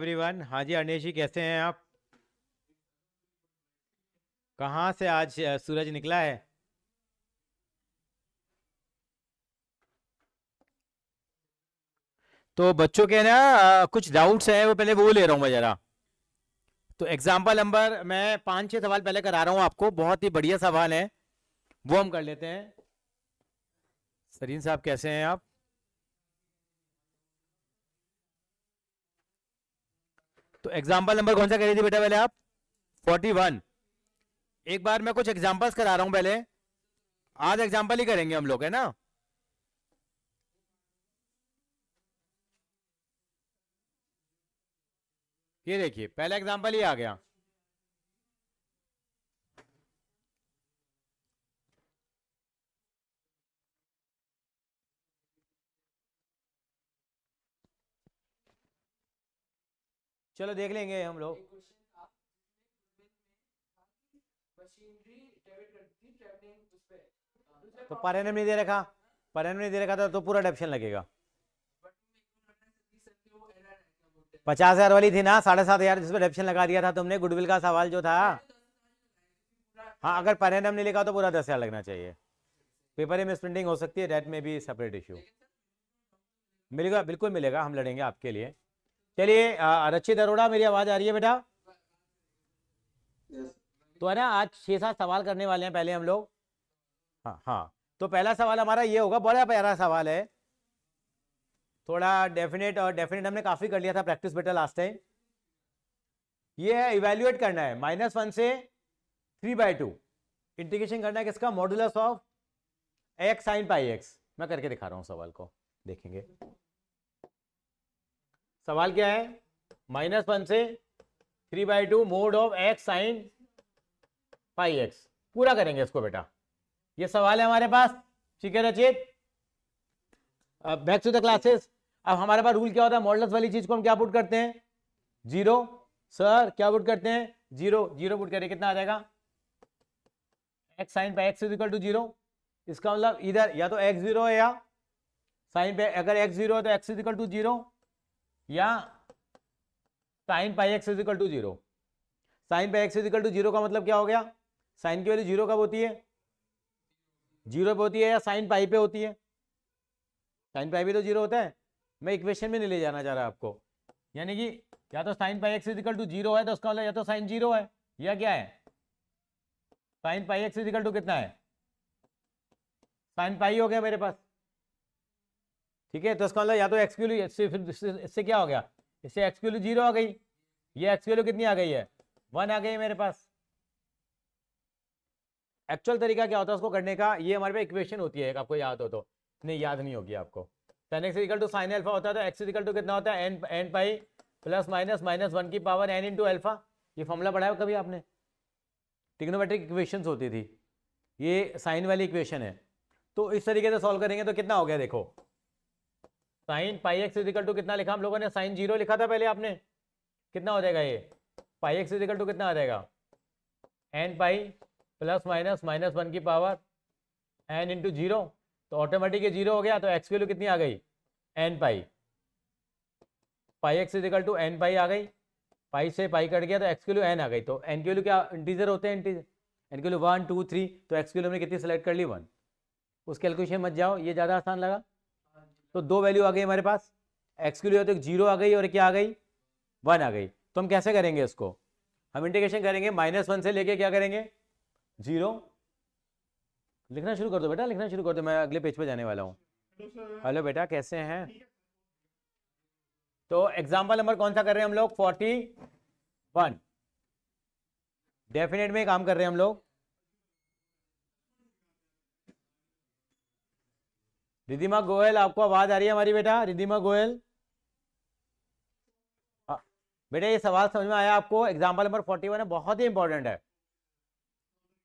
Everyone हाँ जी अनिश जी कैसे हैं आप कहाँ से आज सूरज निकला है तो बच्चों के ना कुछ डाउट्स हैं वो पहले वो ले रहा हूँ मैं ज़रा तो एग्जाम्पल नंबर मैं पांच छह सवाल पहले करा रहा हूँ आपको बहुत ही बढ़िया सवाल है वो हम कर लेते हैं सरीन साहब कैसे हैं आप तो एग्जाम्पल नंबर कौन सा थी बेटा पहले आप फोर्टी वन एक बार मैं कुछ एग्जाम्पल्स करा रहा हूं पहले आज एग्जाम्पल ही करेंगे हम लोग है ना ये देखिए पहला एग्जाम्पल ही आ गया चलो देख लेंगे हम लोग हाँ। तो पैरानम नहीं दे रखा पैरानम नहीं दे रखा था तो पूरा डेप्शन लगेगा पचास हजार वाली थी ना साढ़े सात हजार जिसमें डेप्शन लगा दिया था तुमने गुडविल का सवाल जो था तो हाँ अगर एम नहीं लिखा तो पूरा दस हजार लगना चाहिए पेपर में प्रिंटिंग हो सकती है डेट में भी सेपरेट इश्यू मिलेगा बिल्कुल मिलेगा हम लड़ेंगे आपके लिए चलिए रचित अरोड़ा मेरी आवाज आ रही है बेटा तो है ना आज छह सात सवाल करने वाले हैं पहले हम लोग हाँ हाँ तो पहला सवाल हमारा ये होगा बड़ा प्यारा सवाल है थोड़ा डेफिनेट और डेफिनेट हमने काफी कर लिया था प्रैक्टिस बेटा लास्ट टाइम ये है इवेल्युएट करना है माइनस वन से थ्री बाय टू इंटीग्रेशन करना है किसका modulus of x sine pi x मैं करके दिखा रहा हूँ सवाल को देखेंगे सवाल क्या है माइनस वन से three by two mod of x sine five x पूरा करेंगे इसको बेटा ये सवाल है हमारे पास ठीक है रचित बैक टू द क्लासेस अब हमारे पास रूल क्या होता है मॉडल्स वाली चीज को हम क्या पुट करते हैं जीरो सर क्या पुट करते हैं जीरो जीरो पुट करें कितना आ जाएगा एक्स साइन पे एक्स इजिकल टू जीरो इसका मतलब इधर या तो एक्स जीरो है या साइन पे अगर एक्स जीरो है तो एक्स इजिकल टू जीरो या sine pi x is equal to zero sine pi x is equal to zero का मतलब क्या हो गया साइन की वैल्यू जीरो कब होती है जीरो पे होती है या साइन पाई पे होती है साइन पाई भी तो जीरो होता है मैं इक्वेशन में नहीं ले जाना चाह रहा आपको यानी कि या तो sine pi x is equal to zero है तो उसका मतलब या तो साइन जीरो है या क्या है sine pi x is equal to कितना है साइन पाई हो गया मेरे पास ठीक है तो इसका मतलब या तो एक्स की वैल्यू इससे फिर इससे क्या हो गया इससे एक्स की वैल्यू जीरो आ गई ये एक्स की वैल्यू कितनी आ गई है वन आ गई है मेरे पास एक्चुअल तरीका क्या होता है उसको करने का ये हमारे पे इक्वेशन होती है आपको याद हो तो नहीं याद नहीं होगी आपको tan x equal to sine alpha होता है तो एक्स इक्वल टू कितना होता है n n pi plus minus minus one की पावर एन इंटू एल्फा ये फॉर्मूला पढ़ाया कभी आपने टिक्नोमेट्रिक इक्वेशन होती थी ये साइन वाली इक्वेशन है तो इस तरीके से सॉल्व करेंगे तो कितना हो गया देखो sine pi x is equal to कितना लिखा हम लोगों ने साइन जीरो लिखा था पहले आपने कितना हो जाएगा ये पाई एक्स इजिकल टू कितना आ जाएगा n pi plus minus minus one की पावर एन इंटू जीरो तो ऑटोमेटिक ये जीरो हो गया तो एक्स वैल्यू कितनी आ गई n pi pi x is equal to n pi आ गई पाई से पाई कट गया तो एक्स वैल्यू एन आ गई तो एन की वैल्यू क्या इंटीजर होते हैं इंटीजर एन की वैल्यू वन टू थ्री तो एक्स वैल्यू हमने कितनी सेलेक्ट कर ली वन उस कैलकुलेशन मत जाओ ये ज़्यादा आसान लगा तो दो वैल्यू आ गई हमारे पास एक्स के लिए तो एक जीरो आ गई और क्या आ गई वन आ गई तो हम कैसे करेंगे इसको हम इंटीग्रेशन करेंगे माइनस वन से लेके क्या करेंगे जीरो लिखना शुरू कर दो बेटा लिखना शुरू कर दो मैं अगले पेज पे जाने वाला हूँ हेलो बेटा कैसे हैं तो एग्जाम्पल नंबर कौन सा कर रहे हैं हम लोग फोर्टी वन डेफिनेट में काम कर रहे हैं हम लोग रिधिमा गोयल आपको आवाज आ रही है हमारी बेटा रिधिमा गोयल बेटा ये सवाल समझ में आया आपको एग्जाम्पल नंबर फोर्टी वन है बहुत ही इंपॉर्टेंट है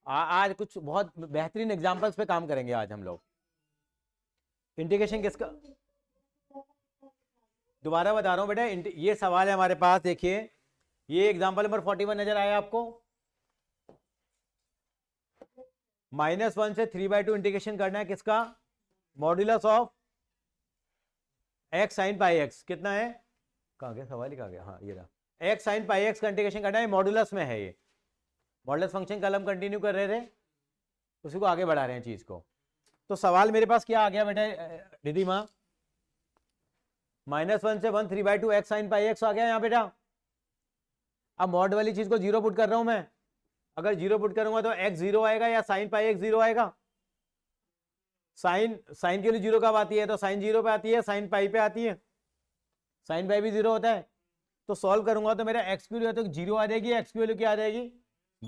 आ, आज कुछ बहुत बेहतरीन एग्जाम्पल्स पे काम करेंगे आज हम लोग इंटीग्रेशन किसका दोबारा बता रहा हूँ बेटा ये सवाल है हमारे पास देखिए ये एग्जाम्पल नंबर फोर्टी वन नजर आया आपको माइनस वन से थ्री बाई टू इंटीग्रेशन करना है किसका modulus of x sine pi x कितना है कहा गया सवाल ही कहा गया हाँ ये रहा एक्स साइन पाई एक्स का इंटीग्रेशन करना है मॉड्यूलस में है ये मॉड्यूलस फंक्शन कल हम कंटिन्यू कर रहे थे उसी को आगे बढ़ा रहे हैं चीज को तो सवाल मेरे पास क्या आ गया बेटा दीदी माँ माइनस वन से one three by two x sine pi x आ गया यहाँ बेटा अब मॉड वाली चीज को जीरो पुट कर रहा हूं मैं अगर जीरो पुट करूंगा तो एक्स जीरो आएगा या साइन पाई एक्स जीरो आएगा साइन साइन के लिए जीरो कब आती है तो साइन जीरो पे आती है साइन पाई पे आती है साइन पाई भी जीरो होता है तो सॉल्व करूंगा तो मेरा एक्स क्यू तो जीरो आ जाएगी एक्स क्यू क्या आ जाएगी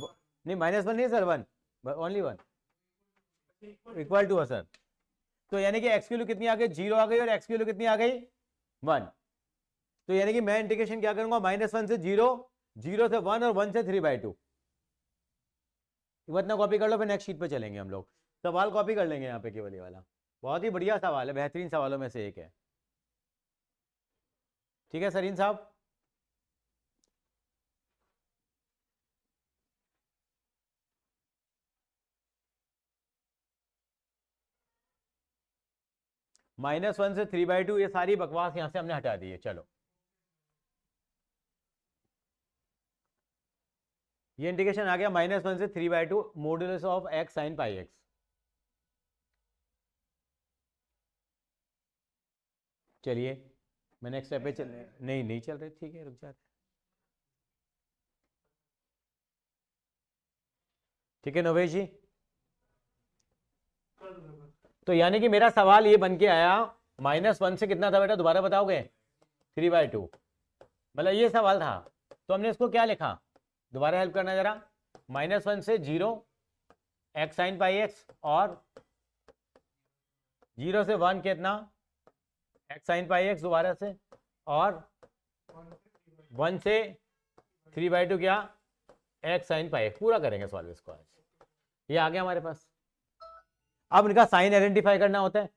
नहीं माइनस वन नहीं sir one only one equal to है सर तो यानी कि एक्स क्यू कितनी आ गई जीरो आ गई और एक्स क्यू कितनी आ गई वन तो यानी कि मैं इंटीग्रेशन क्या करूंगा माइनस वन से जीरो जीरो से वन और वन से थ्री बाई टू इतना कॉपी कर लो फिर नेक्स्ट शीट पे चलेंगे हम लोग सवाल कॉपी कर लेंगे यहाँ पे केवल वाला बहुत ही बढ़िया सवाल है बेहतरीन सवालों में से एक है ठीक है सरीन साहब माइनस वन से थ्री बाई टू ये सारी बकवास यहां से हमने हटा दी है चलो ये इंडिकेशन आ गया माइनस वन से three by two modulus of x sine pi x चलिए मैं नेक्स्ट स्टेप पे चल नहीं नहीं चल रहे ठीक है रुक जाते ठीक है नवेश जी तो यानी कि मेरा सवाल ये बन के आया माइनस वन से कितना था बेटा दोबारा बताओगे थ्री बाय टू मतलब ये सवाल था तो हमने इसको क्या लिखा दोबारा हेल्प करना जरा माइनस वन से zero x sine pi x और जीरो से वन कितना एक्स साइन पाई एक्स दोबारा से और वन से थ्री बाई टू क्या एक्स साइन पाई एक्स पूरा करेंगे सॉल्व इसको आज ये आ गया हमारे पास अब इनका साइन आइडेंटिफाई करना होता है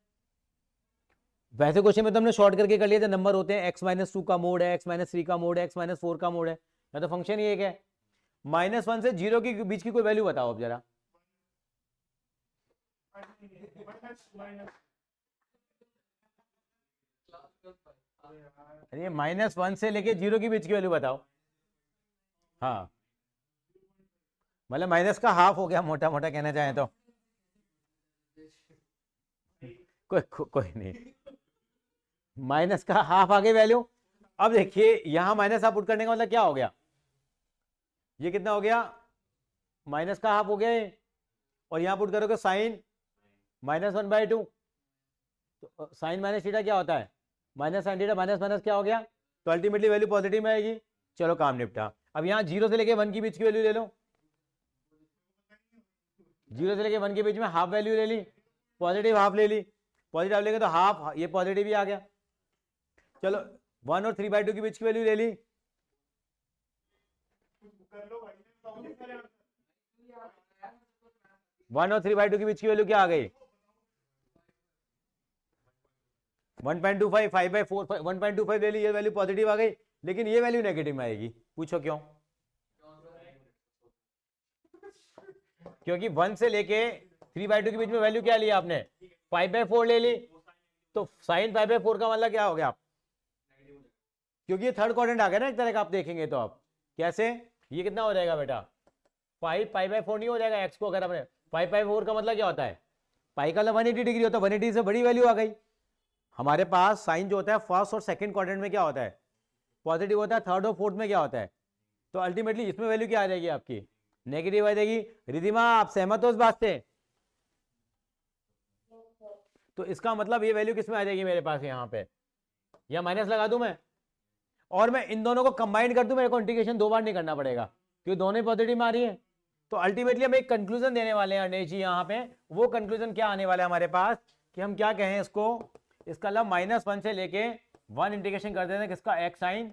वैसे क्वेश्चन में तो हमने शॉर्ट करके कर लिया था नंबर होते हैं एक्स माइनस टू का मोड है एक्स माइनस थ्री का मोड है एक्स माइनस फोर का मोड है या तो फंक्शन ही एक है माइनस वन से जीरो के बीच की कोई वैल्यू बताओ आप जरा अरे माइनस वन से लेके जीरो के बीच की वैल्यू बताओ हाँ मतलब माइनस का हाफ हो गया मोटा मोटा कहना चाहें तो कोई को, कोई नहीं माइनस का हाफ आगे वैल्यू अब देखिए यहां माइनस हाफ पुट करने का मतलब क्या हो गया ये कितना हो गया माइनस का हाफ हो गया और यहां पुट करोगे sine minus one by two sine minus theta क्या होता है minus sine theta minus minus क्या हो गया तो अल्टीमेटली वैल्यू पॉजिटिव में आएगी चलो काम निपटा अब यहाँ जीरो से लेके वन के बीच की वैल्यू ले लो जीरो से लेके वन के बीच में हाफ वैल्यू ले ली पॉजिटिव हाफ ले ली पॉजिटिव लेके तो हाफ ये पॉजिटिव ही आ गया चलो वन और थ्री बाई टू के बीच की वैल्यू ले ली वन और थ्री बाई टू के बीच की वैल्यू क्या आ गई one point two five five by four one point two five ले ली ये वैल्यू पॉजिटिव आ गई लेकिन ये वैल्यू नेगेटिव में आएगी पूछो क्यों क्योंकि वन से लेके थ्री बाई टू के बीच में वैल्यू क्या लिया आपने फाइव बाई फोर ले ली तो साइन फाइव बाई फोर का मतलब क्या हो गया आप क्योंकि ये थर्ड क्वाड्रेंट आ गया ना एक तरह का आप देखेंगे तो आप कैसे ये कितना हो जाएगा बेटा फाइव फाइव बाई फोर नहीं हो जाएगा एक्स को अगर आपने फाइव बाई फोर का मतलब क्या होता है पाई का मतलब वन एटी डिग्री होता है वन एटी से बड़ी वैल्यू आ गई हमारे पास साइन जो होता है फर्स्ट और सेकंड क्वार्टर में क्या होता है पॉजिटिव होता है थर्ड और फोर्थ में क्या होता है तो अल्टीमेटली इसमें वैल्यू क्या आ जाएगी आपकी नेगेटिव आ जाएगी रिधिमा आप सहमत हो इस बात से तो इसका मतलब ये वैल्यू किस आ जाएगी मेरे पास यहाँ पे या माइनस लगा दू मैं और मैं इन दोनों को कंबाइन कर दू मेरे को इंटीग्रेशन दो बार नहीं करना पड़ेगा क्योंकि दोनों ही पॉजिटिव आ रही है तो अल्टीमेटली हम एक कंक्लूजन देने वाले हैं अनेश जी यहाँ पे वो कंक्लूजन क्या आने वाला है हमारे पास कि हम क्या कहें इसको इसका लव माइनस वन से लेके वन इंटीग्रेशन कर देते हैं किसका एक्स साइन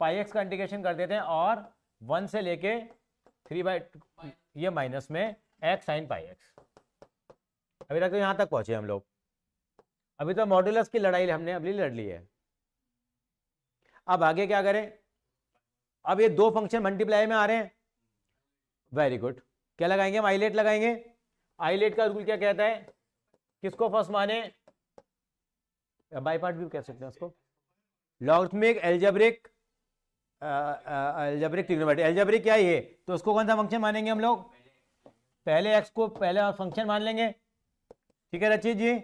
पाई एक्स का इंटीग्रेशन कर देते हैं और वन से लेके थ्री बाई ये माइनस में एक्स साइन पाई एक्स अभी तक तो यहाँ तक पहुँचे हम लोग अभी तो मॉड्यूलस की लड़ाई हमने अभी लड़ ली है अब आगे क्या करें अब ये दो फंक्शन मल्टीप्लाई में आ रहे हैं वेरी गुड क्या लगाएंगे हम आईलेट लगाएंगे आईलेट का रूल क्या कहता है किसको फर्स्ट माने बाई पार्ट भी कह सकते हैं उसको logarithmic algebraic algebraic trigonometry algebraic क्या ही है तो उसको कौन सा फंक्शन मानेंगे हम लोग पहले एक्स को पहले फंक्शन मान लेंगे ठीक है रचित जी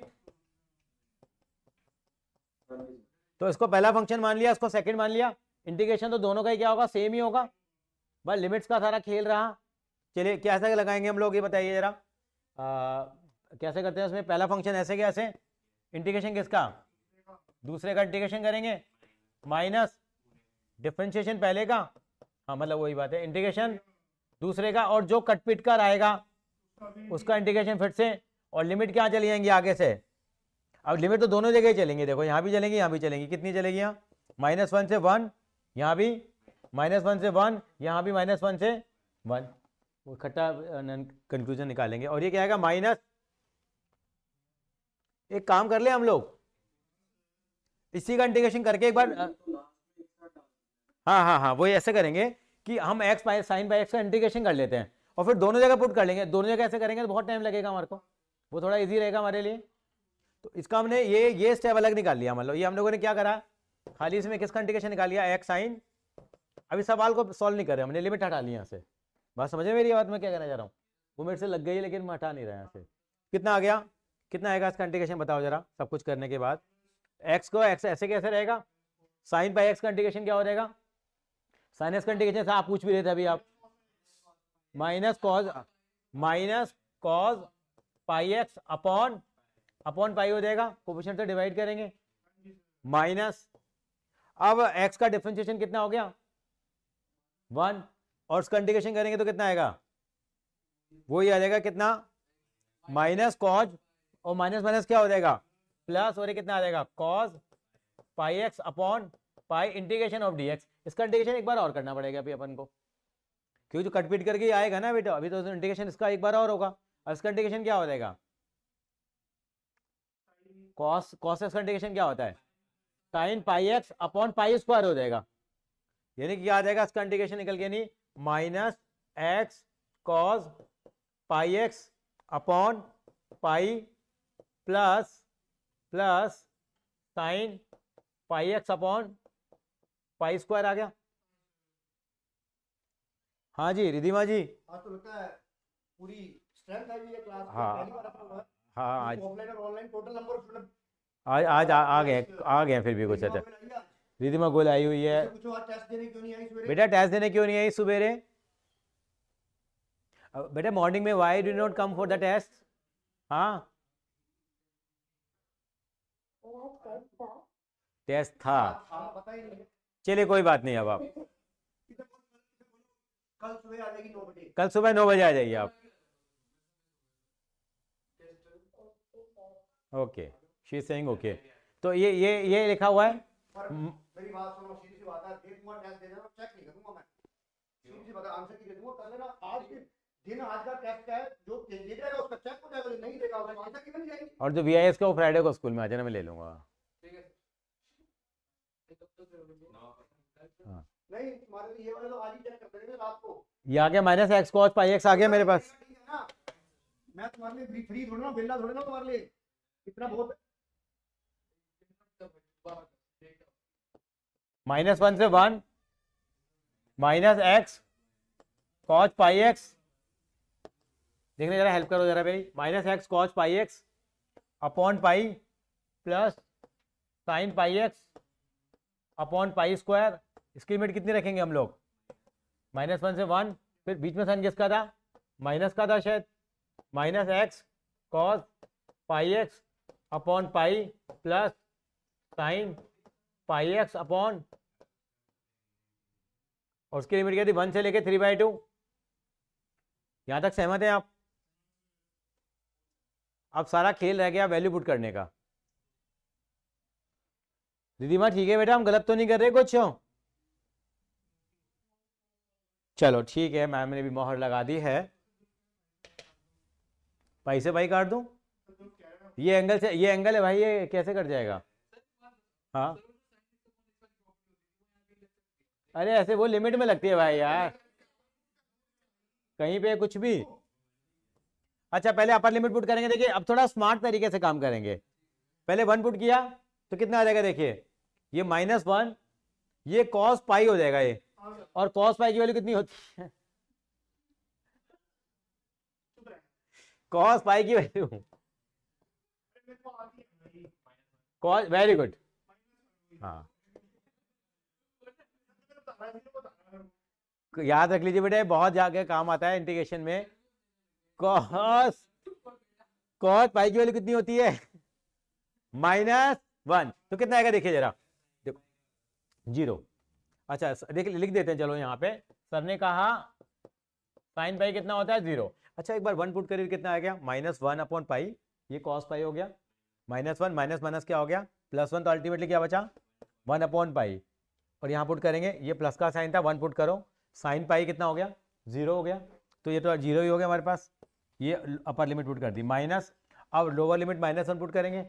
तो इसको पहला फंक्शन मान लिया इसको सेकंड मान लिया इंटीग्रेशन तो दोनों का ही क्या होगा सेम ही होगा बस लिमिट्स का सारा खेल रहा चलिए कैसे लगाएंगे हम लोग ये बताइए जरा कैसे करते हैं उसमें पहला फंक्शन ऐसे कैसे इंटीग्रेशन किसका दूसरे का इंटीग्रेशन करेंगे माइनस डिफ्रेंशिएशन पहले का हाँ मतलब वही बात है इंटीग्रेशन दूसरे का और जो कटपिट कर आएगा उसका इंटीग्रेशन फिर से और लिमिट क्या चली जाएंगी आगे से अब लिमिट तो दोनों जगह चलेंगे देखो यहाँ भी चलेंगे यहाँ भी चलेंगी कितनी चलेगी यहाँ माइनस वन से वन यहाँ भी माइनस वन से वन यहाँ भी माइनस वन से वन वो इकट्ठा कंक्लूजन निकालेंगे और ये क्या आएगा माइनस एक काम कर ले हम लोग इसी का इंटीग्रेशन करके एक बार हाँ हाँ हाँ, हाँ हाँ हाँ वही ऐसे करेंगे कि हम x by sine by x का इंटीग्रेशन कर लेते हैं और फिर दोनों जगह पुट कर लेंगे दोनों जगह ऐसे करेंगे तो बहुत टाइम लगेगा हमारे को वो थोड़ा इजी रहेगा हमारे लिए तो इसका हमने ये ये स्टेप अलग निकाल लिया मतलब ये हम लोगों ने क्या करा खाली इसमें किसका इंटीग्रेशन निकाल लिया एक्स साइन अभी सवाल को सॉल्व नहीं कर रहे हमने लिमिट हटा लिया यहाँ से बात समझे मेरी बात मैं क्या कहना चाह रहा हूँ वो मेरे से लग गई है लेकिन मैं हटा नहीं रहा यहाँ से कितना आ गया कितना आएगा इसका इंटीग्रेशन बताओ जरा सब कुछ करने के बाद एक्स को एक्स ऐसे कैसे रहेगा साइन बाई एक्स का इंटीग्रेशन क्या हो जाएगा साइन एक्स का इंटीग्रेशन आप पूछ भी रहे थे अभी आप minus cos minus cos pi x upon upon pi हो जाएगा कोपिशन से डिवाइड करेंगे माइनस अब एक्स का डिफ्रेंशिएशन कितना हो गया वन और उसका इंटीग्रेशन करेंगे तो कितना आएगा वो ही आ जाएगा कितना माइनस कॉज और माइनस माइनस क्या हो जाएगा प्लस और कितना आ जाएगा cos pi x upon pi integration of dx इसका इंटीग्रेशन एक बार और करना पड़ेगा अभी अपन को क्यों जो कटपीट करके आएगा ना बेटा अभी तो इंटीग्रेशन इसका एक बार और होगा अब इसका इंटीग्रेशन क्या हो जाएगा कॉस कॉस एक्स का इंटीग्रेशन क्या होता है sine pi x upon pi square हो जाएगा यानी कि क्या आ जाएगा इसका इंटीग्रेशन निकल के नहीं minus x cos pi x upon pi plus plus sine pi x upon pi square आ गया हाँ जी रिधिमा जी हाँ, तो लगता है पूरी स्ट्रेंथ है ये क्लास हाँ।, हाँ हाँ तो आज ऑफलाइन और ऑनलाइन टोटल नंबर आज आज आ गए आ गए फिर भी कुछ अच्छा रिधिमा गोल आई हुई है बेटा टेस्ट देने क्यों नहीं आई बेटा मॉर्निंग में why do not come for the test हाँ टेस्ट था हाँ, हाँ, चलिए कोई बात नहीं अब आप कल सुबह नौ बजे आ जाइए आप ओके शी सिंह ओके तो ये ये ये लिखा हुआ है मेरी बात सुनो सीधी सी बात है देखूंगा टेस्ट चेक नहीं करूंगा मैं सीधी सी बात आंसर की दे दूंगा आज के दिन आज का टेस्ट है जो दे देगा उसका चेक हो जाएगा नहीं देगा उसका आंसर की नहीं जाएगी और जो वीआईएस का वो फ्राइडे को स्कूल में आ जाना मैं ले लूंगा तो तो ये आ गया minus x cos pi x आ गया मेरे पास मैं तुम्हारे लिए ना बेला ना तुम्हारे लिए इतना बहुत माइनस वन से one minus x cos pi x देखने जरा हेल्प करो जरा भाई minus x cos pi x upon pi plus sine pi x upon pi square इसकी लिमिट कितनी रखेंगे हम लोग माइनस वन से वन फिर बीच में साइन किसका था माइनस का था शायद minus x cos pi x upon pi plus sine pi x upon और उसकी लिमिट क्या थी वन से लेके थ्री बाई टू यहाँ तक सहमत हैं आप अब सारा खेल रह गया वैल्यू पुट करने का दीदी माँ ठीक है बेटा हम गलत तो नहीं कर रहे कुछ चलो ठीक है मैम ने भी मोहर लगा दी है भाई से भाई काट दू ये एंगल से ये एंगल है भाई ये कैसे कट जाएगा हाँ अरे ऐसे वो लिमिट में लगती है भाई यार कहीं पे कुछ भी अच्छा पहले अपर लिमिट पुट करेंगे देखिए अब थोड़ा स्मार्ट तरीके से काम करेंगे पहले वन पुट किया तो कितना आ जाएगा देखिए ये माइनस वन ये कॉस पाई हो जाएगा ये और कॉस पाई की वैल्यू कितनी होती है कॉस पाई की वैल्यू कॉस वेरी गुड हाँ याद रख लीजिए बेटे बहुत जाके काम आता है इंटीग्रेशन में कॉस कॉस पाई की वैल्यू कितनी होती है माइनस वन तो कितना आएगा देखिए जरा जीरो अच्छा देख लिख देते हैं चलो यहाँ पे सर ने कहा साइन पाई कितना होता है जीरो अच्छा एक बार वन पुट करिए कितना आ गया माइनस वन अपॉन पाई ये कॉस पाई हो गया माइनस वन माइनस माइनस क्या हो गया प्लस वन तो अल्टीमेटली क्या बचा वन अपॉन पाई और यहाँ पुट करेंगे ये प्लस का साइन था वन पुट करो साइन पाई कितना हो गया जीरो हो गया तो ये तो जीरो ही हो गया हमारे पास ये अपर लिमिट पुट कर दी माइनस अब lower limit minus one put करेंगे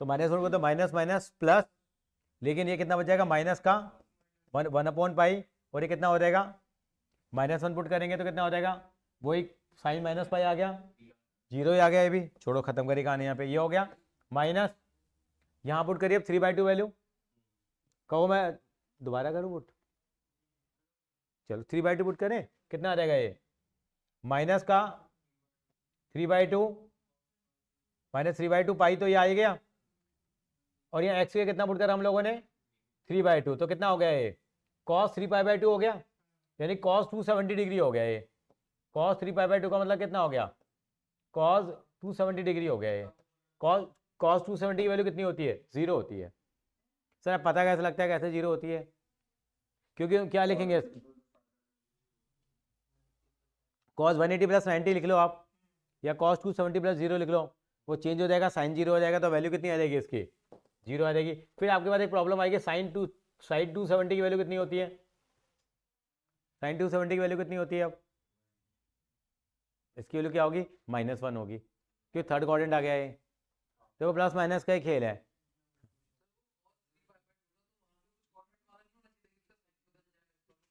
तो माइनस वन को तो माइनस माइनस प्लस लेकिन ये कितना बच जाएगा माइनस का वन वन अपॉन पाई और ये कितना हो जाएगा माइनस वन पुट करेंगे तो कितना हो जाएगा वही साइन माइनस पाई आ गया जीरो ही आ गया ये भी छोड़ो खत्म करी कहानी यहाँ पे ये हो गया माइनस यहाँ पुट करिए थ्री बाई टू वैल्यू कहो मैं दोबारा करूँ पुट चलो थ्री बाई टू पुट करें कितना आ जाएगा ये माइनस का three by two minus three by two pi तो ये आ गया और यहाँ एक्स के कितना पुट करा हम लोगों ने थ्री बाय टू तो कितना हो गया ये cos three pi by two हो गया यानी कॉस टू सेवेंटी डिग्री हो गया ये cos three pi by two का मतलब कितना हो गया कॉस टू सेवेंटी डिग्री हो गया ये कॉस कॉस टू सेवेंटी की वैल्यू कितनी होती है जीरो होती है सर आप पता कैसे लगता है कैसे जीरो होती है क्योंकि हम क्या लिखेंगे cos one eighty plus ninety लिख लो आप या cos two seventy plus zero लिख लो वो चेंज हो जाएगा साइन जीरो हो जाएगा तो वैल्यू कितनी आ जाएगी इसकी जीरो आ जाएगी फिर आपके पास एक प्रॉब्लम आएगी sine two sine two seventy की वैल्यू कितनी होती है साइन टू सेवेंटी की वैल्यू कितनी होती है अब इसकी वैल्यू क्या होगी माइनस वन होगी क्योंकि थर्ड क्वाड्रेंट आ गया है देखो प्लस माइनस का ही खेल है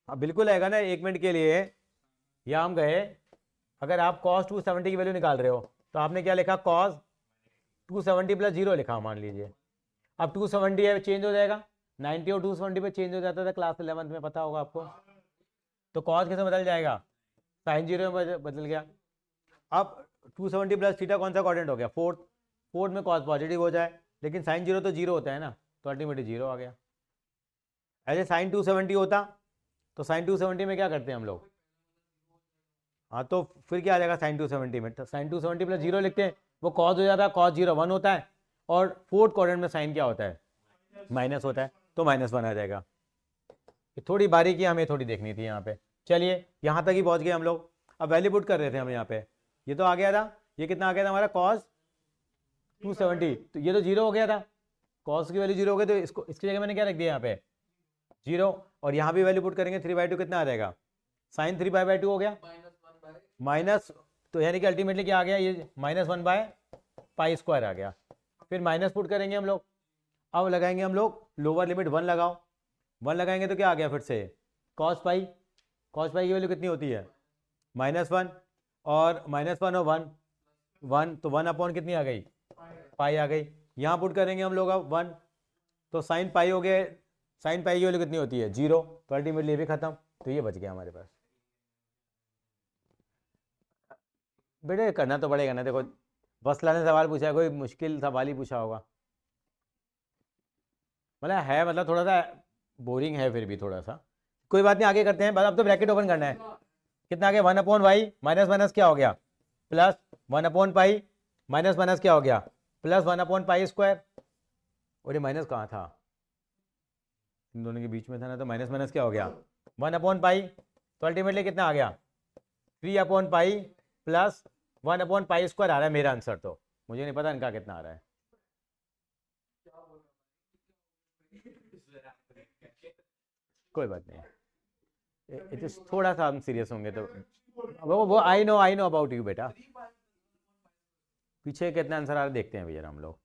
हाँ बिल्कुल आएगा ना एक मिनट के लिए या हम गए अगर आप कॉस टू सेवेंटी की वैल्यू निकाल रहे हो तो आपने क्या लिखा cos two seventy plus zero लिखा मान लीजिए अब टू सेवेंटी है चेंज हो जाएगा नाइन्टी और टू सेवेंटी पर चेंज हो जाता था क्लास इलेवंथ में पता होगा आपको तो कॉज कैसे बदल जाएगा साइन जीरो में बदल गया अब टू सेवेंटी प्लस थीटा कौन सा कॉर्डेंट हो गया फोर्थ फोर्थ में कॉज पॉजिटिव हो जाए लेकिन साइन जीरो तो जीरो होता है ना तो अल्टीमेटली जीरो आ गया ऐसे साइन टू सेवेंटी होता तो साइन टू सेवेंटी में क्या करते हैं हम लोग हाँ तो फिर क्या आ जाएगा साइन टू सेवेंटी में sine two seventy plus zero लिखते हैं वो कॉज हो जाता है कॉज जीरो वन होता है और फोर्थ क्वार में साइन क्या होता है माइनस होता है तो माइनस वन आ जाएगा थोड़ी बारीकी हमें थोड़ी देखनी थी यहाँ पे चलिए यहाँ तक ही पहुँच गए हम लोग अब वैल्यू पुट कर रहे थे हम यहाँ पे ये तो आ गया था ये कितना आ गया था हमारा कॉस 270 तो ये तो जीरो हो गया था कॉस की वैल्यू जीरो हो गई तो इसको इसकी जगह मैंने क्या रख दिया यहाँ पे जीरो और यहाँ भी वैल्यू पुट करेंगे थ्री बाई टू कितना आ जाएगा साइन थ्री बाई टू हो गया माइनस तो यानी कि अल्टीमेटली क्या आ गया ये minus one by pi square आ गया फिर माइनस पुट करेंगे हम लोग अब लगाएंगे हम लोग लोअर लिमिट वन लगाओ वन लगाएंगे तो क्या आ गया फिर से कॉस पाई कॉस पाई की वैल्यू कितनी होती है माइनस वन और माइनस वन और वन वन तो वन अपॉन कितनी आ गई पाई आ गई यहाँ पुट करेंगे हम लोग अब वन तो साइन पाई हो गए साइन पाई की वैल्यू कितनी होती है जीरो तो अल्टीमेटली ये भी खत्म तो ये बच गया हमारे पास बेटे करना तो पड़ेगा ना देखो वसला ने सवाल पूछा कोई मुश्किल सवाल ही पूछा होगा मतलब है मतलब थोड़ा सा बोरिंग है फिर भी थोड़ा सा कोई बात नहीं आगे करते हैं अब तो ब्रैकेट ओपन करना है कितना आगे one upon y minus minus क्या हो गया plus one upon pi minus minus क्या हो गया plus one upon pi square और ये माइनस कहाँ था इन दोनों के बीच में था ना तो माइनस माइनस क्या हो गया वन अपॉन पाई तो अल्टीमेटली कितना आ गया three upon pi plus one upon pi square आ रहा है मेरा आंसर तो मुझे नहीं पता इनका कितना आ रहा है कोई बात नहीं इट इज थोड़ा सा हम सीरियस होंगे तो वो वो I know I know about you बेटा पीछे कितना आंसर आ रहा देखते हैं भैया हम लोग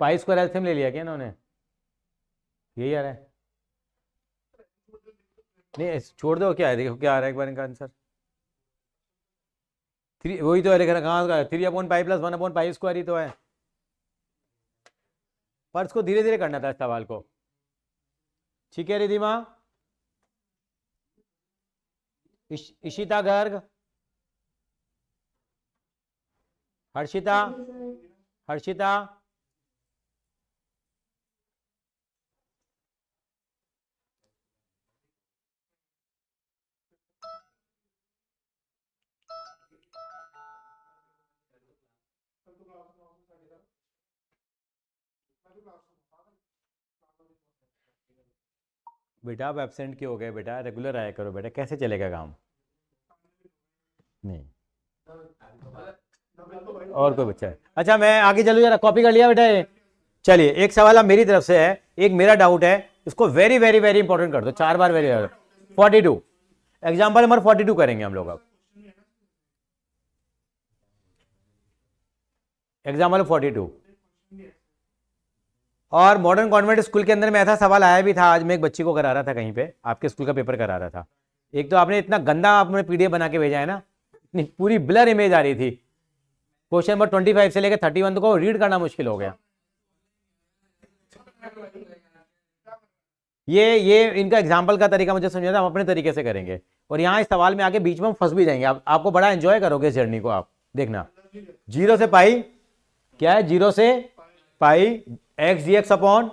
पाई स्क्वायर एल्सियम ले लिया क्या इन्होंने यही आ रहा है नहीं छोड़ दो क्या है देखो क्या आ रहा है एक बार इनका आंसर थ्री वही तो है लेकिन कहाँ का three upon pi plus one upon pi square ही तो है पर इसको धीरे धीरे करना था सवाल को ठीक है रिधिमा इश, इशिता गर्ग हर्षिता हर्षिता बेटा आप एबसेंट क्यों हो गए बेटा रेगुलर आया करो बेटा कैसे चलेगा काम नहीं और कोई बच्चा है अच्छा मैं आगे चलूँ जरा कॉपी कर लिया बेटा चलिए एक सवाल अब मेरी तरफ से है एक मेरा डाउट है इसको वेरी वेरी वेरी इंपॉर्टेंट कर दो चार बार very forty two example number forty two करेंगे हम लोग अब एग्जाम्पल फोर्टी टू और मॉडर्न कॉन्वेंट स्कूल के अंदर में ऐसा सवाल आया भी था आज मैं एक बच्ची को करा रहा था कहीं पे आपके स्कूल का पेपर करा रहा था एक तो आपने इतना गंदा आपने पीडीएफ बना के भेजा है ना इतनी पूरी ब्लर इमेज आ रही थी क्वेश्चन नंबर ट्वेंटी फाइव से लेकर थर्टी वन को रीड करना मुश्किल हो गया ये ये इनका एग्जाम्पल का तरीका मुझे समझा था हम अपने तरीके से करेंगे और यहाँ इस सवाल में आके बीच में हम फंस भी जाएंगे आप, आपको बड़ा एंजॉय करोगे इस जर्नी को आप देखना जीरो से पाई क्या है जीरो से pi x d x upon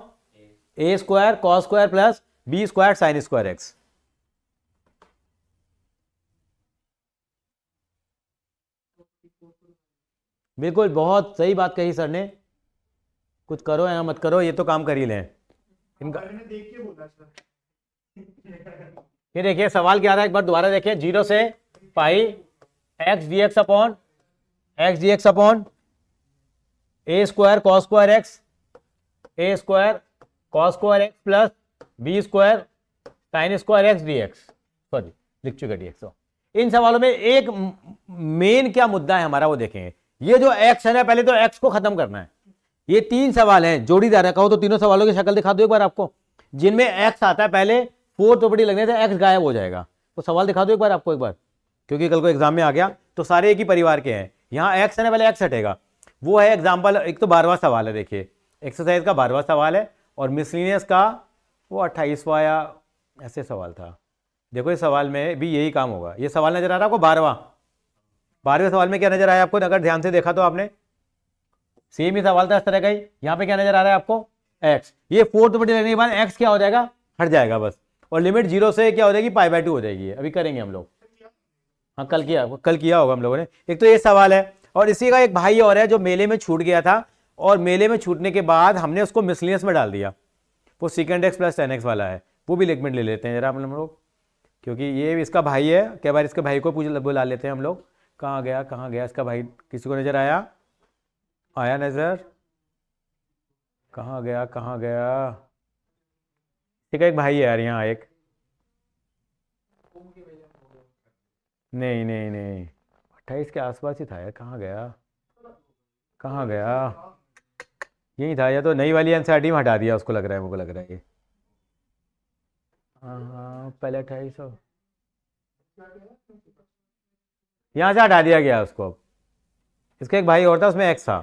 a square cos square plus b square sine square x बिल्कुल बहुत सही बात कही सर ने कुछ करो या मत करो ये तो काम कर ही लें इनका ये देखिए सवाल क्या था एक बार दोबारा देखिए जीरो से pi x d x upon x d x upon a square cos square x a square cos square x plus b square sine square x d x sorry लिख चुके डी एक्स इन सवालों में एक main क्या मुद्दा है हमारा वो देखेंगे ये जो एक्स है ना पहले तो एक्स को खत्म करना है ये तीन सवाल हैं जोड़ीदार है कहो तो तीनों सवालों की शक्ल दिखा दो एक बार आपको जिनमें एक्स आता है पहले फोर्थ प्रॉपर्टी लगने से एक्स गायब हो जाएगा तो सवाल दिखा दो एक बार आपको एक बार क्योंकि कल को एग्जाम में आ गया तो सारे एक ही परिवार के हैं यहाँ एक्स है ना पहले एक्स हटेगा वो है एग्जाम्पल एक तो बारवा सवाल है देखिए एक्सरसाइज का बारहवा सवाल है और मिसलिनियस का वो अट्ठाईसवा या ऐसे सवाल था देखो इस सवाल में भी यही काम होगा ये सवाल नज़र आ रहा है आपको बारहवा बारहवें सवाल में क्या नज़र आया आपको अगर ध्यान से देखा तो आपने सेम ही सवाल था इस तरह का ही यहाँ पे क्या नज़र आ रहा है आपको एक्स ये फोर्थ बटे लेने के बाद एक्स क्या हो जाएगा हट जाएगा बस और लिमिट जीरो से क्या हो जाएगी पाई बाई टू हो जाएगी अभी करेंगे हम लोग हाँ कल किया कल किया होगा हम लोगों ने एक तो ये सवाल है और इसी का एक भाई और है जो मेले में छूट गया था और मेले में छूटने के बाद हमने उसको मिसलियस में डाल दिया वो secant x plus tan x वाला है वो भी लिगमेंट ले लेते हैं जरा हम लोग क्योंकि ये इसका भाई है कई बार इसके भाई को पूछ बुला लेते हैं हम लोग कहाँ गया कहाँ गया इसका भाई किसी को नज़र आया आया नज़र कहाँ गया कहाँ गया ठीक है एक भाई है यार यहाँ एक नहीं नहीं नहीं अट्ठाईस के आसपास ही था यार कहाँ गया कहाँ गया यही था या तो नई वाली एनसीईआरटी e में हटा दिया उसको लग रहा है मुझे लग रहा है ये हाँ, हाँ, पहले अठाईस सौ यहाँ से हटा दिया गया उसको अब इसका एक भाई और था उसमें एक्स था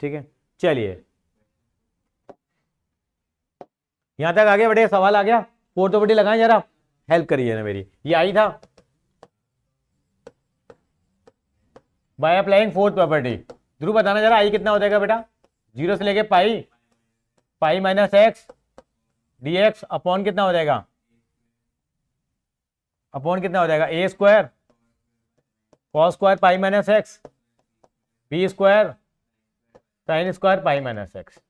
ठीक है चलिए यहाँ तक आ गया बेटे सवाल आ गया फोर तो बेटे लगाएं जरा हेल्प करिए ना मेरी ये आई था by applying fourth property Dhruv बताना जरा आई कितना हो जाएगा बेटा जीरो से लेके pi pi minus x d x upon कितना हो जाएगा अपॉन कितना हो जाएगा a square cos square pi minus x b square sine square pi minus x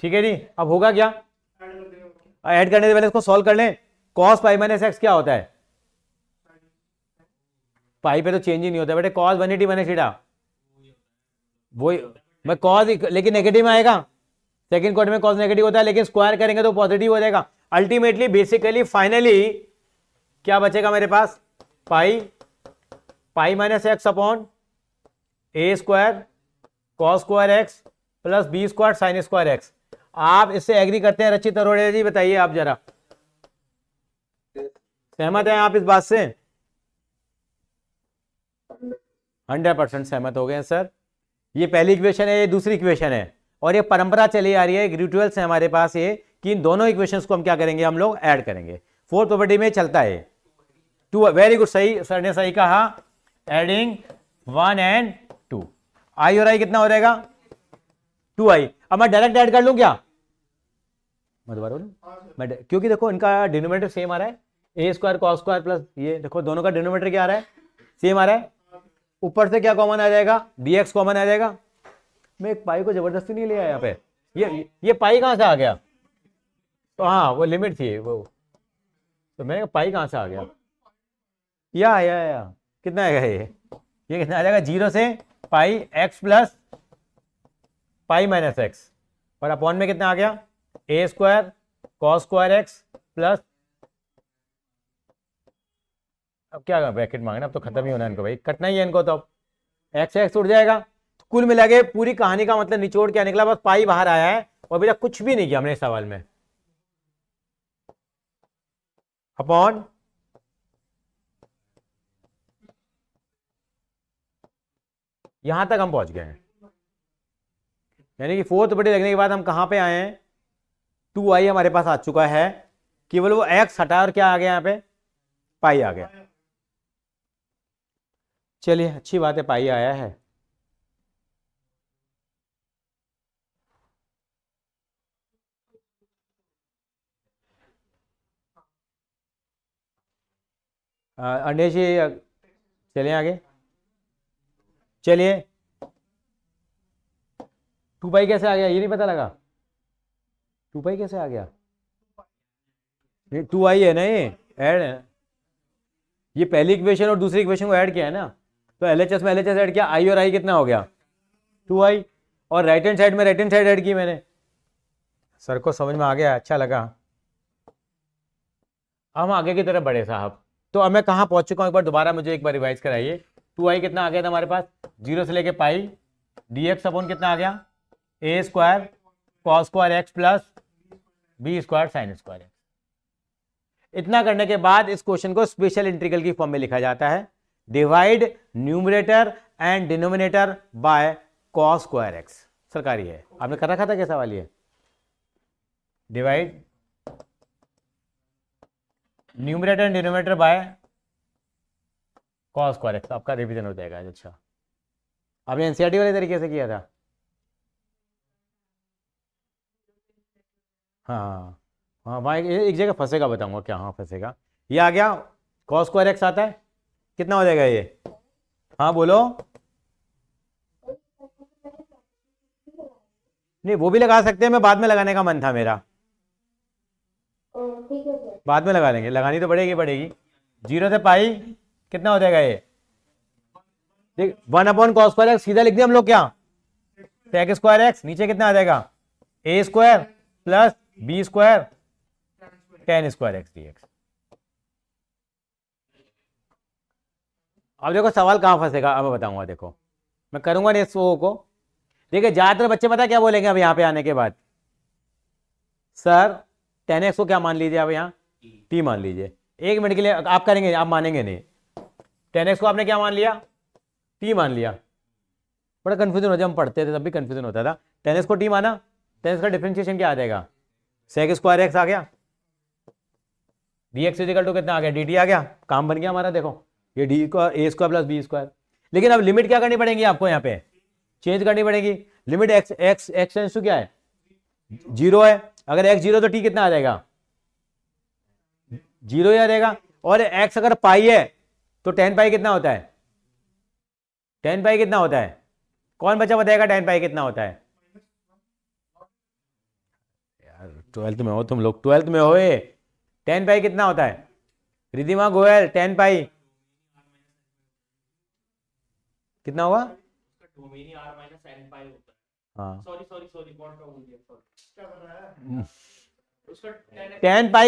ठीक है जी अब होगा क्या ऐड करने से पहले इसको सॉल्व कर लें कॉस पाई माइनस एक्स क्या होता है पाई पे तो चेंज ही नहीं होता बेटे cos one eighty minus theta वो मैं कॉज लेकिन नेगेटिव में आएगा सेकंड क्वार्टर में कॉज नेगेटिव होता है लेकिन स्क्वायर करेंगे तो पॉजिटिव हो जाएगा अल्टीमेटली बेसिकली फाइनली क्या बचेगा मेरे पास pi pi minus x upon a square cos square x plus b square sine square x आप इससे एग्री करते हैं रचित अरोड़े जी बताइए आप जरा सहमत हैं आप इस बात से हंड्रेड परसेंट सहमत हो गए हैं सर ये पहली इक्वेशन है ये दूसरी इक्वेशन है और ये परंपरा चली आ रही है रिटुअल्स है हमारे पास ये कि इन दोनों इक्वेशंस को हम क्या करेंगे हम लोग ऐड करेंगे फोर्थ प्रॉपर्टी में चलता है टू वेरी गुड सही सर ने सही कहा adding one and two I और आई कितना हो जाएगा टू आई अब मैं डायरेक्ट ऐड कर लूँ क्या मैं क्योंकि देखो इनका डिनोमेटर सेम आ रहा है a square cos square plus ये देखो दोनों का डिनोमीटर क्या आ रहा है सेम आ रहा है ऊपर से क्या कॉमन आ जाएगा डी कॉमन आ जाएगा मैं एक पाई को जबरदस्ती नहीं लिया यहाँ पे ये ये पाई कहाँ से आ गया तो हाँ वो लिमिट थी वो तो मैंने पाई कहाँ से आ गया या या या कितना आएगा ये ये कितना आ जाएगा जीरो से pi x plus pi minus x और अपॉन में कितना आ गया a square cos square x plus अब क्या ब्रैकेट मांगना अब तो खत्म ही होना है इनको भाई कटना ही है इनको तो अब एक्स एक्स उठ जाएगा तो कुल मिला के पूरी कहानी का मतलब निचोड़ क्या निकला बस पाई बाहर आया है और बेटा कुछ भी नहीं किया हमने इस सवाल में अपॉन यहां तक हम पहुंच गए हैं यानी कि फोर्थ बटे लगने के बाद हम कहां पे आए हैं टू आई हमारे पास आ चुका है केवल वो एक्स हटा और क्या आ गया यहां पे पाई आ गया चलिए अच्छी बात है पाई आया है अंडे जी चलिए आगे चलिए टू पाई कैसे आ गया ये नहीं पता लगा टू पाई कैसे आ गया टू आई है ना ये ऐड है ये पहली इक्वेशन और दूसरी इक्वेशन को ऐड किया है ना तो एल एच एस में एल एच एस एड किया आई और आई कितना हो गया टू आई और राइट हैंड साइड में राइट हैंड साइड एड की मैंने सर को समझ में आ गया अच्छा लगा हम आगे की तरफ बढ़े साहब तो अब मैं कहाँ पहुंच चुका हूँ एक बार दोबारा मुझे एक बार रिवाइज कराइए टू आई कितना आ गया था हमारे पास जीरो से लेके पाई डी एक्स अपॉन कितना आ गया a square cos square x plus b square sine square x इतना करने के बाद इस क्वेश्चन को स्पेशल इंटीग्रल की फॉर्म में लिखा जाता है divide numerator and denominator by cos square x सरकारी है आपने कर रखा था कैसा वाली है divide numerator and denominator by cos square x आपका रिवीजन हो जाएगा अच्छा आपने एनसीईआरटी e वाले तरीके से किया था हाँ हाँ वहाँ एक जगह फंसेगा बताऊंगा क्या हाँ फंसेगा ये आ गया कॉस स्क्वायर एक्स आता है कितना हो जाएगा ये हाँ बोलो नहीं वो भी लगा सकते हैं मैं बाद में लगाने का मन था मेरा बाद में लगा लेंगे लगानी तो पड़ेगी पड़ेगी जीरो से पाई कितना हो जाएगा ये देख one upon cos square x सीधा लिख दिया हम लोग क्या एक्स स्क्वायर एक्स नीचे कितना आ जाएगा a square plus b square tan square x d x अब देखो सवाल कहाँ फंसेगा अब मैं बताऊंगा देखो मैं करूंगा नहीं सो को देखिए ज़्यादातर बच्चे पता क्या बोलेंगे अब यहाँ पे आने के बाद सर टेन एक्स को क्या मान लीजिए अब यहाँ टी मान लीजिए एक मिनट के लिए आप करेंगे आप मानेंगे नहीं टेन एक्स को आपने क्या मान लिया टी मान लिया बड़ा कन्फ्यूजन हो जाए हम पढ़ते थे तब भी कन्फ्यूजन होता था टेन एक्स को टी माना टेन एक्स का डिफ्रेंशिएशन क्या आ जाएगा सेक स्क्वायर एक्स आ गया डी एक्स इजिकल टू कितना आ गया डी टी आ गया काम बन गया हमारा देखो ये d square a square plus b square लेकिन अब लिमिट क्या करनी पड़ेगी आपको यहाँ पे चेंज करनी पड़ेगी limit x x x tends to क्या है जीरो है अगर एक्स जीरो तो टी कितना आ जाएगा जीरो ही आ जाएगा और एक्स अगर पाई है तो टेन पाई कितना होता है टेन पाई कितना होता है कौन बच्चा बताएगा टेन पाई कितना होता है यार ट्वेल्थ में हो तुम लोग ट्वेल्थ में हो टेन पाई कितना होता है रिधिमा गोयल टेन पाई कितना हुआ टेन पाई हाँ। हम्म।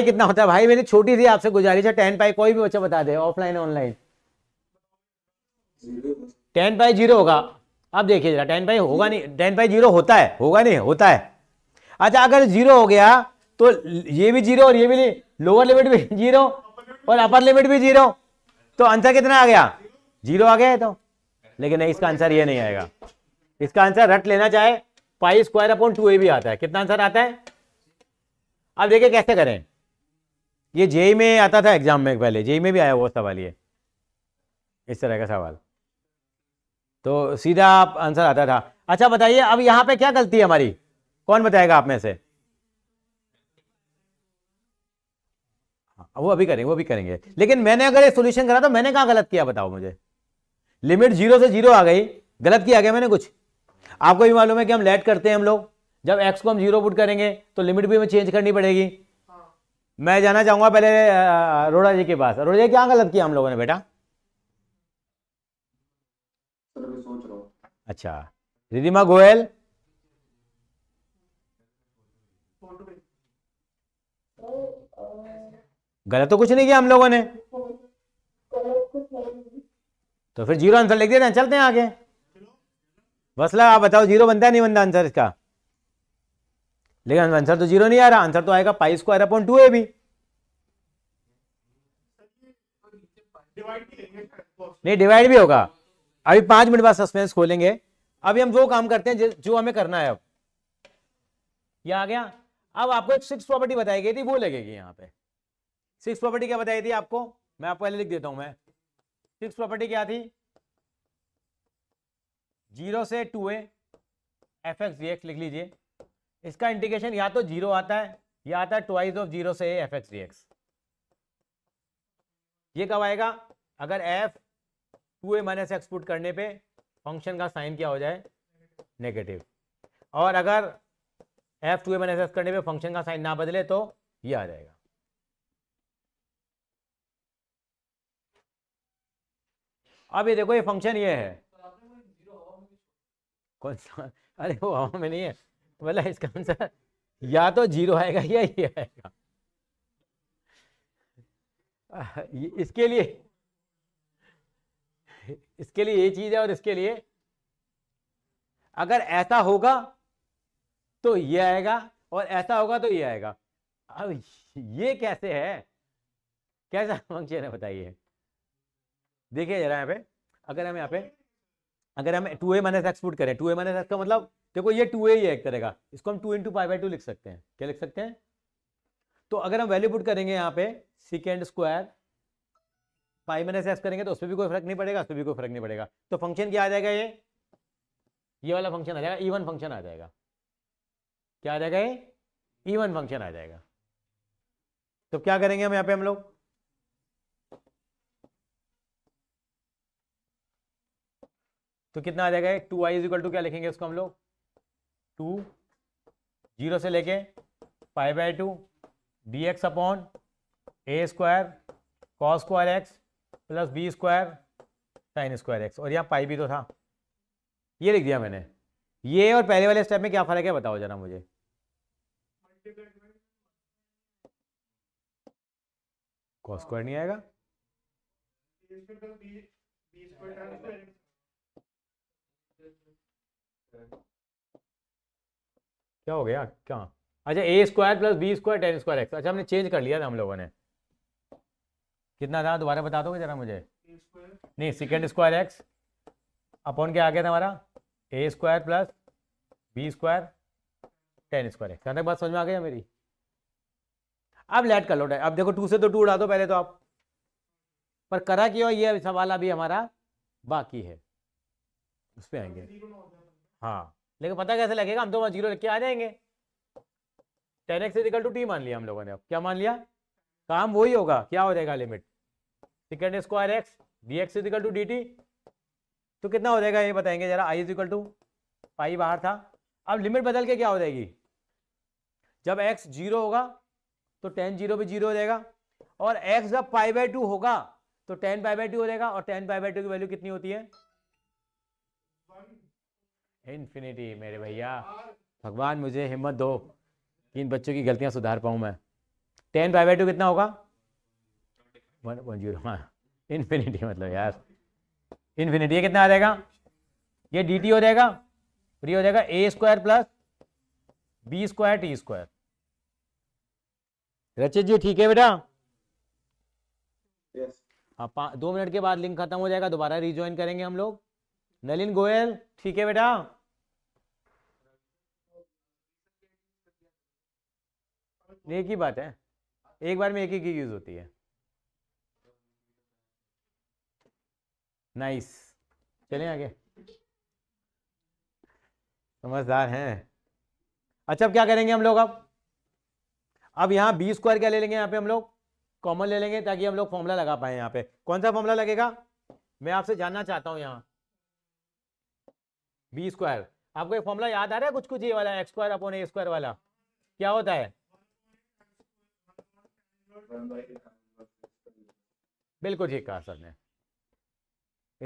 कितना होता है भाई मेरी छोटी थी आपसे गुजारिश है टेन पाई कोई भी बच्चा बता दे offline online tan pi zero होगा अब देखिए जरा टेन पाई होगा नहीं टेन पाई जीरो होता है होगा नहीं होता है अच्छा अगर जीरो हो गया तो ये भी जीरो और ये भी लोअर लिमिट भी जीरो और अपर लिमिट भी जीरो तो आंसर कितना आ गया जीरो आ गया है तो लेकिन नहीं इसका आंसर ये नहीं आएगा इसका आंसर रट लेना चाहे pi square upon two a भी आता है कितना आंसर आता है अब देखिए कैसे करें ये जेई e में आता था एग्जाम में पहले जेई e में भी आया वो सवाल ये इस तरह का सवाल तो सीधा आप आंसर आता था अच्छा बताइए अब यहाँ पे क्या गलती है हमारी कौन बताएगा आप में से हाँ, वो अभी करेंगे वो अभी करेंगे लेकिन मैंने अगर ये सोल्यूशन करा तो मैंने कहा गलत किया बताओ मुझे लिमिट जीरो से जीरो आ गई गलत किया गया मैंने कुछ आपको भी मालूम है कि हम लेट करते हैं हम लोग जब एक्स को हम जीरो पुट करेंगे तो लिमिट भी हमें चेंज करनी पड़ेगी हाँ। मैं जाना चाहूंगा पहले अरोड़ा जी के पास अरोड़ा जी क्या गलत किया हम लोगों ने बेटा अच्छा रिदिमा गोयल तो, गलत तो कुछ नहीं किया हम लोगों ने तो फिर जीरो आंसर लिख देते हैं चलते हैं आगे मसला आप बताओ जीरो बनता है नहीं बनता आंसर इसका लेकिन आंसर तो जीरो नहीं आ रहा आंसर तो आएगा pi square upon two a भी नहीं डिवाइड भी होगा अभी पांच मिनट बाद सस्पेंस खोलेंगे अभी हम जो काम करते हैं जो हमें करना है अब ये आ गया अब आपको एक सिक्स प्रॉपर्टी बताई गई थी वो लगेगी यहाँ पे सिक्स प्रॉपर्टी क्या बताई थी आपको मैं आपको पहले लिख देता हूं मैं सिक्स प्रॉपर्टी क्या थी जीरो से two a f x d x लिख लीजिए इसका इंटीग्रेशन या तो जीरो आता है या आता है ट्वाइस ऑफ जीरो से एफ एक्स डी एक्स ये कब आएगा अगर f two a minus x put करने पे फंक्शन का साइन क्या हो जाए नेगेटिव और अगर f two a minus x करने पे फंक्शन का साइन ना बदले तो ये आ जाएगा अब ये देखो ये फंक्शन ये है कौन सा अरे वो हवा में नहीं है तो बोला इसका आंसर या तो जीरो आएगा या ये आएगा इसके लिए इसके लिए ये चीज़ है और इसके लिए अगर ऐसा होगा तो ये आएगा और ऐसा होगा तो ये आएगा अब ये कैसे है कैसा फंक्शन है बताइए देखिए जरा यहाँ पे अगर हम यहाँ पे अगर हम two a minus x put करें टू ए माइनस एक्स का मतलब देखो ये टू ए ही है एक तरह का इसको हम two into pi by two लिख सकते हैं क्या लिख सकते हैं तो अगर हम वैल्यू पुट करेंगे यहाँ पे secant square pi minus x करेंगे तो उसमें भी कोई फर्क नहीं पड़ेगा उसमें भी कोई फर्क नहीं पड़ेगा तो फंक्शन क्या आ जाएगा ये ये वाला फंक्शन आ जाएगा ईवन फंक्शन आ जाएगा क्या आ जाएगा ये ईवन फंक्शन आ जाएगा तो क्या करेंगे हम यहाँ पे हम लोग तो कितना आ जाएगा टू आई इजिकल टू क्या लिखेंगे उसको हम लोग टू जीरो से लेके five by two d x upon a square cos square x plus b square sine square x और यहाँ पाई भी तो था ये लिख दिया मैंने ये और पहले वाले स्टेप में क्या फ़र्क है बताओ जरा मुझे कॉस स्क्वायर नहीं आएगा क्या हो गया क्या अच्छा a square plus b square tan square x अच्छा हमने चेंज कर लिया था हम लोगों ने कितना था दोबारा बता दोगे जरा मुझे नहीं सिकेंड स्क्वायर एक्स अपॉन क्या आ गया था हमारा a square plus b square tan square x तक बात समझ में आ गया मेरी अब लेट कर लो अब देखो टू से तो टू उड़ा दो पहले तो आप पर करा क्यों ये सवाल अभी हमारा बाकी है उस पर आएंगे हाँ लेकिन पता कैसे लगेगा हम तो वहाँ जीरो लिख के आ जाएंगे tan x is equal to t मान लिया हम लोगों ने अब क्या मान लिया काम वही होगा क्या हो जाएगा limit second square x d x is equal to d t तो कितना हो जाएगा ये बताएंगे जरा आई इजिकल टू पाई बाहर था अब लिमिट बदल के क्या हो जाएगी जब एक्स जीरो होगा तो टेन जीरो भी जीरो हो जाएगा और एक्स जब पाई बाई टू होगा तो टेन पाई बाई टू हो जाएगा और टेन पाई बाई टू की वैल्यू कितनी होती है इन्फिनिटी मेरे भैया भगवान मुझे हिम्मत दो कि इन बच्चों की गलतियां सुधार पाऊं मैं टेन बाई बाई टू कितना होगा वन वन जीरो हाँ इन्फिनिटी मतलब यार इन्फिनिटी ये कितना आ जाएगा ये डी हो जाएगा और ये हो जाएगा a square plus b square t square Rachit ji ठीक है बेटा yes. हाँ दो मिनट के बाद लिंक खत्म हो जाएगा दोबारा रिज्वाइन करेंगे हम लोग नलिन गोयल ठीक है बेटा एक ही बात है एक बार में एक ही की यूज होती है नाइस चलें आगे समझदार हैं अच्छा अब क्या करेंगे हम लोग अब अब यहाँ बी स्क्वायर क्या ले लेंगे यहाँ पे हम लोग कॉमन ले लेंगे ताकि हम लोग फॉर्मूला लगा पाए यहां पे कौन सा फॉर्मूला लगेगा मैं आपसे जानना चाहता हूँ यहां बी स्क्वायर आपको एक फॉर्मूला याद आ रहा है कुछ कुछ ये वाला x square upon a square वाला क्या होता है बिल्कुल ठीक कहा सर ने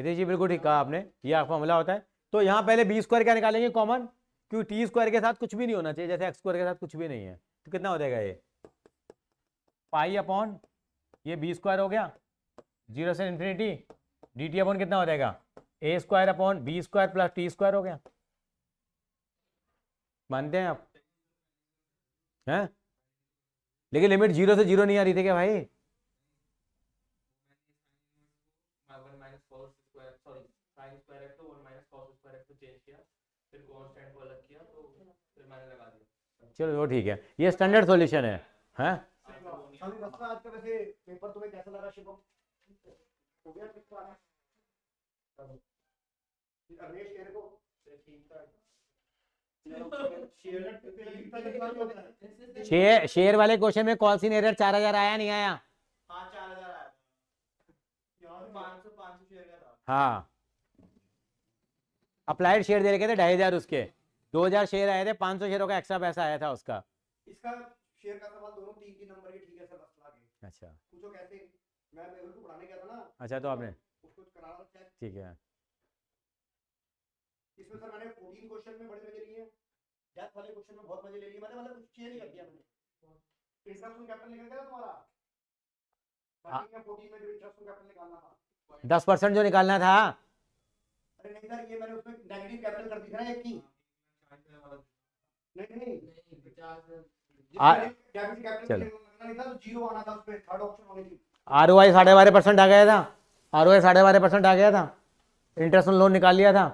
यदि जी बिल्कुल ठीक कहा आपने ये आपका फॉर्मूला होता है तो यहाँ पहले बी स्क्वायर क्या निकालेंगे कॉमन क्यों टी स्क्वायर के साथ कुछ भी नहीं होना चाहिए जैसे एक्स स्क्वायर के साथ कुछ भी नहीं है तो कितना हो जाएगा ये पाई अपॉन ये बी स्क्वायर हो गया जीरो से इन्फिनिटी डी टी अपॉन कितना हो जाएगा a square upon b square plus t square हो गया मानते हैं आप हैं लेकिन लिमिट जीरो से जीरो नहीं आ रही थी क्या भाई चलो वो ठीक है ये स्टैंडर्ड सॉल्यूशन है हैं आज का पेपर तुम्हें कैसा लगा शिवम हो गया शेयर वाले क्वेश्चन में कौन सी एरर चार हजार आया नहीं आया हाँ चार हजार आया हाँ अप्लाइड शेयर दे रखे थे ढाई हजार उसके दो हजार शेयर आए थे पांच सौ शेयरों का एक्स्ट्रा पैसा आया था उसका इसका शेयर का सवाल दोनों नंबर के ठीक है सर अच्छा कैसे मैं मेरे को तो पढ़ाने गया था ना अच्छा तो आपने करा ठीक है इसमें सर मैंने फोर्टीन क्वेश्चन में बड़े मजे लिए डेथ वाले क्वेश्चन में बहुत मजे ले लिए मैंने मतलब कुछ चेंज कर दिया मैंने इंट्रस्ट कैपिटल निकल गया तुम्हारा फोर्टीन हाँ। में जो इंट्रस्ट कैपिटल निकालना था दस परसेंट जो निकालना था अरे नहीं सर ये मैंने उसमें नेगेटिव कैपिटल कर दी थी ना एक की नहीं नहीं आर ओ आई साढ़े बारह परसेंट आ गया था आर ओ आई साढ़े बारह परसेंट आ गया था इंटरेस्ट लोन निकाल लिया था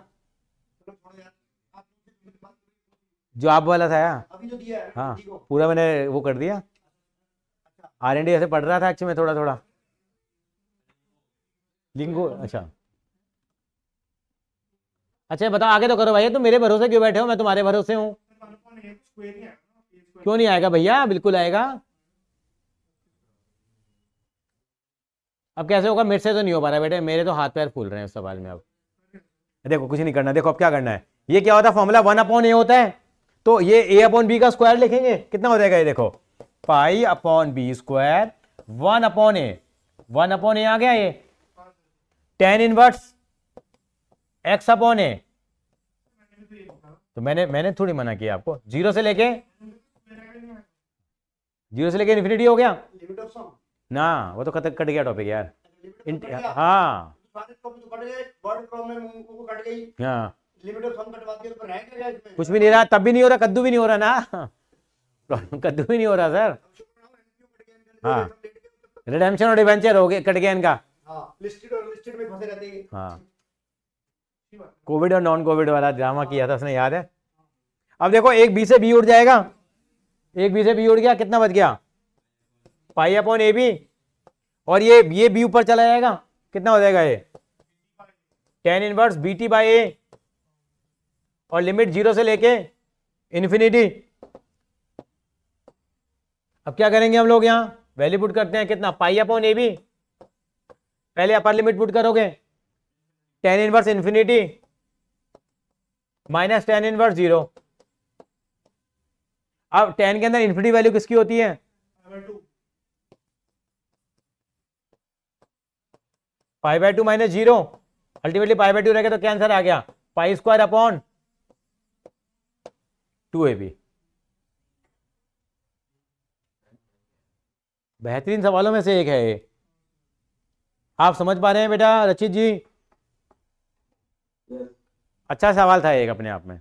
जो आप वाला था यार तो हाँ पूरा मैंने वो कर दिया आर एन डी ऐसे पढ़ रहा था एक्चुअली में थोड़ा थोड़ा लिंगो अच्छा अच्छा बताओ आगे तो करो भाई तुम मेरे भरोसे क्यों बैठे हो मैं तुम्हारे भरोसे हूँ क्यों नहीं आएगा भैया बिल्कुल आएगा अब कैसे होगा मेरे से तो नहीं हो पा रहा बेटे मेरे तो हाथ पैर फूल रहे हैं उस सवाल में अब देखो कुछ नहीं करना देखो अब क्या करना है ये क्या होता है फॉर्मूला वन अपॉन ए होता है तो ये ए अपॉन बी का स्क्वायर लिखेंगे कितना हो जाएगा ये देखो pi upon b square one upon a one upon a आ गया ये टेन इनवर्स एक्स अपॉन ए तो मैंने मैंने थोड़ी मना किया आपको जीरो से लेके जीरो से लेके इन्फिनिटी हो गया ना वो तो कट कट गया टॉपिक यार हाँ हाँ कुछ भी नहीं रहा तब भी नहीं हो रहा कद्दू भी नहीं हो रहा ना प्रॉब्लम कद्दू भी नहीं हो रहा सर हाँ रिडेम्पशन और डिवेंचर हो गए कट गया इनका हाँ कोविड और नॉन हाँ। कोविड वाला ड्रामा किया था उसने याद है अब देखो एक बी से बी उड़ जाएगा एक बी से बी उड़ गया कितना बच गया पाई अपॉन ए बी और ये ये बी ऊपर चला जाएगा कितना हो जाएगा ये tan inverse b t by a और लिमिट जीरो से लेके इन्फिनिटी अब क्या करेंगे हम लोग यहाँ वैल्यू पुट करते हैं कितना पाई अपॉन ए बी पहले अपर लिमिट पुट करोगे tan inverse infinity minus tan inverse zero अब टेन के अंदर इन्फिनिटी वैल्यू किसकी होती है pi by two minus zero ultimately pi by two रहेगा तो क्या आंसर आ गया pi square upon two a b बेहतरीन सवालों में से एक है ये आप समझ पा रहे हैं बेटा रचित जी अच्छा सवाल था एक अपने आप में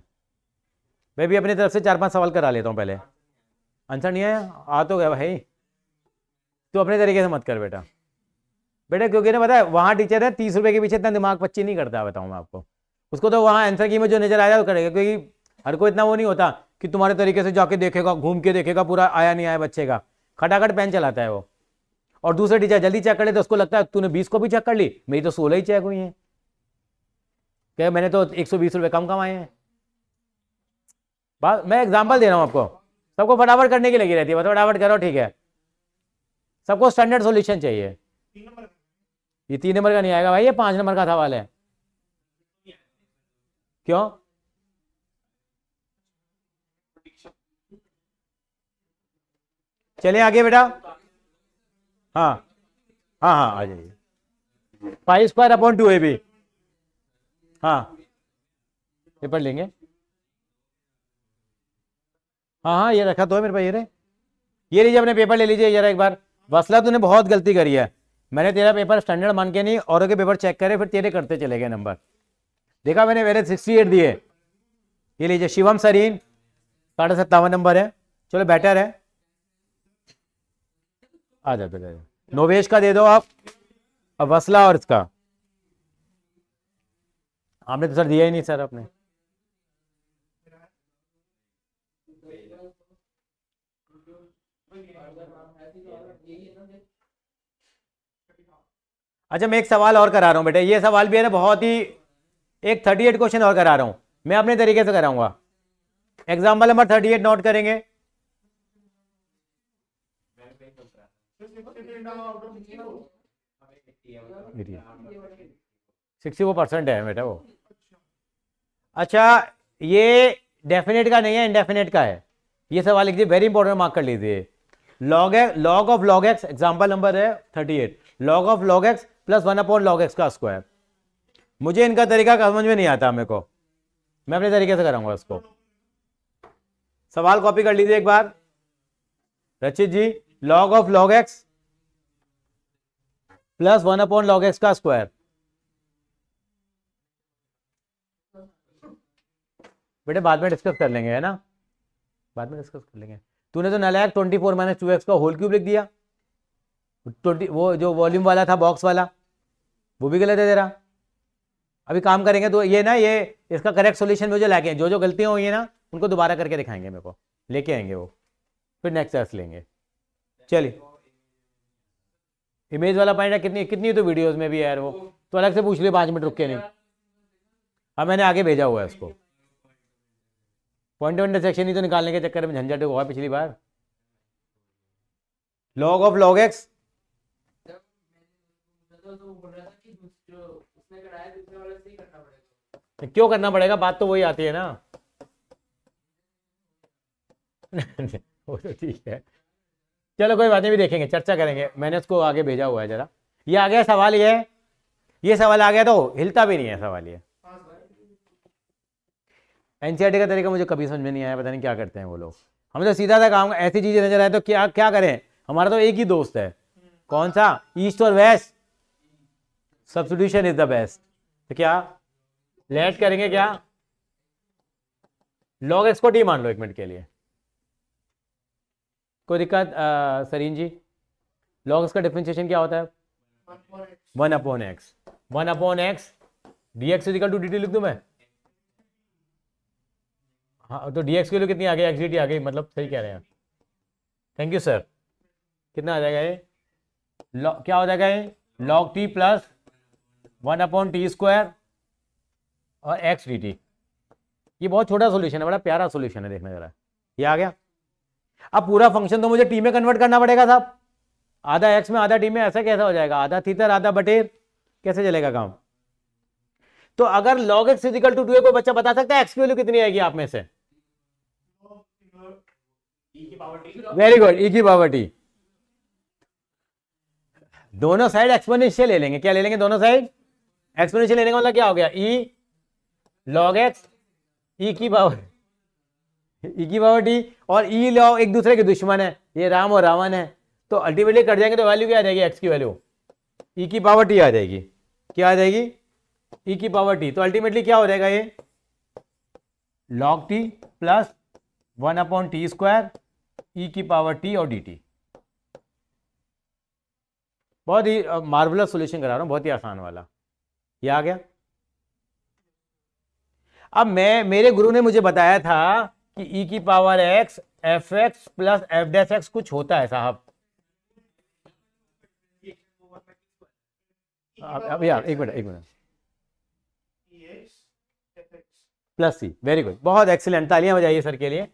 मैं भी अपनी तरफ से चार पांच सवाल करा लेता हूँ पहले आंसर नहीं आया आ तो गया भाई तो अपने तरीके से मत कर बेटा बेटा क्योंकि ना पता है टीचर है तीस रुपए के पीछे इतना दिमाग पच्ची नहीं करता बताऊँ मैं आपको उसको तो वहां आंसर की में जो नजर आया वो करेगा क्योंकि हर कोई इतना वो नहीं होता कि तुम्हारे तरीके से जाके देखेगा घूम के देखेगा पूरा आया नहीं आया बच्चे का खटाखट पेन चलाता है वो और दूसरे टीचर जल्दी चेक कर ले तो उसको लगता है तूने बीस को भी चेक कर ली मेरी तो सोलह ही चेक हुई है क्या मैंने तो एक सौ बीस रुपए कम कमाए हैं बात मैं एग्जाम्पल दे रहा हूँ आपको सबको फटाफट करने की लगी रहती है मतलब फटाफट करो ठीक है सबको स्टैंडर्ड सोल्यूशन चाहिए ये तीन नंबर का नहीं आएगा भाई ये पांच नंबर का था है क्यों चले आगे बेटा हाँ हाँ हाँ आ जाइए pi square upon two a b हाँ ये पढ़ लेंगे हाँ हाँ ये रखा तो है मेरे पास ये रे ये लीजिए अपने पेपर ले लीजिए जरा एक बार वसला तूने बहुत गलती करी है मैंने तेरा पेपर स्टैंडर्ड मान के नहीं औरों के पेपर चेक करे फिर तेरे करते चले गए नंबर देखा मैंने मेरे सिक्सटी एट दिए ये लीजिए शिवम सरीन साढ़े सत्तावन नंबर है चलो बेटर है आ जाओ बेटा नोवेश का दे दो आप अब वसला और इसका आपने तो सर दिया ही नहीं सर आपने अच्छा मैं एक सवाल और करा रहा हूँ बेटा ये सवाल भी है ना बहुत ही एक थर्टी एट क्वेश्चन और करा रहा हूँ मैं अपने तरीके से कराऊंगा example number thirty eight note करेंगे सिक्सटी वो परसेंट है बेटा वो अच्छा ये डेफिनेट का नहीं है इनडेफिनेट का है ये सवाल लिख दिए वेरी इंपॉर्टेंट मार्क कर लीजिए log x log of log x example number है thirty eight log of log x plus one upon log x का स्क्वायर मुझे इनका तरीका समझ में नहीं आता मेरे को मैं अपने तरीके से कराऊंगा इसको सवाल कॉपी कर लीजिए एक बार Rachit ji log of log x plus one upon log x का स्क्वायर बेटे बाद में डिस्कस कर लेंगे है ना बाद में डिस्कस कर लेंगे तूने तो नलायक twenty four minus two x का होल क्यूब लिख दिया ट्वेंटी वो जो वॉल्यूम वाला था बॉक्स वाला वो भी गलत है तेरा अभी काम करेंगे तो ये ना ये इसका करेक्ट सोल्यूशन मुझे लाके जो जो गलतियां हुई है ना उनको दोबारा करके दिखाएंगे मेरे को लेके आएंगे वो फिर नेक्स्ट एस लेंगे चलिए इमेज वाला पॉइंट है कितनी कितनी तो वीडियोस में भी है यार वो तो अलग से पूछ लिया पाँच मिनट रुक के नहीं हाँ मैंने आगे भेजा हुआ है उसको पॉइंट ऑफ इंटरसेक्शन ही तो निकालने के चक्कर में झंझट हुआ पिछली बार लॉग ऑफ लॉग एक्स क्यों करना पड़ेगा बात तो वही आती है ना वो तो ठीक है चलो कोई बात नहीं भी देखेंगे चर्चा करेंगे मैंने उसको आगे भेजा हुआ है जरा ये आ गया सवाल ये ये सवाल आ गया तो हिलता भी नहीं है सवाल ये एनसीआरटी का तरीका मुझे कभी समझ में नहीं आया पता नहीं क्या करते हैं वो लोग हमें तो सीधा था काम ऐसी चीजें नजर आए तो क्या क्या करें हमारा तो एक ही दोस्त है कौन सा ईस्ट और west substitution is the best तो क्या लेट करेंगे क्या लॉग एक्स मान लो एक मिनट के लिए कोई दिक्कत सरीन जी लॉग का डिफ्रेंशिएशन क्या होता है one upon x one upon x d x is equal to d लिख दूँ मैं हाँ तो डी एक्स के लिए कितनी आ गई एक्स डी टी आ गई मतलब सही कह रहे हैं थैंक यू सर कितना आ जाएगा ये क्या हो जाएगा ये log t plus one upon T square और एक्स डी टी ये बहुत छोटा सोल्यूशन है बड़ा प्यारा सोल्यूशन है देखने जरा ये आ गया अब पूरा फंक्शन तो मुझे टी में कन्वर्ट करना पड़ेगा साहब आधा एक्स में आधा टी में ऐसा कैसा हो जाएगा आधा थीतर आधा बटेर कैसे चलेगा काम तो अगर log x is equal to two कोई बच्चा बता सकता है एक्स की वैल्यू कितनी आएगी आप में से वेरी गुड ई की पावर टी दोनों साइड एक्सपोनेंशियल ले लेंगे क्या ले लेंगे दोनों साइड एक्सपोनेंशियल लेने का मतलब क्या हो गया ई लॉग एक्स ई की पावर की पावर टी और ई लॉ एक दूसरे के दुश्मन है ये राम और रावण है तो अल्टीमेटली कट जाएंगे तो वैल्यू क्या आ जाएगी एक्स की वैल्यू ई e की पावर टी आ जाएगी क्या आ जाएगी ई e की पावर टी तो अल्टीमेटली क्या हो जाएगा ये log t plus one upon T square e की पावर टी और डी टी बहुत ही मार्वलस सोल्यूशन करा रहा हूं बहुत ही आसान वाला ये आ गया अब मैं मेरे गुरु ने मुझे बताया था कि e की power x f x plus f dash x कुछ होता है साहब अब यार एक मिनट एक minute plus c very good बहुत एक्सीलेंट तालियां बजाइए सर के लिए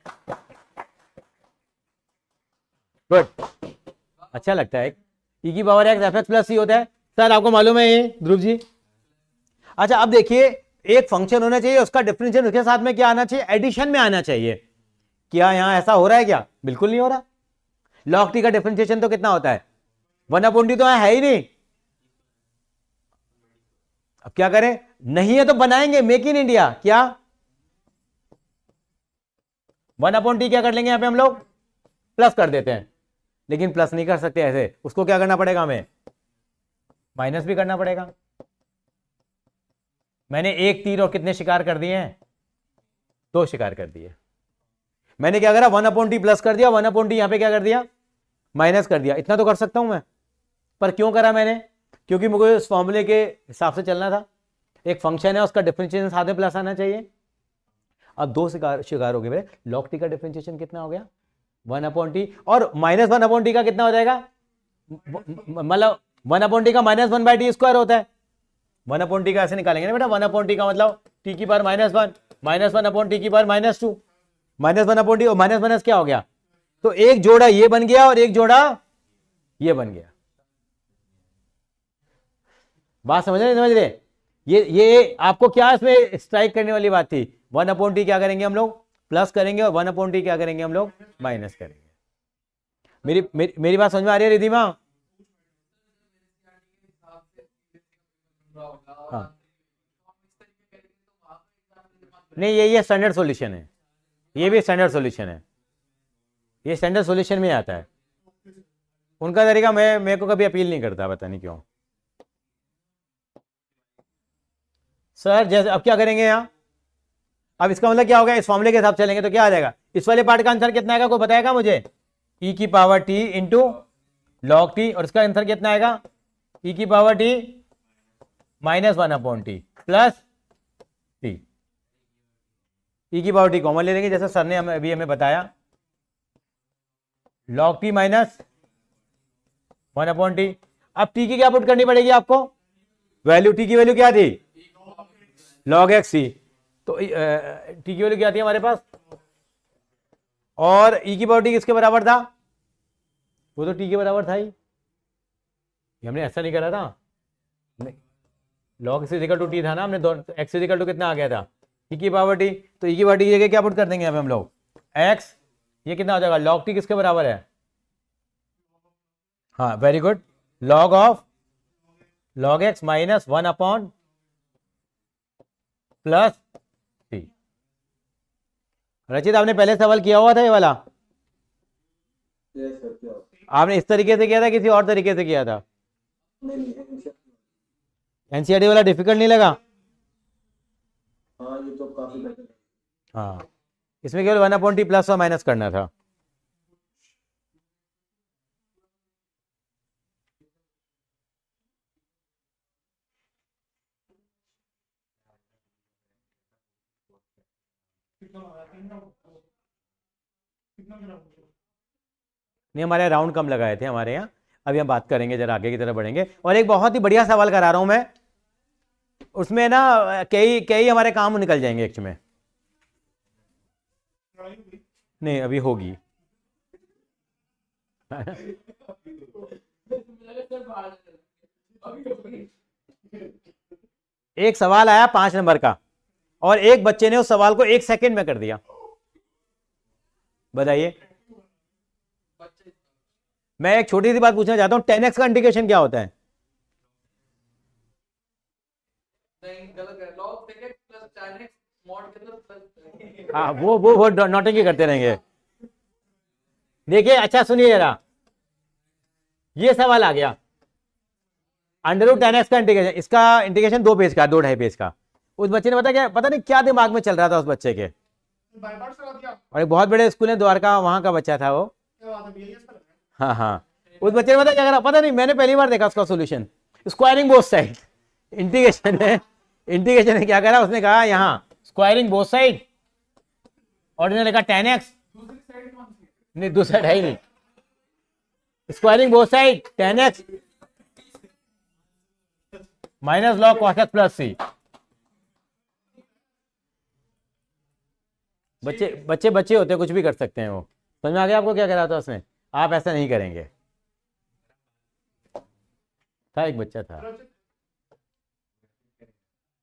गुड अच्छा लगता है ई e की power x f x plus c होता है सर आपको मालूम है ये ध्रुव जी अच्छा अब देखिए एक फंक्शन होना चाहिए उसका डिफरेंशियल उसके साथ में क्या आना चाहिए एडिशन में आना चाहिए क्या यहां ऐसा हो रहा है क्या बिल्कुल नहीं हो रहा लॉक टी का डिफरेंशिएशन तो कितना होता है वन अपॉन टी तो है ही नहीं अब क्या करें नहीं है तो बनाएंगे मेक इन इंडिया क्या वन अपॉन टी क्या कर लेंगे यहां पे हम लोग प्लस कर देते हैं लेकिन प्लस नहीं कर सकते ऐसे उसको क्या करना पड़ेगा हमें माइनस भी करना पड़ेगा मैंने एक तीर और कितने शिकार कर दिए हैं दो शिकार कर दिए मैंने क्या करा वन अपॉइंट प्लस कर दिया वन अपॉइंट यहां पे क्या कर दिया माइनस कर दिया इतना तो कर सकता हूं मैं पर क्यों करा मैंने क्योंकि मुझे उस फॉर्मूले के हिसाब से चलना था एक फंक्शन है उसका डिफ्रेंशिएशन साथ में प्लस आना चाहिए अब दो शिकार शिकार हो गए मेरे लॉक टी का डिफ्रेंशिएशन कितना हो गया वन अपॉइंट टी और माइनस वन अपॉइंट टी का कितना हो जाएगा मतलब वन अपॉइंट टी का minus one by t square होता है वन अपॉन टी का ऐसे निकालेंगे ना बेटा वन अपॉन टी का मतलब टी की power minus one minus one upon t की power minus two minus one upon t और माइनस माइनस क्या हो गया तो एक जोड़ा ये बन गया और एक जोड़ा ये बन गया बात समझ रहे समझ रहे ये ये आपको क्या इसमें स्ट्राइक करने वाली बात थी वन अपॉन टी क्या करेंगे हम लोग प्लस करेंगे और वन अपॉन टी क्या करेंगे हम लोग माइनस करेंगे मेरी मेरी, मेरी बात समझ में आ रही है रिधिमा हाँ नहीं ये ये स्टैंडर्ड सॉल्यूशन है ये भी स्टैंडर्ड सॉल्यूशन है ये स्टैंडर्ड सॉल्यूशन में आता है उनका तरीका मैं मेरे को कभी अपील नहीं करता पता नहीं क्यों सर जैसे अब क्या करेंगे यहाँ अब इसका मतलब क्या होगा इस फॉर्मूले के हिसाब से चलेंगे तो क्या आ जाएगा इस वाले पार्ट का आंसर कितना आएगा कोई बताएगा मुझे ई e की power t into log t और इसका आंसर कितना आएगा ई e की power t minus one upon t plus t e e की पावर टी कॉमन ले लेंगे जैसा सर ने हमें अभी हमें बताया log t minus one upon t अब टी की क्या पुट करनी पड़ेगी आपको वैल्यू टी की वैल्यू क्या थी लॉग एक्स सी तो टी e, की वैल्यू क्या थी हमारे पास और ई e की पावर टी किसके बराबर था वो तो टी के बराबर था ही हमने ऐसा नहीं करा था log x is equal to t था ना हमने दोनों एक्स इजिकल टू कितना आ गया था ई e की पावर टी तो ई e की पावर टी की जगह क्या पुट कर देंगे अब हम लोग एक्स ये कितना आ जाएगा लॉग टी किसके बराबर है हाँ very good log of log x minus one upon plus t Rachit आपने पहले सवाल किया हुआ था ये वाला आपने इस तरीके से किया था किसी और तरीके से किया था एनसीआरटी वाला डिफिकल्ट नहीं लगा हाँ, ये तो काफी हाँ इसमें केवल वन अपॉइंट प्लस और माइनस करना था नहीं हमारे राउंड कम लगाए थे हमारे यहाँ अभी हम बात करेंगे जरा आगे की तरफ बढ़ेंगे और एक बहुत ही बढ़िया सवाल करा रहा हूँ मैं उसमें ना कई कई हमारे काम निकल जाएंगे एक्चुअली में नहीं अभी होगी एक सवाल आया पांच नंबर का और एक बच्चे ने उस सवाल को एक सेकंड में कर दिया बताइए मैं एक छोटी सी बात पूछना चाहता हूं टेन एक्स का इंडिकेशन क्या होता है तो हाँ वो वो वो नोटिंग करते रहेंगे देखिए अच्छा सुनिए जरा ये सवाल आ गया अंडर रूट टेन एक्स का इंटीग्रेशन इसका इंटीग्रेशन दो पेज का दो ढाई पेज का उस बच्चे ने पता क्या पता नहीं क्या दिमाग में चल रहा था उस बच्चे के और एक बहुत बड़े स्कूल है द्वारका वहां का बच्चा था वो हाँ हाँ उस बच्चे ने पता क्या करा पता नहीं मैंने पहली बार देखा उसका solution squaring both side integration है इंटीग्रेशन है क्या करा उसने कहा यहाँ स्क्वायरिंग बोथ साइड और ने लिखा टेन एक्स नहीं दूसरा ढाई नहीं squaring both side tan x minus log cos x plus c बच्चे बच्चे बच्चे होते कुछ भी कर सकते हैं वो समझ में आ गया आपको क्या कह रहा था उसने आप ऐसा नहीं करेंगे था एक बच्चा था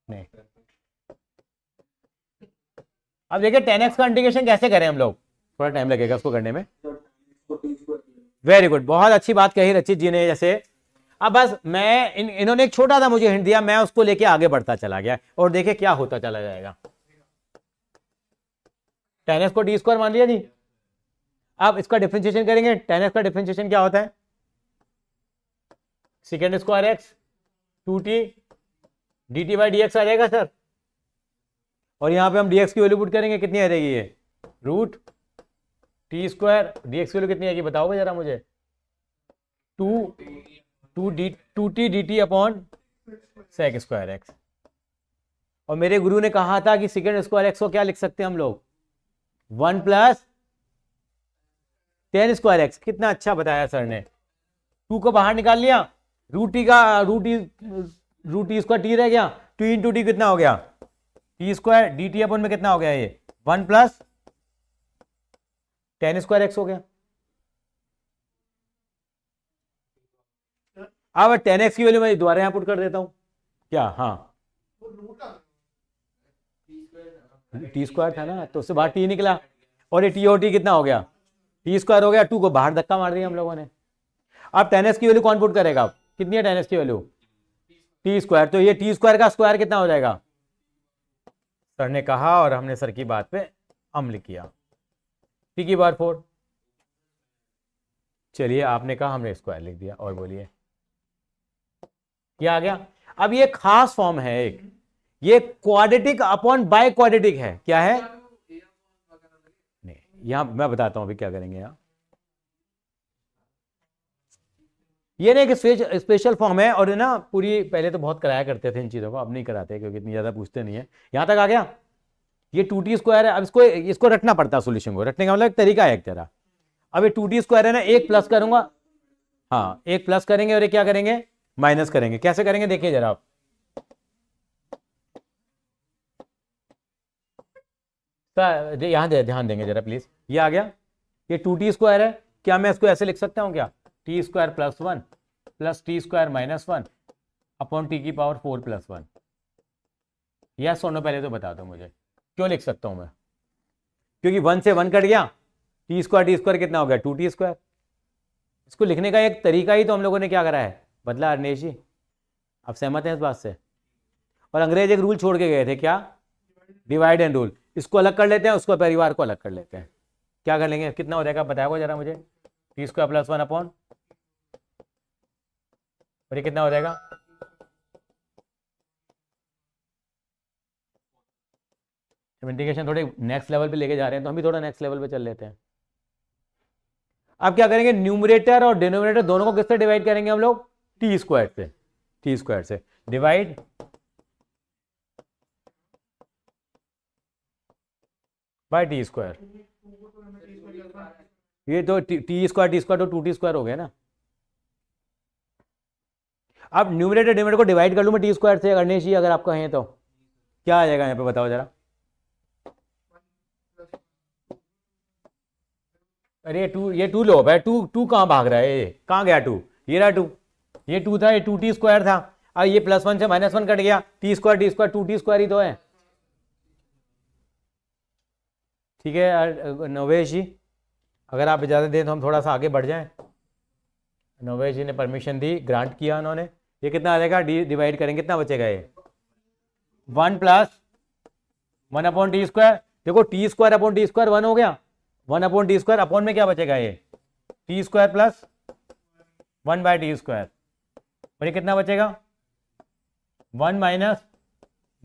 नहीं अब देखिए टेन एक्स का इंटीग्रेशन कैसे करें हम लोग थोड़ा टाइम लगेगा उसको करने में वेरी गुड बहुत अच्छी बात कही रचित जी ने जैसे अब बस मैं इन इन्होंने एक छोटा सा मुझे हिंट दिया मैं उसको लेके आगे बढ़ता चला गया और देखे क्या होता चला जाएगा टेन एक्स को डी स्क्वायर मान लिया जी अब इसका डिफ्रेंशिएशन करेंगे टेन एक्स का डिफ्रेंशिएशन क्या होता है second square x two t d t by d x आ जाएगा सर और यहाँ पे हम डी एक्स की वैल्यू पुट करेंगे कितनी आ जाएगी ये root t square d x की वैल्यू कितनी आएगी बताओगे जरा मुझे two two d two t d T upon sec square x और मेरे गुरु ने कहा था कि सेकेंड स्क्वायर एक्स को क्या लिख सकते हैं हम लोग one plus tan square x कितना अच्छा बताया सर ने टू को बाहर निकाल लिया रूटी का रूटी रूट टी स्क्वायर टी रह गया टू टू टी कितना हो गया टी स्क्वायर डी टी अपन में कितना हो गया ये one plus tan square x हो गया अब टेन एक्स की वैल्यू मैं दोबारा यहां पुट कर देता हूं क्या हाँ टी स्क्वायर था ना तो उससे बाहर टी निकला और ये टी और टी कितना हो गया टी स्क्वायर हो गया टू को बाहर धक्का मार दिया हम लोगों ने अब टेन एक्स की वैल्यू कौन पुट करेगा आप कितनी है टेन एक्स की वैल्यू टी स्क्वायर तो ये टी स्क्वायर का स्क्वायर कितना हो जाएगा सर ने कहा और हमने सर की बात पे अमल किया टी की बार फोर चलिए आपने कहा हमने स्क्वायर लिख दिया और बोलिए क्या आ गया अब ये खास फॉर्म है एक ये क्वाड्रेटिक अपॉन बाय क्वाड्रेटिक है क्या है नहीं यहां मैं बताता हूं अभी क्या करेंगे यहां ये ना एक स्पेशल फॉर्म है और ना पूरी पहले तो बहुत कराया करते थे इन चीज़ों को अब नहीं कराते क्योंकि इतनी ज़्यादा पूछते नहीं है यहाँ तक आ गया ये टू टी स्क्वायर है अब इसको इसको रटना पड़ता है सोल्यूशन को रटने का मतलब एक तरीका है एक तरह अब ये टू टी स्क्वायर है ना एक प्लस करूंगा हाँ एक प्लस करेंगे और ये क्या करेंगे माइनस करेंगे कैसे करेंगे देखिए जरा आप यहां ध्यान देंगे जरा प्लीज ये आ गया ये टू टी स्क्वायर है क्या मैं इसको ऐसे लिख सकता हूं क्या t square plus one plus t square minus one upon t की पावर फोर प्लस वन यह सोनो पहले तो बता दो मुझे क्यों लिख सकता हूं मैं क्योंकि वन से वन कट गया टी स्क्वायर टी स्क्वायर कितना हो गया टू टी स्क्वायर इसको लिखने का एक तरीका ही तो हम लोगों ने क्या करा है बदला अरनेश जी आप सहमत हैं इस बात से और अंग्रेज एक रूल छोड़ के गए थे क्या डिवाइड एंड रूल इसको अलग कर लेते हैं उसको परिवार को अलग कर लेते हैं क्या कर लेंगे कितना हो जाएगा बताएगा जरा मुझे t square plus one upon और ये कितना हो जाएगा इंडिकेशन थोड़े नेक्स्ट लेवल पे लेके जा रहे हैं तो हम भी थोड़ा नेक्स्ट लेवल पे चल लेते हैं अब क्या करेंगे न्यूमरेटर और डिनोमिनेटर दोनों को किससे डिवाइड करेंगे हम लोग टी स्क्वायर से टी स्क्वायर से डिवाइड बाय टी स्क्वायर ये तो टी स्क्वायर टी स्क्वायर तो टू टी स्क्वायर हो गया ना अब न्यूमिनेटर डिनोमिनेटर को डिवाइड कर लूँ मैं टी स्क्वायर से अगर नहीं अगर आपका है तो क्या आ जाएगा यहाँ पे बताओ जरा अरे टू ये टू लो भाई टू टू कहाँ भाग रहा है ये कहाँ गया टू ये रहा टू ये टू था ये टू टी स्क्वायर था अब ये प्लस वन से माइनस वन कट गया t square t square two t square ही तो है ठीक है नवेश जी अगर आप इजाज़त दें तो हम थोड़ा सा आगे बढ़ जाएं नवेश जी ने परमिशन दी ग्रांट किया उन्होंने ये कितना आ जाएगा डी डिवाइड करेंगे कितना बचेगा ये one plus one upon T square देखो t square upon T square one हो गया one upon T square upon में क्या बचेगा ये t square plus one by t square और ये कितना बचेगा one minus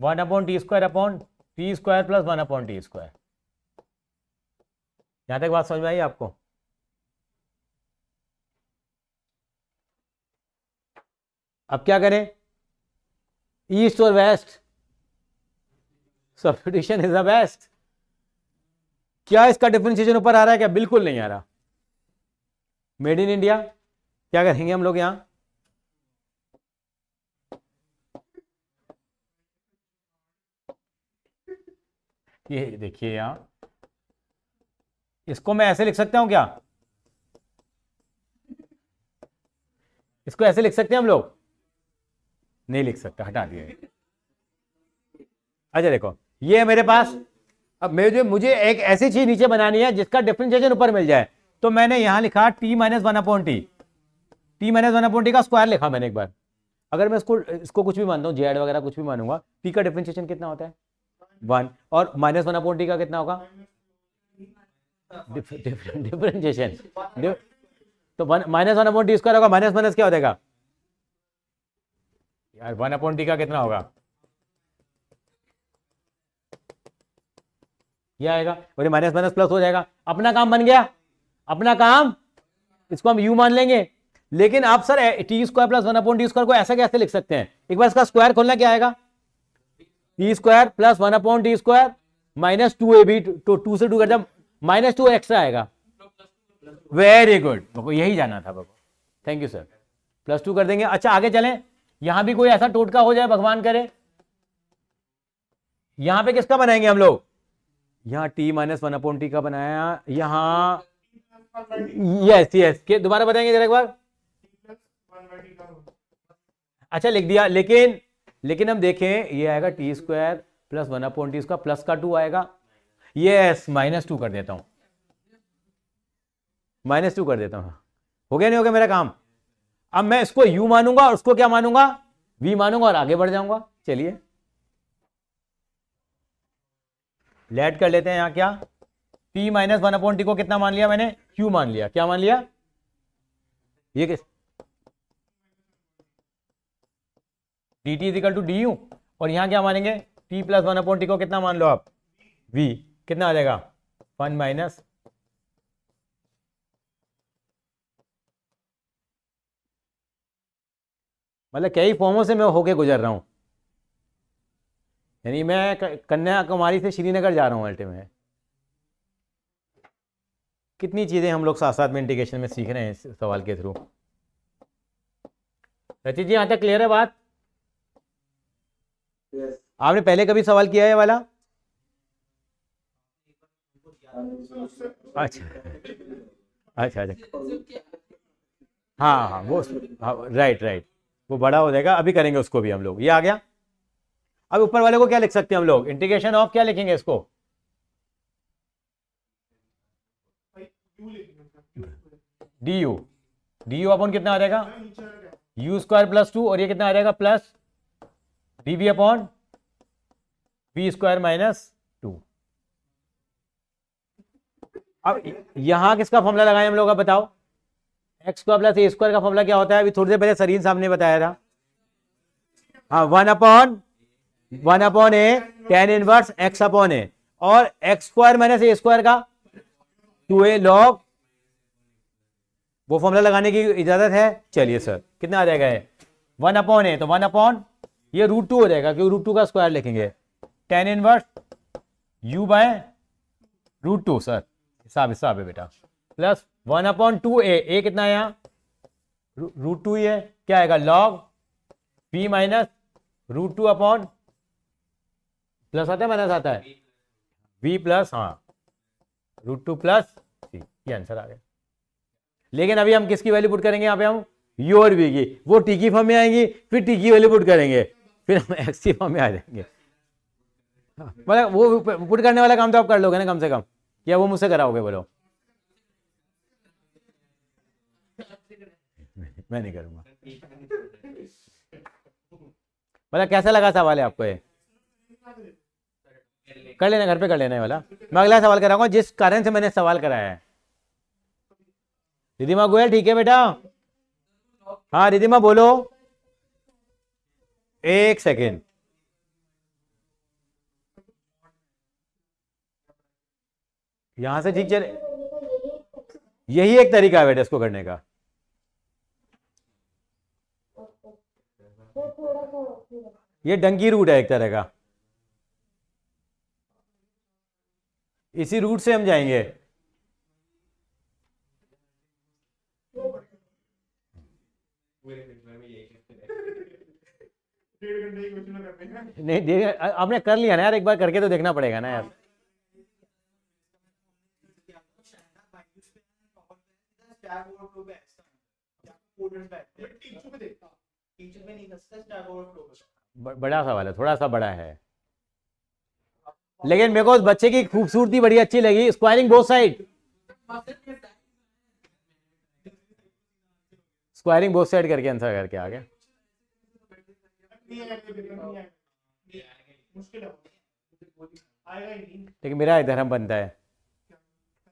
one upon T square upon T square plus one upon T square यहां तक बात समझ में आई आपको अब क्या करें ईस्ट और west substitution is the best क्या इसका डिफ्रेंशिएशन ऊपर आ रहा है क्या बिल्कुल नहीं आ रहा मेड इन इंडिया क्या करेंगे हम लोग यहां ये देखिए यहां इसको मैं ऐसे लिख सकता हूं क्या इसको ऐसे लिख सकते हैं हम लोग नहीं लिख सकता हटा दिया अच्छा देखो ये है मेरे पास अब मुझे मुझे एक ऐसी चीज नीचे बनानी है जिसका डिफ्रेंशिएशन ऊपर मिल जाए तो मैंने यहां लिखा t minus one appoint t t minus one appoint T का स्क्वायर लिखा मैंने एक बार अगर मैं इसको इसको कुछ भी मानता हूँ जेड वगैरह कुछ भी मानूंगा टी का डिफ्रेंशिएशन कितना होता है वन और माइनस वन अपॉइंट टी का कितना होगा डिफरेंशिएशन तो माइनस वन अपॉइंट टी स्क्वायर होगा माइनस माइनस क्या हो जाएगा यार वन अपॉइंट टी का कितना होगा ये आएगा और माइनस माइनस प्लस हो जाएगा अपना काम बन गया अपना काम इसको हम यू मान लेंगे लेकिन आप sir t square plus one appoint T स्क्वायर को ऐसा कैसे लिख सकते हैं एक बार इसका स्क्वायर खोलना क्या आएगा t square plus one appoint T square minus two a b तो टू से टू कर जब माइनस टू एक्स्ट्रा आएगा वेरी गुड यही जाना था मेरे thank you sir plus two कर देंगे अच्छा आगे चलें यहां भी कोई ऐसा टोटका हो जाए भगवान करे यहां पे किसका बनाएंगे हम लोग यहां t minus one upon t का बनाया यहां यस यस के दोबारा बताएंगे जरा एक बार अच्छा लिख दिया लेकिन लेकिन हम देखें ये आएगा t square plus one upon T square plus का टू आएगा यस माइनस टू कर देता हूं माइनस टू कर देता हूं हो गया नहीं हो गया मेरा काम अब मैं इसको यू मानूंगा और उसको क्या मानूंगा वी मानूंगा और आगे बढ़ जाऊंगा चलिए लेट कर लेते हैं यहां क्या पी माइनस वन अपॉइंट टी को कितना मान लिया मैंने क्यू मान लिया क्या मान लिया ये किस d t equal to d u और यहां क्या मानेंगे टी प्लस वन अपॉइंट टी को कितना मान लो आप वी कितना आ जाएगा वन माइनस मतलब कई फॉर्मों से मैं होके गुजर रहा हूँ यानी मैं कन्याकुमारी से श्रीनगर जा रहा हूँ अल्टे में कितनी चीज़ें हम लोग साथ साथ में इंटीग्रेशन में सीख रहे हैं इस सवाल के थ्रू रचित जी यहाँ तक क्लियर है बात yes. आपने पहले कभी सवाल किया है वाला अच्छा अच्छा अच्छा हाँ हाँ वो हाँ, राइट राइट वो बड़ा हो जाएगा अभी करेंगे उसको भी हम लोग ये आ गया अब ऊपर वाले को क्या लिख सकते हैं हम लोग इंटीग्रेशन ऑफ क्या लिखेंगे इसको d u d u upon कितना आ जाएगा यू स्क्वायर प्लस टू और ये कितना आ जाएगा plus d b upon v square minus two अब यहां किसका फॉर्मूला लगाए हम लोग अब बताओ एक्स स्क्वायर प्लस ए स्क्वायर का फॉर्मूला क्या होता है अभी थोड़ी देर पहले सरीन साहब ने बताया था हाँ one upon one upon a tan inverse x upon a और x square minus a square का टू ए लॉग वो फॉर्मूला लगाने की इजाजत है चलिए सर कितना आ जाएगा ये वन अपॉन ए तो वन अपॉन ये रूट टू हो जाएगा क्योंकि रूट टू का स्क्वायर लिखेंगे tan inverse u by root two sir हिसाब हिसाब है बेटा plus one upon two a a कितना है यहाँ रूट टू ही है क्या आएगा log p minus root two upon plus आता है माइनस आता है बी प्लस हाँ रूट टू प्लस सी ये आंसर आ गया लेकिन अभी हम किसकी वैल्यू पुट करेंगे यहाँ पे हम योर और वी की वो टी की फॉर्म में आएंगी फिर टी की वैल्यू पुट करेंगे फिर हम एक्स की फॉर्म में आ जाएंगे मतलब वो पुट करने वाला काम तो आप कर लोगे ना कम से कम या वो मुझसे कराओगे बोलो मैं नहीं करूंगा बोला कैसा लगा सवाल है आपको ये कर लेना घर पे कर लेना वाला मैं अगला सवाल कराऊंगा जिस कारण से मैंने सवाल कराया है रिदिमा गोयल ठीक है बेटा हाँ रिदिमा बोलो एक सेकेंड यहां से ठीक चले यही एक तरीका है बेटा इसको करने का ये डंकी रूट है एक तरह का इसी रूट से हम जाएंगे नहीं देख आपने कर लिया ना यार एक बार करके तो देखना पड़ेगा ना यार टीचर में नहीं बड़ा सवाल है थोड़ा सा बड़ा है लेकिन मेरे को उस बच्चे की खूबसूरती बड़ी अच्छी लगी squaring both side squaring both side करके आंसर करके आ गया लेकिन मेरा धर्म बनता है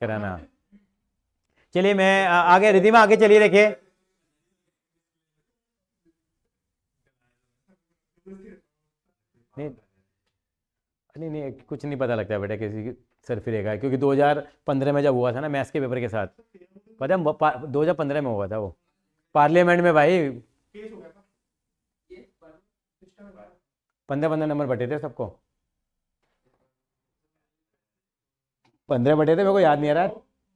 कराना चलिए मैं आगे रिधिमा आगे चलिए देखिए नहीं नहीं कुछ नहीं पता लगता बेटा किसी सर फिरेगा क्योंकि 2015 में जब हुआ था ना मैथ्स के पेपर के साथ पता है दो में हुआ था वो पार्लियामेंट में भाई पंद्रह पंद्रह नंबर बटे थे सबको पंद्रह बटे थे मेरे को याद नहीं आ रहा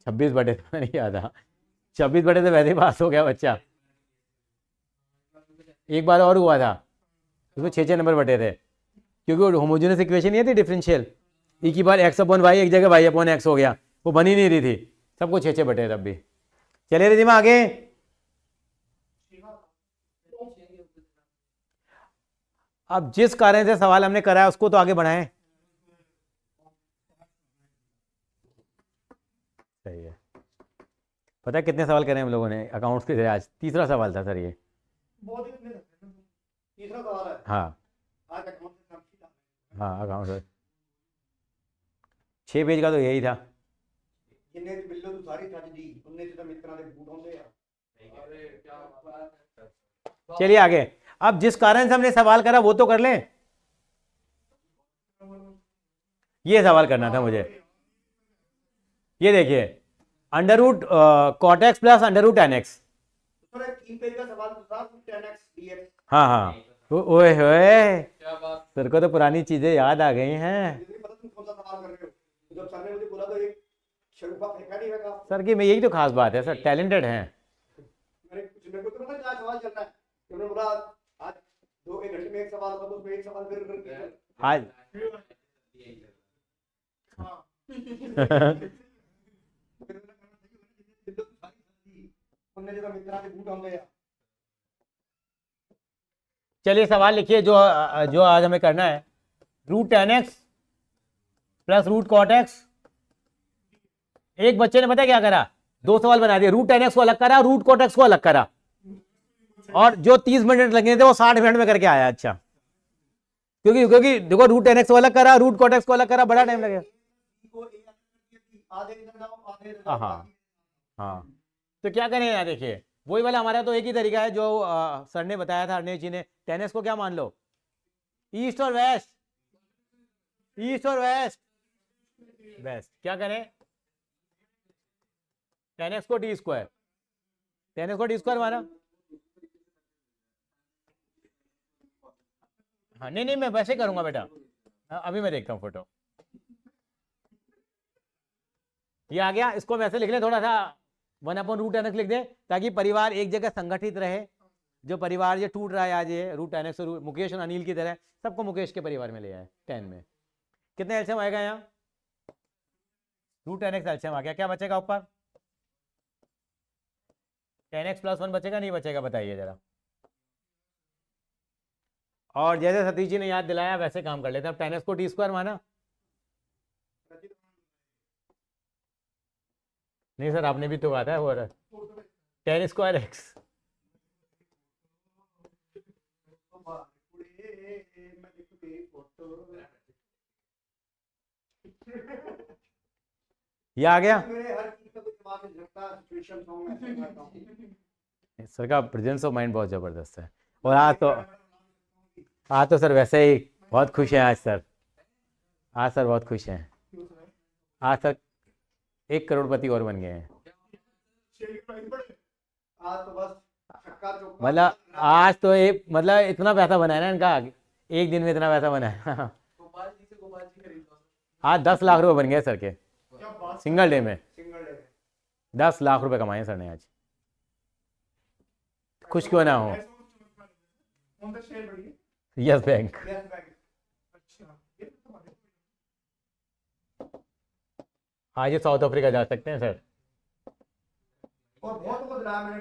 छब्बीस बटे थे नहीं याद आ छब्बीस बटे थे वैसे ही पास हो गया बच्चा एक बार और हुआ था उसमें छः छः नंबर बटे थे क्योंकि होमोजेनस इक्वेशन नहीं थी डिफरेंशियल ई की बार एक्स अपन वाई एक जगह वाई अपन एक्स हो गया वो बनी नहीं रही थी सबको छः छः बटे तब भी चले रे दिमाग आगे अब जिस कारण से सवाल हमने कराया उसको तो आगे बढ़ाएं सही है पता है कितने सवाल करे हम लोगों ने अकाउंट्स के आज तीसरा सवाल था सर ये बहुत तीसरा सवाल है हाँ आज हाँ अकाउंट सर छः पेज का तो यही था तो तो तो चलिए आगे अब जिस कारण से हमने सवाल करा वो तो कर लें ये सवाल करना था मुझे ये देखिए under root cot x plus under root n x हाँ हाँ ओए होए तेरे को तो पुरानी चीजें याद आ गई हैं तो सर की मैं यही तो खास बात है सर टैलेंटेड हैं तो आज जो तो हाँ। मित्रा के बूट हो गया चलिए सवाल लिखिए जो जो आज हमें करना है root tan x plus root cot x एक बच्चे ने पता क्या करा दो सवाल बना दिए रूट टेन एक्स को अलग करा रूट कॉट एक्स को अलग करा और जो तीस मिनट लगे थे वो साठ मिनट में करके आया अच्छा क्योंकि क्योंकि देखो रूट टेन एक्स को अलग करा रूट कॉट एक्स को अलग करा बड़ा टाइम लगेगा हाँ हाँ तो क्या करें यहाँ देखिए वही वाला हमारा तो एक ही तरीका है जो आ, सर ने बताया था अरनेश जी ने टेनिस को क्या मान लो ईस्ट और वेस्ट ईस्ट और वेस्ट वेस्ट क्या करें टेनिस को टी स्क्वायर टेनिस को टी स्क्वायर माना हाँ नहीं नहीं मैं वैसे करूंगा बेटा हाँ, अभी मैं देखता हूँ फोटो ये आ गया इसको वैसे लिख लें थोड़ा सा one upon root n x लिख दे ताकि परिवार एक जगह संगठित रहे जो परिवार जो टूट रहा है आज ये रूट एन एक्स मुकेश और अनिल की तरह सबको मुकेश के परिवार में ले आए टेन में कितने एल्शियम आएगा यहाँ रूट एन एक्स एल्शियम आ गया क्या बचेगा ऊपर टेन एक्स प्लस वन बचेगा नहीं बचेगा बताइए जरा और जैसे सतीश जी ने याद दिलाया वैसे काम कर लेते हैं अब टेन एक्स को टी स्क्वायर माना नहीं सर आपने भी तो कहा था वो टेन स्क्वायर एक्स ये आ गया सर का प्रेजेंस ऑफ माइंड बहुत जबरदस्त है और आज तो आज तो सर वैसे ही बहुत खुश हैं आज सर आज सर बहुत खुश हैं आज सर एक करोड़पति और बन गए हैं मतलब आज तो ये मतलब इतना पैसा बनाया ना इनका एक दिन में इतना पैसा बनाया आज दस लाख रुपए बन गए सर के सिंगल डे में दस लाख रुपए कमाए सर ने आज खुश क्यों ना हो यस बैंक हाँ ये साउथ अफ्रीका जा सकते हैं सर बहुत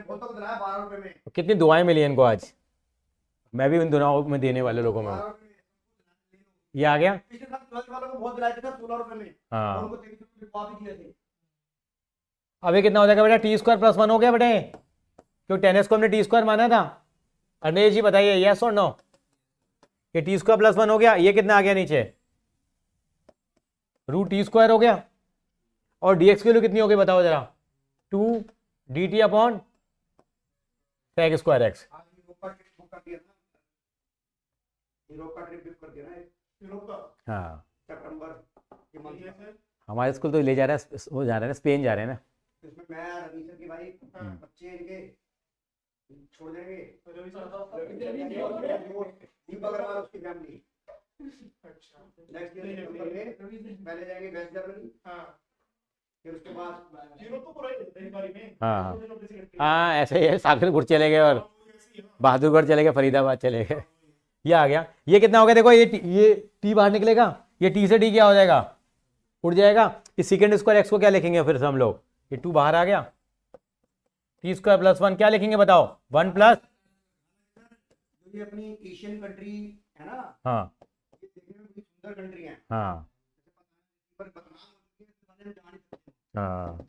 बहुत कितनी दुआएं मिली इनको आज मैं भी उन दुआओं में देने वाले लोगों में ये आ गया हाँ कितना हो जाएगा बेटा टी स्क्वायर प्लस वन हो गया बेटे क्यों टेनिस को हमने टी स्क्वायर माना था अनिल जी बताइए यस और नो ये टी स्क्वायर प्लस वन हो गया ये कितना आ गया नीचे रूट टी स्क्वायर हो गया और dx की वैल्यू कितनी होगी बताओ जरा two d T upon sec square x हाँ हमारे स्कूल तो ले जा रहा है वो जा रहे हैं स्पेन जा रहे हैं ना मैं हम्म। अच्छा। जाएंगे तो तो हाँ।, तो हाँ ऐसे ही है सागरपुर चले गए और बहादुरगढ़ चले गए फरीदाबाद चले गए ये आ गया ये कितना हो गया देखो ये ये टी बाहर निकलेगा ये टी से डी क्या हो जाएगा उड़ जाएगा इस सेकेंड स्क्वायर एक्स को क्या लिखेंगे फिर से हम लोग ये टू बाहर आ गया टी स्क्वायर प्लस वन क्या लिखेंगे बताओ वन प्लस हाँ हाँ हाँ।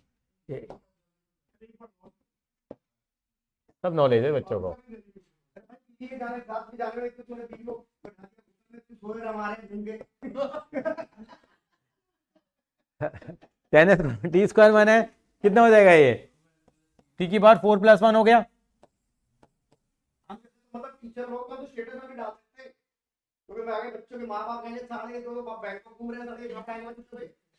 सब नॉलेज है बच्चों को टी स्क्वायर है कितना हो जाएगा ये टी की बार फोर प्लस वन हो गया तो बच्चों के माँ बाप घूम रहे हैं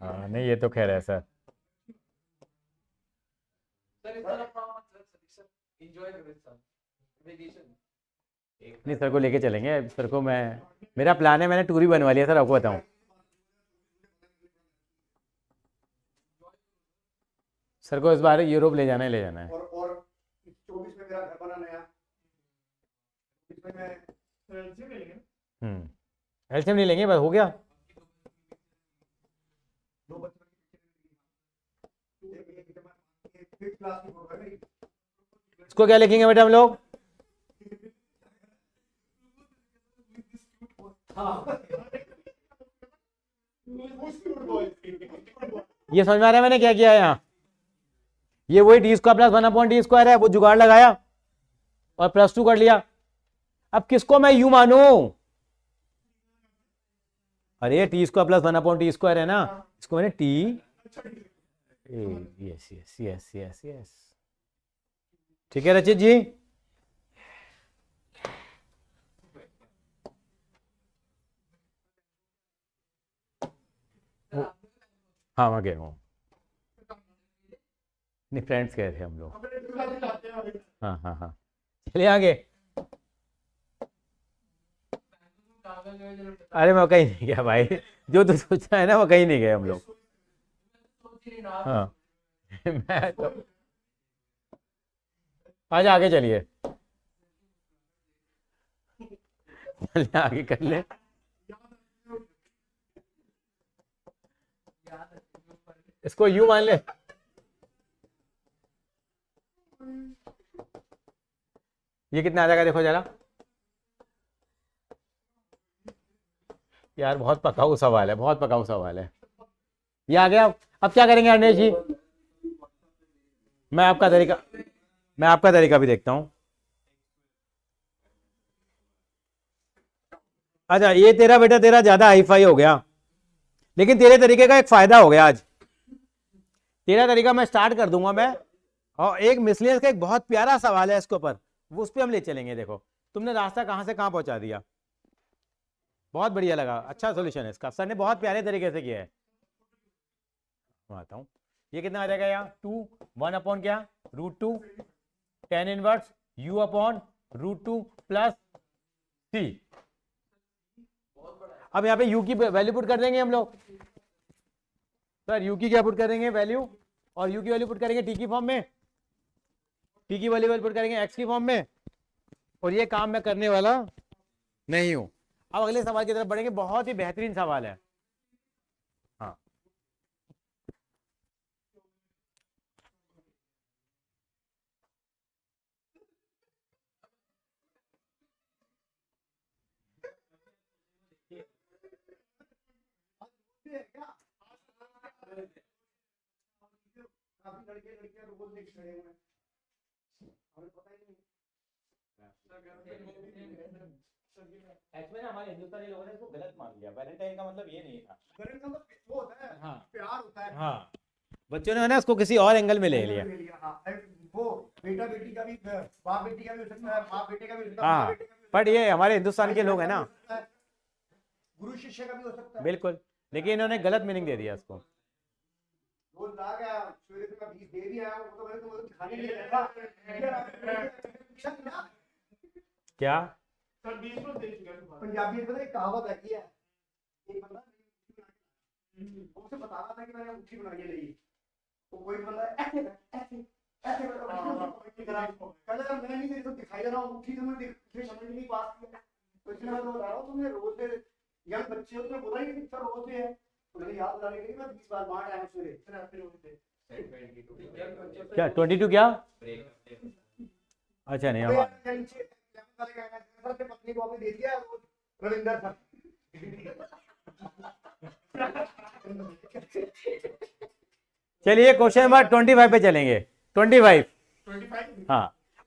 हाँ नहीं ये तो खैर है सर नहीं सर को लेके चलेंगे सर को मैं मेरा प्लान है मैंने टूर ही बनवा लिया सर आपको बताऊं सर को इस बार यूरोप ले जाना है ले जाना है और, चौबीस में मेरा घर बना नया हम्म एल्शियम नहीं लेंगे बस हो गया इसको क्या लिखेंगे बेटा हम लोग ये समझ में आ रहा है मैंने क्या किया यहाँ ये वही d square plus one upon d square है वो जुगाड़ लगाया और प्लस टू कर लिया अब किसको मैं यू मानू अरे t square plus one appoint T square है ना इसको मैंने t yes yes yes yes yes ठीक है रचित जी हाँ मैं गया हूँ नहीं फ्रेंड्स गए थे हम लोग हाँ हाँ हाँ चलिए आगे अरे मैं कहीं नहीं गया भाई जो तो सोचा है ना वो कहीं नहीं गए हम लोग हाँ मैं तो आज आगे चलिए चलिए आगे कर ले इसको यू मान ले ये कितना आ जाएगा देखो जरा यार बहुत पकाऊ सवाल है बहुत पकाऊ सवाल है ये आ गया अब क्या करेंगे अनिलेश जी मैं आपका तरीका मैं आपका तरीका भी देखता हूँ अच्छा ये तेरा बेटा तेरा ज्यादा हाईफाई हो गया लेकिन तेरे तरीके का एक फायदा हो गया आज तेरा तरीका मैं स्टार्ट कर दूंगा मैं और एक मिसलियस का एक बहुत प्यारा सवाल है इसके ऊपर वो उस पर हम ले चलेंगे देखो तुमने रास्ता कहां से कहां पहुंचा दिया बहुत बढ़िया लगा अच्छा सोल्यूशन है इसका सर ने बहुत प्यारे तरीके से किया है आता हूँ ये कितना आ जाएगा यहाँ टू वन अपॉन क्या root two tan inverse u upon root two plus c अब यहाँ पे यू की वैल्यू पुट कर देंगे हम लोग सर यू की क्या पुट करेंगे वैल्यू और यू की वैल्यू पुट करेंगे टी की फॉर्म में टी की वैल्यू पुट करेंगे एक्स की फॉर्म में और ये काम मैं करने वाला नहीं हूं अब अगले सवाल की तरफ बढ़ेंगे बहुत ही बेहतरीन सवाल है बिल्कुल हमें पता ही नहीं हमारे हिंदुस्तानी लोगों ने इसको गलत मान लिया वैलेंटाइन का मतलब ये नहीं था मतलब वो होता है हाँ प्यार होता है हाँ बच्चों ने ना उसको किसी और एंगल में ले लिया हाँ। वो बेटा बेटी का भी बाप बेटी का भी हो सकता है बाप बेटे का भी हो सकता है हाँ। बट ये हमारे हिंदुस्तान के लोग हैं ना गुरु शिष्य का भी हो सकता है बिल्कुल लेकिन इन्होंने गलत मीनिंग दे दिया इसको बेबी आया वो तो मैंने तुम्हें तो खाने के लिए देखा क्या सर बीच में दे चुका पंजाबी में तो एक कहावत है एक बंदा उसे बता रहा था कि मैंने अंगूठी बना के ली तो कोई बंदा ऐसे ऐसे ऐसे हाँ, हाँ, कहता मैं नहीं तो दिखाई दे रहा हूँ अंगूठी तुम्हें तो दिखे समझ नहीं पास किया तो इसलिए मैं बता रहा हूँ तुम्हें रोज दे यंग बच्चे हो तुम्हें बोला ही पिक्चर रोज है तो याद दिलाने के लिए मैं बीस बार बाढ़ आया सवेरे फिर रोज दे क्या ट्वेंटी टू क्या अच्छा नहीं चलिए क्वेश्चन नंबर ट्वेंटी फाइव पे चलेंगे ट्वेंटी फाइव हाँ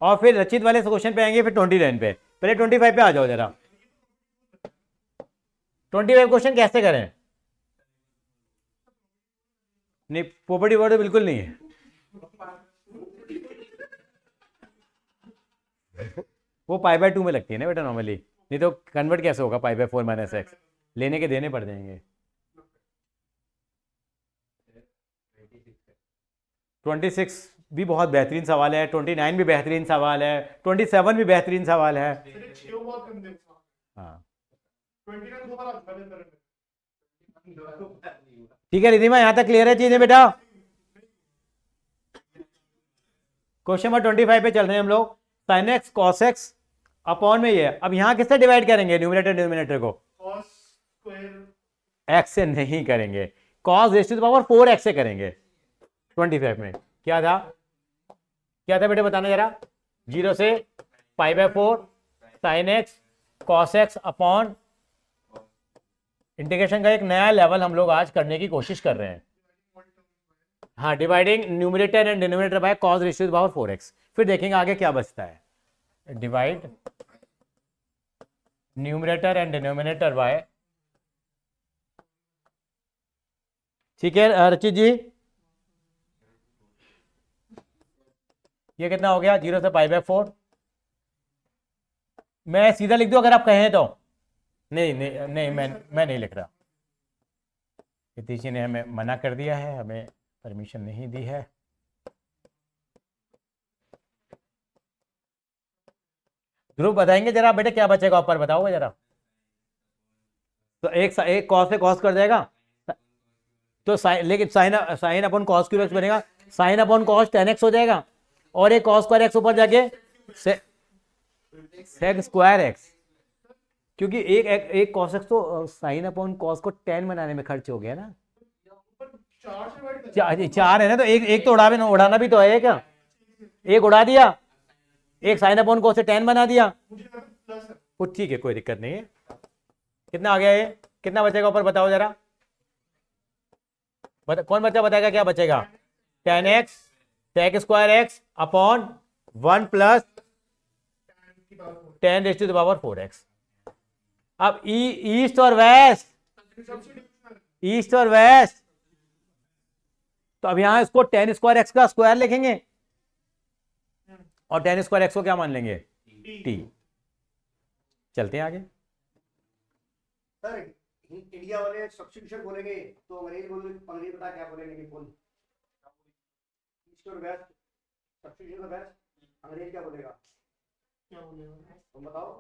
और फिर रचित वाले क्वेश्चन पे आएंगे फिर ट्वेंटी नाइन पे पहले ट्वेंटी फाइव पे आ जाओ जरा ट्वेंटी फाइव क्वेश्चन कैसे करें नहीं पोपटी वर्ड तो बिल्कुल नहीं है वो पाई बाय टू में लगती है ना बेटा नॉर्मली नहीं तो कन्वर्ट कैसे होगा pi by four minus x लेने के देने पड़ जाएंगे ट्वेंटी सिक्स भी बहुत बेहतरीन सवाल है ट्वेंटी नाइन भी बेहतरीन सवाल है ट्वेंटी सेवन भी बेहतरीन सवाल है हाँ ठीक है रिधिमा यहां तक क्लियर है चीजें बेटा क्वेश्चन नंबर ट्वेंटी फाइव पे चल रहे हैं हम लोग sin x cos x upon में ये अब यहां किससे डिवाइड करेंगे न्यूमिनेटर डिनोमिनेटर को एक्स से नहीं करेंगे cos raise to power four x से करेंगे ट्वेंटी फाइव में क्या था क्या था बेटे बताना जरा जीरो से five by four sin x cos x upon integration का एक नया लेवल हम लोग आज करने की कोशिश कर रहे हैं हाँ dividing numerator and denominator by cos raise to power four x फिर देखेंगे आगे क्या बचता है divide numerator and denominator by ठीक है रचित जी ये कितना हो गया जीरो से पाई बाय फोर मैं सीधा लिख दू अगर आप कहें तो नहीं नहीं नहीं मैं मैं नहीं लिख रहा नीतीश जी ने हमें मना कर दिया है हमें परमिशन नहीं दी है ध्रुव बताएंगे जरा बेटे क्या बचेगा ऊपर बताओगे जरा तो एक एक कॉस से कॉस कर जाएगा तो साइन लेकिन sin sin upon cos q x बनेगा sin upon cos tan x हो जाएगा और एक कॉस स्क्वायर एक्स ऊपर जाके सेक स्क्वायर एक्स क्योंकि एक एक, एक तो, cos तो साइन अपॉन कॉस को टेन बनाने में खर्च हो गया ना चार, चार है ना तो एक एक तो उड़ा ना उड़ाना भी तो है क्या एक उड़ा दिया एक साइन अपॉन कॉस से टेन बना दिया ठीक है कोई दिक्कत नहीं है कितना आ गया ये कितना बचेगा ऊपर बताओ जरा बत, कौन बच्चा बताएगा क्या बचेगा tan x sec square x upon one plus tan raise to to the power four x अब ईस्ट e, और वेस्ट ईस्ट और वेस्ट तो अब यहां इसको टेन स्क्वायर एक्स का स्क्वायर लिखेंगे और टेन स्क्वायर एक्स को क्या मान लेंगे टी चलते हैं आगे सर इंडिया वाले बोलेंगे तो अंग्रेज बोलेंगे अंग्रेज क्या बोलेंगे कौन ईस्ट और वेस्ट वेस्ट अंग्रेज क्या बोलेगा क्या बोलेगा तुम बताओ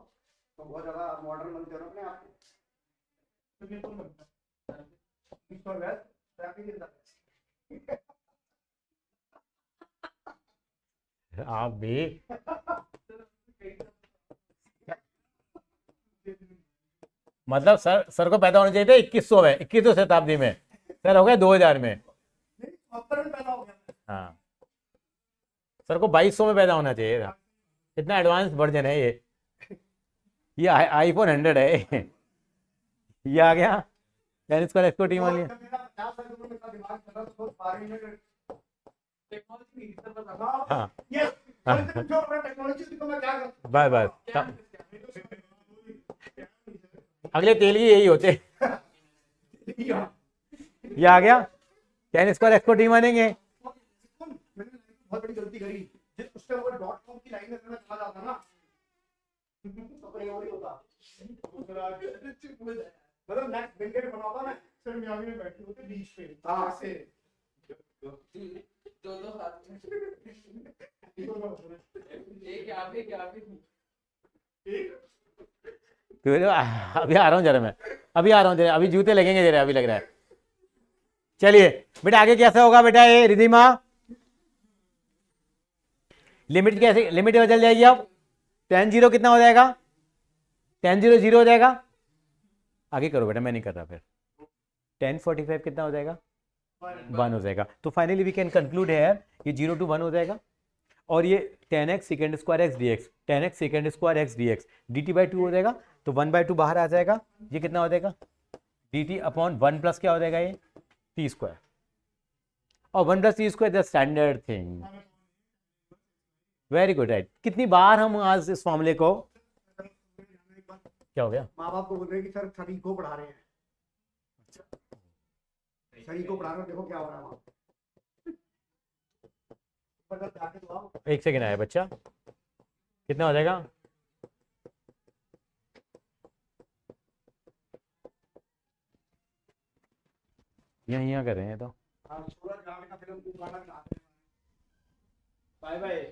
तो बहुत ज्यादा मॉडर्न बनते हो अपने आप तो आप तो भी हाँ मतलब सर सर को पैदा होना चाहिए था इक्कीस सौ में सौ शताब्दी में सर हो गया दो हजार में हाँ सर को बाईस सौ में पैदा होना चाहिए था इतना एडवांस वर्जन है ये ये आई फोन हंड्रेड है ये आ गया टेनिस का एफको टीम वाली हाँ। हाँ। बाय बाय अगले तेल ही यही होते ये आ गया टेन इसको एक्सको टीम आनेंगे बहुत बड़ी गलती करी जिस उसके ऊपर डॉट कॉम की लाइन में चला जाता ना अभी आ रहा हूँ जरा मैं अभी आ रहा हूँ जरा अभी जूते लगेंगे जरा अभी लग रहा है चलिए बेटा आगे कैसा होगा बेटा ये रिधिमा लिमिट कैसे लिमिट बदल जाएगी आप टेन जीरो कितना हो जाएगा टेन जीरो जीरो हो जाएगा आगे करो बेटा मैं नहीं कर रहा फिर टेन फोर्टी फाइव कितना हो जाएगा वन हो जाएगा तो फाइनली वी कैन कंक्लूड है ये जीरो टू वन हो जाएगा और ये tan x second square x d x tan x second square x d x d t by two हो जाएगा तो वन बाई टू बाहर आ जाएगा ये कितना हो जाएगा D T upon one plus क्या हो जाएगा ये टी स्क्वायर और one plus t square the standard thing very good right कितनी बार हम आज इस फॉर्मूले को क्या हो गया माँ बाप को बोल रहे कि सर सर को पढ़ा रहे हैं सर को पढ़ा रहे देखो क्या हो रहा है एक सेकेंड आया बच्चा कितना हो जाएगा यहाँ यहाँ कर रहे हैं तो हाँ, बाय बाय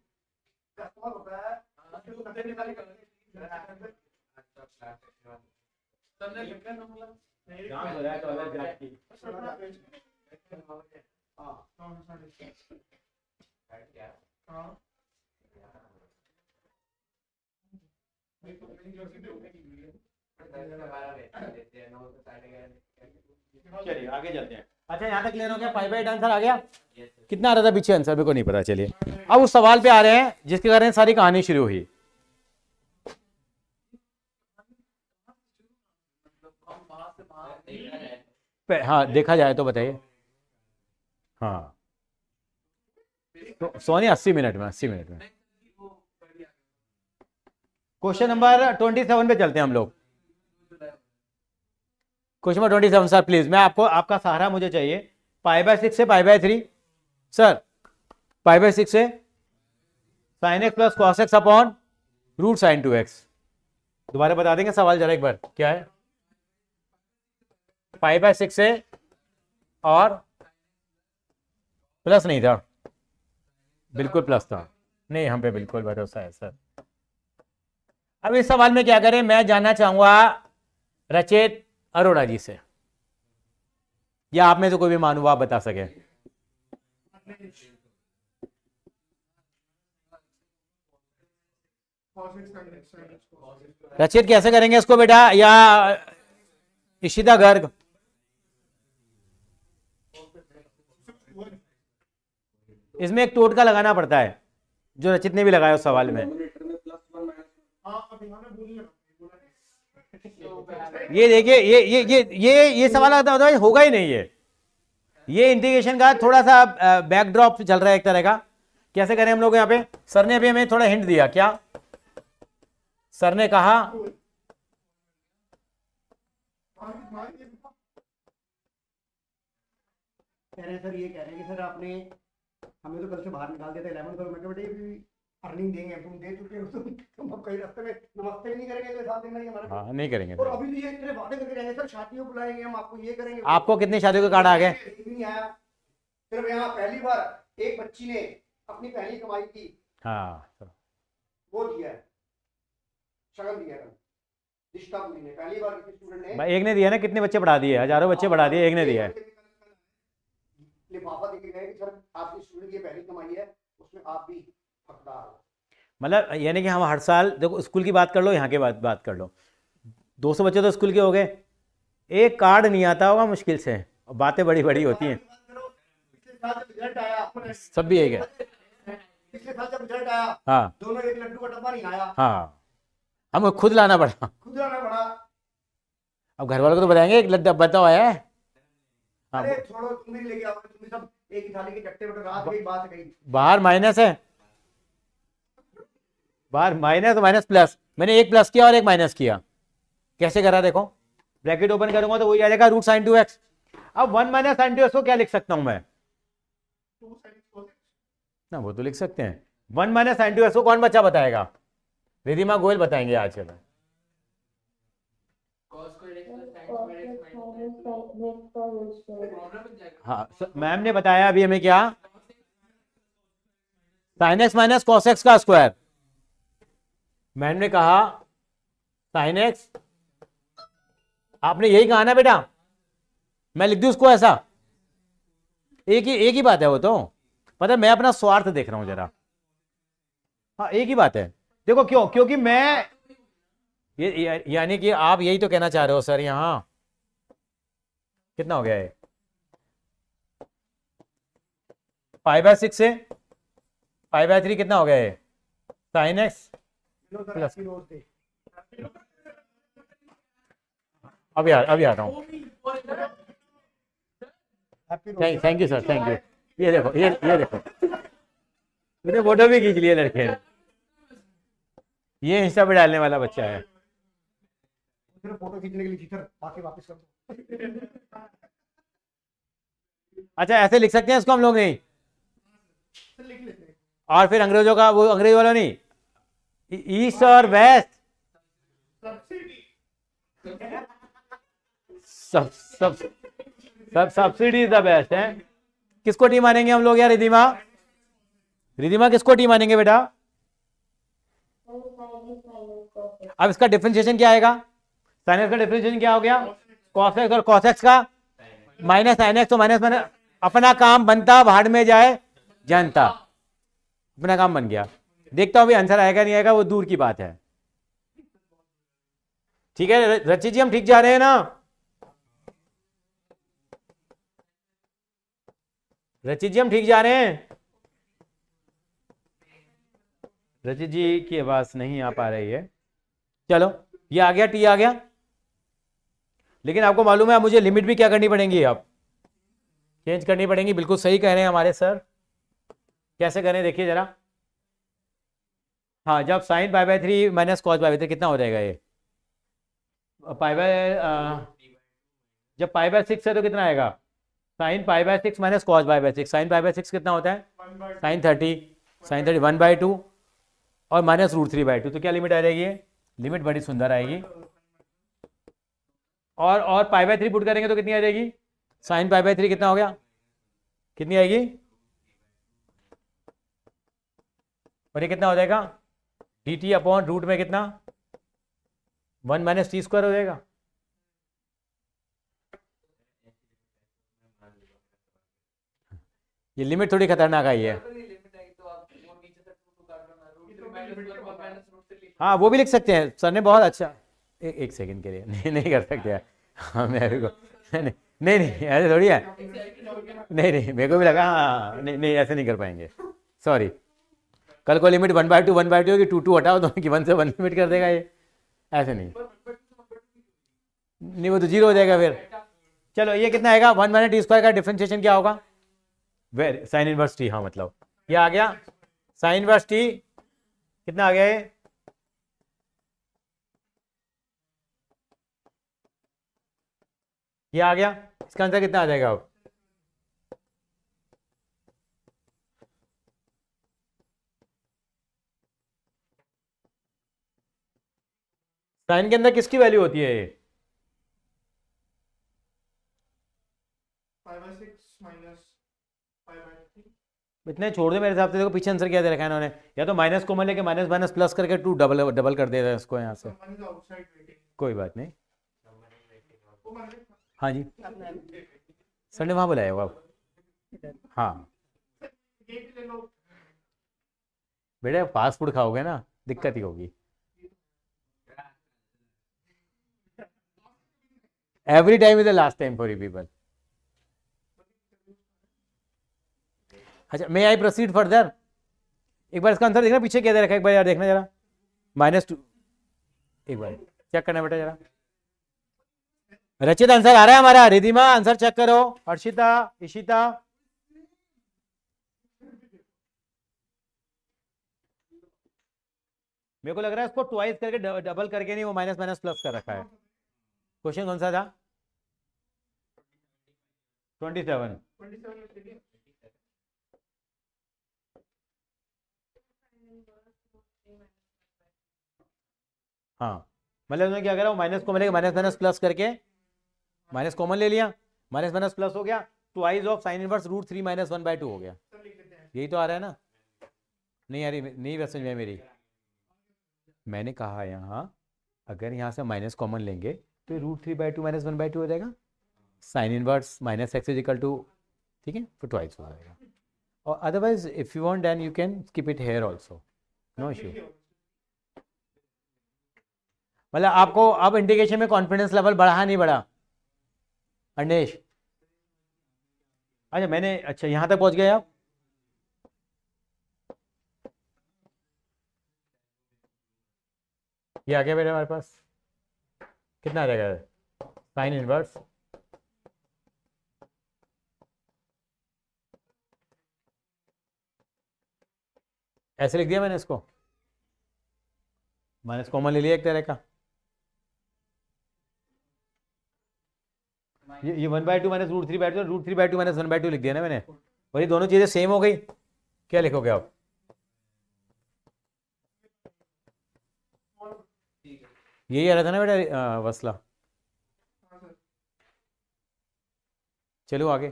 कस्टमर होता है उसके तो कटे निकाली सबने लिखकर नंबर काम हो रहा है तो अलग जाति हां कौन सा क्या हां मैं तो नहीं जो सीधे होने की वीडियो चलिए आगे चलते हैं अच्छा यहाँ तक क्लियर हो गया फाइव एट आंसर आ गया कितना आ रहा था पीछे आंसर को नहीं पता चलिए अब उस सवाल पे आ रहे हैं जिसके कारण सारी कहानी शुरू हुई हाँ देखा जाए तो बताइए हाँ तो सोनी अस्सी मिनट में अस्सी मिनट में क्वेश्चन नंबर ट्वेंटी सेवन पे चलते हैं हम लोग question twenty seven sir please मैं आपको आपका सहारा मुझे चाहिए पाई बाय सिक्स से pi by three sir pi by six से sin x plus cos x upon root sin two x दोबारा बता देंगे सवाल जरा एक बार क्या है पाई बाय सिक्स से और प्लस नहीं था बिल्कुल प्लस था नहीं हम पे बिल्कुल भरोसा है सर अब इस सवाल में क्या करें मैं जानना चाहूंगा रचित अरोड़ा जी से या आप में से कोई भी मानू आप बता सके रचित कैसे करेंगे इसको बेटा या इशिता गर्ग इसमें एक टोटका लगाना पड़ता है जो रचित ने भी लगाया उस सवाल में हाँ, ये देखिए ये ये ये ये ये सवाल आता अदरवाइज तो होगा ही नहीं है ये इंटीग्रेशन का थोड़ा सा बैकड्रॉप चल रहा है एक तरह का कैसे करें हम लोग यहाँ पे सर ने अभी हमें थोड़ा हिंट दिया क्या सर ने कहा कह रहे हैं सर ये कह रहे हैं कि सर आपने हमें तो कल से बाहर निकाल दिया था इलेवन करो मैं बेटा अर्निंग देंगे तुम दे चुके हो तुम तुम अब कहीं रास्ते में नमस्ते भी नहीं करेंगे अगले साल दिन हमारे हाँ, नहीं करेंगे और अभी भी ये इतने वादे करके रहेंगे सर शादियों बुलाएंगे हम आपको ये करेंगे आपको कितनी शादियों के कार्ड आ गए नहीं आया सिर्फ यहाँ पहली बार एक बच्ची ने अपनी पहली कमाई की हाँ वो दिया शगन दिया है पहली बार किसी स्टूडेंट ने एक ने दिया ना कितने बच्चे बढ़ा दिए हजारों बच्चे बढ़ा दिए एक ने दिया लिफाफा देके गए कि सर आपकी स्टूडेंट की पहली कमाई है उसमें आप भी मतलब यानी कि हम हर साल देखो स्कूल की बात कर लो यहाँ के बात बात कर लो 200 बच्चे तो स्कूल के हो गए एक कार्ड नहीं आता होगा मुश्किल से बातें बड़ी बड़ी होती हैं सब भी एक है पिछले हाँ हाँ हमको खुद लाना पड़ा खुद लाना पड़ा अब घर वालों को तो बताएंगे एक लड्डा बताओ आया है हाँ। अरे छोड़ो तुम ही लेके आओ तुम सब एक ही थाली के चट्टे पर रात गई बात गई बाहर माइनस है बार माइनस माइनस प्लस मैंने एक प्लस किया और एक माइनस किया कैसे करा देखो ब्रैकेट ओपन करूंगा तो वही आ जाएगा रूट साइन टू एक्स अब one minus sin two x को क्या लिख सकता हूं मैं ना वो तो लिख सकते हैं one minus sin two x को कौन बच्चा बताएगा रिधिमा गोयल बताएंगे आज के हाँ मैम ने बताया अभी हमें क्या sin x minus cos x का स्क्वायर मैम ने कहा साइन एक्स आपने यही कहा ना बेटा मैं लिख दू उसको ऐसा एक ही एक ही बात है वो तो पता है मैं अपना स्वार्थ देख रहा हूं जरा हाँ एक ही बात है देखो क्यों क्योंकि मैं ये यानी कि आप यही तो कहना चाह रहे हो सर यहाँ कितना हो गया है फाइव बाय सिक्स है फाइव बाय थ्री कितना हो गया है साइन एक्स प्लस अभी आ रहा हूँ thank you sir thank you ये देखो ये ये देखो मैंने फोटो भी खींच लिया लड़के ये इंस्टा पे डालने वाला बच्चा है फोटो खींचने के लिए खींच बाकी वापस कर दो अच्छा ऐसे लिख सकते हैं इसको हम लोग नहीं और फिर अंग्रेजों का वो अंग्रेज वाला नहीं ईस्ट और वेस्ट सब सब सब सब्सिडी द बेस्ट है किसको टीम मानेंगे हम लोग यार रिधिमा रिधिमा किसको टीम मानेंगे बेटा अब इसका डिफ्रेंशिएशन क्या आएगा साइन एक्स का डिफ्रेंशिएशन क्या हो गया कॉसेक्स और कॉसेक्स का माइनस साइन एक्स तो माइनस माइनस अपना काम बनता भाड़ में जाए जनता अपना काम बन गया देखता हूं अभी आंसर आएगा नहीं आएगा वो दूर की बात है ठीक है रचित जी हम ठीक जा रहे हैं ना रचित जी हम ठीक जा रहे हैं रची जी की आवाज नहीं आ पा रही है चलो ये आ गया टी आ गया लेकिन आपको मालूम है आप मुझे लिमिट भी क्या करनी पड़ेगी आप चेंज करनी पड़ेगी बिल्कुल सही कह रहे हैं हमारे सर कैसे करें देखिए जरा हाँ जब sin pi by three minus cos pi three कितना हो जाएगा ये पाई बाय जब पाई बाय सिक्स है तो कितना आएगा sin pi by six minus cos pi by six sin pi by six कितना होता है sin thirty sin thirty one by two और minus root three by two तो क्या लिमिट आ जाएगी ये लिमिट बड़ी सुंदर आएगी और और पाई बाय थ्री पुट करेंगे तो कितनी आ जाएगी साइन पाई बाय थ्री कितना हो गया कितनी आएगी और ये कितना हो जाएगा डी टी अपॉन रूट में कितना वन माइनस टी स्क्वायर हो जाएगा ये लिमिट थोड़ी खतरनाक आई है हाँ वो भी लिख सकते हैं सर ने बहुत अच्छा ए, एक सेकंड के लिए नहीं नहीं कर सकते हाँ मेरे को नहीं नहीं नहीं ऐसे थोड़ी है नहीं नहीं मेरे को भी लगा हाँ नहीं नहीं ऐसे नहीं कर पाएंगे सॉरी कल को limit one by two one by two होगी टू टू हटाओ दोनों की वन से वन लिमिट कर देगा ये ऐसे नहीं नहीं वो तो जीरो हो जाएगा फिर चलो ये कितना आएगा वन माइनस टी स्क्वायर का डिफ्रेंशिएशन क्या होगा वेर साइन इनवर्स टी हाँ मतलब ये आ गया साइन इनवर्स टी कितना आ गया ये ये आ गया इसका आंसर कितना आ जाएगा अब साइन के अंदर किसकी वैल्यू होती है ये इतने छोड़ दे मेरे हिसाब से देखो पीछे आंसर क्या दे रखा है इन्होंने या तो माइनस कॉमन लेके माइनस माइनस प्लस करके टू डबल डबल कर दे रहे हैं इसको यहाँ से कोई बात नहीं हाँ जी संडे ने वहाँ बुलाया हुआ हाँ बेटा फास्ट फूड खाओगे ना दिक्कत ही होगी every time is the last time for you people अच्छा मे आई प्रोसीड फर्दर एक बार इसका आंसर देखना पीछे क्या दे रखा है एक बार यार देखना जरा माइनस टू एक बार चेक करना बेटा जरा रचित आंसर आ रहा है हमारा रिधिमा आंसर चेक करो हर्षिता इशिता मेरे को लग रहा है इसको ट्वाइस करके डबल करके नहीं वो माइनस माइनस प्लस कर रखा है क्वेश्चन कौन सा था ट्वेंटी सेवन हाँ मतलब उन्होंने क्या हूँ माइनस को मिलेगा माइनस माइनस प्लस करके माइनस कॉमन ले लिया माइनस माइनस प्लस हो गया आइज of sin inverse root three minus one by two हो गया यही तो आ रहा है ना नहीं यार नहीं वैसे में मेरी मैंने कहा यहाँ अगर यहाँ से माइनस कॉमन लेंगे तो root three by two minus one by two हो जाएगा sin inverse minus x is equal to ठीक है फिर तो ट्वाइस हो जाएगा और otherwise if you want then you can skip it here also no issue मतलब आपको अब इंडिकेशन में कॉन्फिडेंस लेवल बढ़ा नहीं बढ़ा अंडेश अच्छा मैंने अच्छा यहाँ तक पहुंच गए आप ये आ गया मेरे हमारे पास कितना आ जाएगा साइन इनवर्स ऐसे लिख दिया मैंने इसको माइनस कॉमन ले लिया एक तरह का ये ये one by two minus root three by two root three by two minus one by two लिख दिया ना मैंने और ये दोनों चीज़ें सेम हो गई क्या लिखोगे आप यही आ रहा था ना बेटा वसला चलो आगे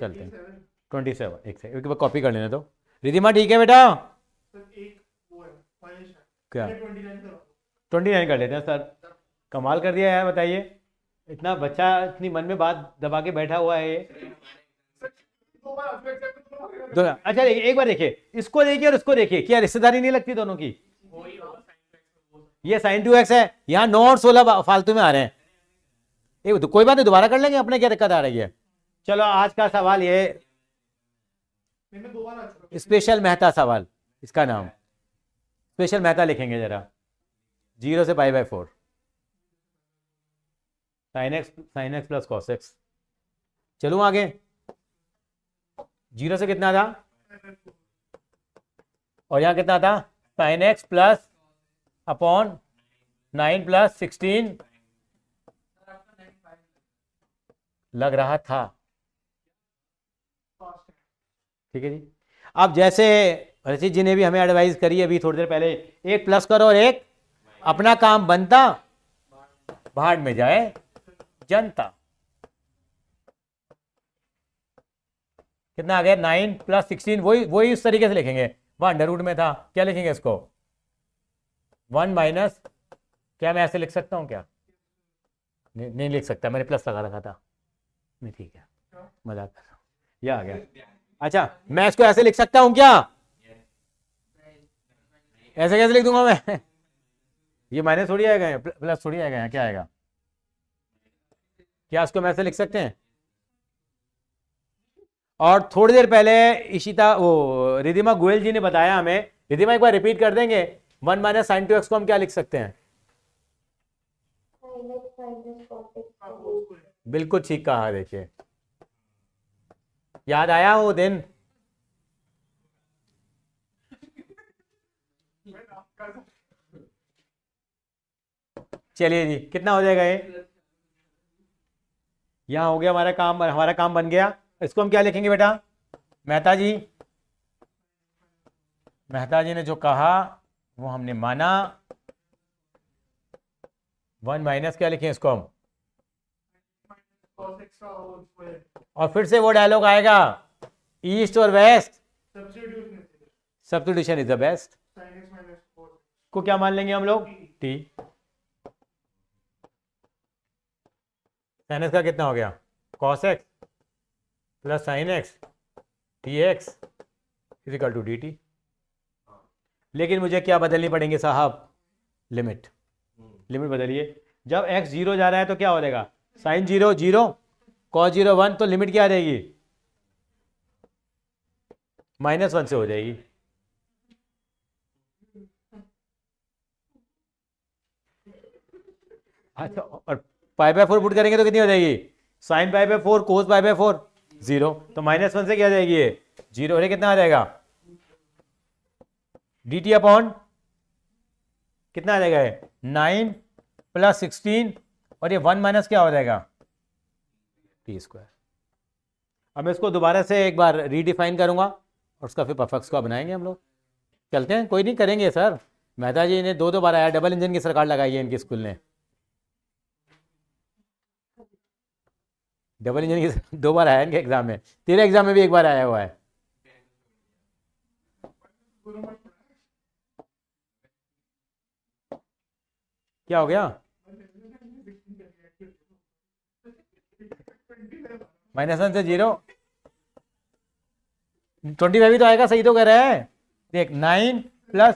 चलते हैं ट्वेंटी सेवन एक सेकंड एक बार कॉपी कर लेना तो। रिधिमा ठीक है बेटा क्या ट्वेंटी नाइन कर लेते हैं सर कमाल कर दिया यार बताइए इतना बच्चा इतनी मन में बात दबा के बैठा हुआ है ये अच्छा एक बार देखिए इसको देखिए और इसको देखिए क्या रिश्तेदारी नहीं लगती दोनों की ये साइन टू एक्स है यहाँ नौ और सोलह फालतू में आ रहे हैं एक कोई बात नहीं दोबारा कर लेंगे अपने क्या दिक्कत आ रही है चलो आज का सवाल ये स्पेशल मेहता सवाल इसका नाम स्पेशल मेहता लिखेंगे जरा जीरो से pi by four sin x sin x plus cos x चलू आगे जीरो से कितना था और यहां कितना था sin x plus upon nine plus sixteen लग रहा था ठीक है जी अब जैसे रचित जी ने भी हमें एडवाइस करी अभी थोड़ी देर पहले एक प्लस करो और एक अपना काम बनता भाड़ में जाए जनता कितना आ गया नाइन प्लस सिक्सटीन वही वही उस तरीके से लिखेंगे वह अंडर रूट में था क्या लिखेंगे इसको वन माइनस क्या मैं ऐसे लिख सकता हूं क्या नहीं, नहीं लिख सकता मैंने प्लस लगा रखा था नहीं ठीक है मजाक कर रहा हूँ यह आ गया अच्छा मैं इसको ऐसे लिख सकता हूं क्या ऐसे कैसे लिख दूंगा मैं ये माइनस थोड़ी आएगा प्लस थोड़ी आएगा क्या आएगा क्या इसको मैं ऐसे लिख सकते हैं और थोड़ी देर पहले इशिता वो रिधिमा गोयल जी ने बताया हमें रिधिमा एक बार रिपीट कर देंगे one minus sin two x को हम क्या लिख सकते हैं बिल्कुल ठीक कहा देखिए याद आया वो दिन चलिए जी कितना हो जाएगा ये यहाँ हो गया हमारा काम हमारा काम बन गया इसको हम क्या लिखेंगे बेटा मेहता जी मेहता जी ने जो कहा वो हमने माना वन माइनस क्या लिखें इसको हम और फिर से वो डायलॉग आएगा ईस्ट और west substitution is the best को क्या मान लेंगे हम लोग टी साइन एक्स का कितना हो गया cos x plus sin x t x is equal to d t लेकिन मुझे क्या बदलनी पड़ेंगे साहब लिमिट लिमिट hmm. बदलिए जब एक्स जीरो जा रहा है तो क्या हो जाएगा sin zero zero cos zero one तो लिमिट क्या आ जाएगी माइनस वन से हो जाएगी अच्छा और पाई बाय फोर पुट करेंगे तो कितनी हो जाएगी sin pi by four cos pi by four zero तो माइनस वन से क्या जाएगी ये जीरो अरे कितना आ जाएगा डी टी अपॉन कितना आ जाएगा नाइन प्लस सिक्सटीन और ये वन माइनस क्या हो जाएगा टी स्क्वायर अब मैं इसको दोबारा से एक बार रीडिफाइन करूँगा और उसका फिर परफेक्ट स्क्वायर बनाएंगे हम लोग चलते हैं कोई नहीं करेंगे सर मेहता जी ने दो दो बार आया डबल इंजन की सरकार लगाई है इनके स्कूल ने डबल इंजन की दो बार आया इनके एग्ज़ाम में तेरे एग्ज़ाम में भी एक बार आया हुआ है क्या हो गया माइनस वन से जीरो ट्वेंटी फाइव ही तो आएगा सही तो कह रहे हैं देख nine plus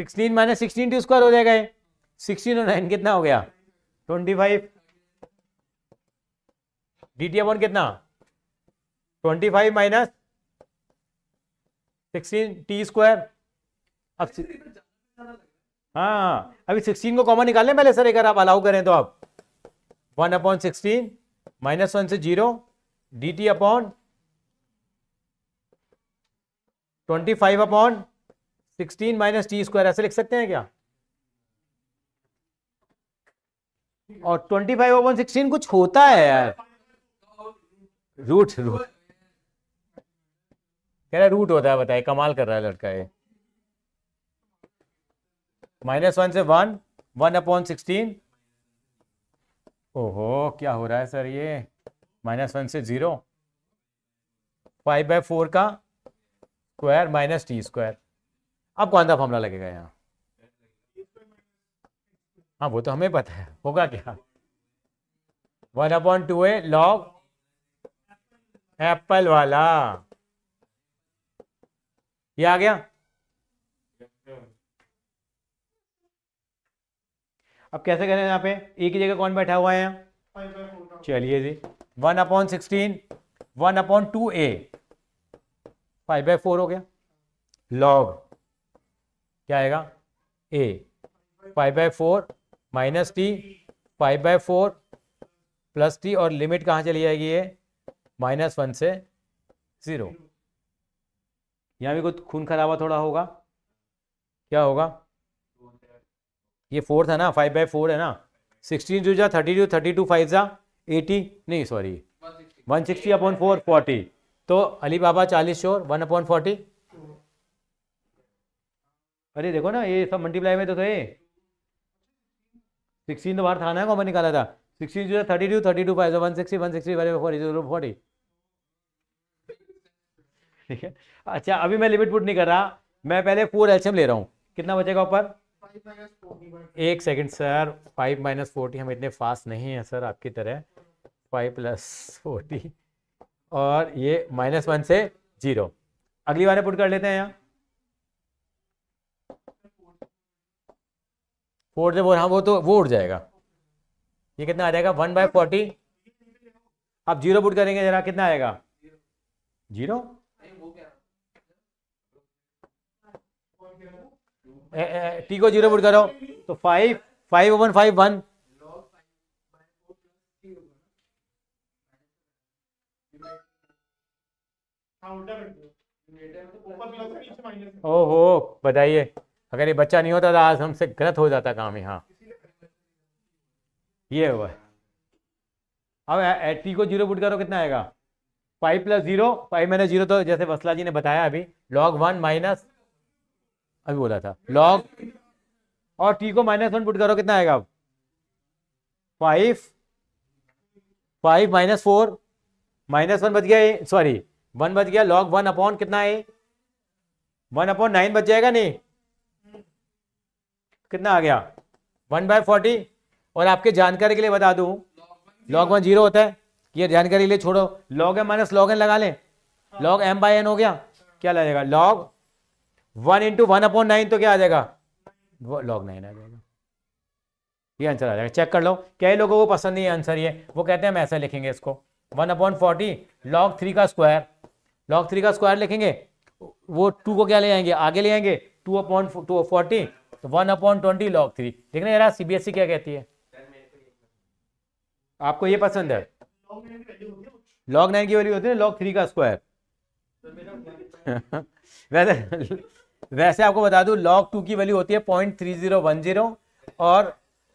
sixteen minus sixteen two square हो जाएगा सिक्सटीन और नाइन कितना हो गया twenty five d T upon कितना twenty five minus sixteen t square अब हाँ अभी सिक्सटीन को कॉमन निकालें पहले सर अगर आप अलाउ करें तो आप one upon sixteen minus one से zero d T upon twenty five upon sixteen minus t square ऐसे लिख सकते हैं क्या और ट्वेंटी फाइव अपॉन सिक्सटीन कुछ होता है यार रूट रूट कह रहा रूट होता है बताए कमाल कर रहा है लड़का ये माइनस वन से वन वन अपॉन सिक्सटीन ओहो क्या हो रहा है सर ये माइनस वन से ज़ीरो फाइव बाय फोर का स्क्वायर माइनस टी स्क्वायर अब कौन सा फॉर्मूला लगेगा यहाँ हाँ वो तो हमें पता है होगा क्या one upon two a log apple वाला ये आ गया अब कैसे करें यहाँ पे ए की जगह कौन बैठा हुआ है यहाँ चलिए जी one upon sixteen one upon two a five by four हो गया लॉग क्या आएगा a five by four minus t five by four plus t और लिमिट कहाँ चली जाएगी ये माइनस वन से ज़ीरो यहाँ भी कुछ खून खराबा थोड़ा होगा क्या होगा ये फोर था ना फाइव बाई फोर है ना सिक्सटीन टू जा thirty two thirty two five जा एटी नहीं sorry one sixty upon four forty तो अली बाबा चालीस चोर वन अपॉन फोर्टी अरे देखो ना ये सब मल्टीप्लाई में तो थे सिक्सटीन तो बाहर था ना कॉमन निकाला था सिक्सटीन जो thirty two thirty two five one sixty one sixty five four zero forty ठीक है अच्छा अभी मैं लिमिट पुट नहीं कर रहा मैं पहले फोर एल्शियम ले रहा हूँ कितना बचेगा ऊपर एक second sir five minus forty हम इतने फास्ट नहीं हैं सर आपकी तरह फाइव प्लस फोर्टी और ये माइनस वन से जीरो अगली बार पुट कर लेते हैं यहाँ फोर से फोर हाँ वो तो वो उठ जाएगा ये कितना आ जाएगा वन बाय फोर्टी आप जीरो पुट करेंगे जरा कितना आएगा जीरो टी को जीरो पुट करो तो five five one five one ओहो बताइए अगर ये बच्चा नहीं होता तो आज हमसे गलत हो जाता काम यहाँ ये हुआ अब टी को जीरो पुट करो कितना आएगा five plus zero five minus zero तो जैसे वसला जी ने बताया अभी लॉग वन माइनस अभी बोला था लॉग और टी को माइनस वन पुट करो कितना आएगा अब five five minus four minus one बच गया सॉरी वन बच गया लॉग वन अपॉन कितना है वन अपॉन नाइन बच जाएगा नहीं कितना आ गया वन बाय फोर्टी और आपके जानकारी के लिए बता दू लॉग वन जीरो होता है ये जानकारी के लिए छोड़ो log M minus log N लगा लें लॉग एम बाय एन हो गया क्या लगेगा log one into one upon nine तो क्या आ जाएगा लॉग नाइन आ जाएगा ये आंसर आ जाएगा चेक कर लो कई लोगों को पसंद नहीं है आंसर ये वो कहते हैं हम ऐसा लिखेंगे इसको one upon forty log three का स्क्वायर लॉग थ्री का स्क्वायर लिखेंगे वो टू को क्या ले आएंगे आगे ले आएंगे टू अपॉन टू फोर्टी तो one upon twenty log three देख देखना यार सीबीएसई e क्या कहती है आपको ये पसंद है लॉग नाइन की वैल्यू होती है लॉग थ्री का स्क्वायर वैसे वैसे आपको बता दूं लॉग टू की वैल्यू होती है point three zero one zero और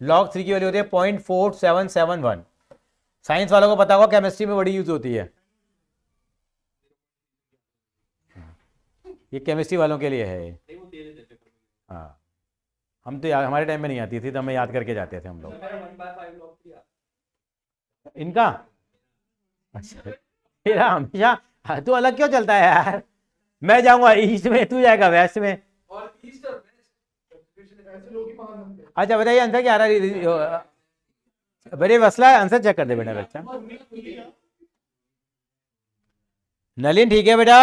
लॉग थ्री की वैल्यू होती है point four seven seven one science वालों को पता होगा केमिस्ट्री में बड़ी यूज होती है ये केमिस्ट्री वालों के लिए है हाँ हम तो हमारे टाइम में नहीं आती थी तो हमें याद करके जाते थे हम लोग इनका अच्छा हमेशा तू अलग क्यों चलता है यार मैं जाऊंगा ईस्ट में तू जाएगा वेस्ट में अच्छा बताइए आंसर क्या आ रहा है बड़े मसला है आंसर चेक कर दे बेटा बच्चा नलिन ठीक है बेटा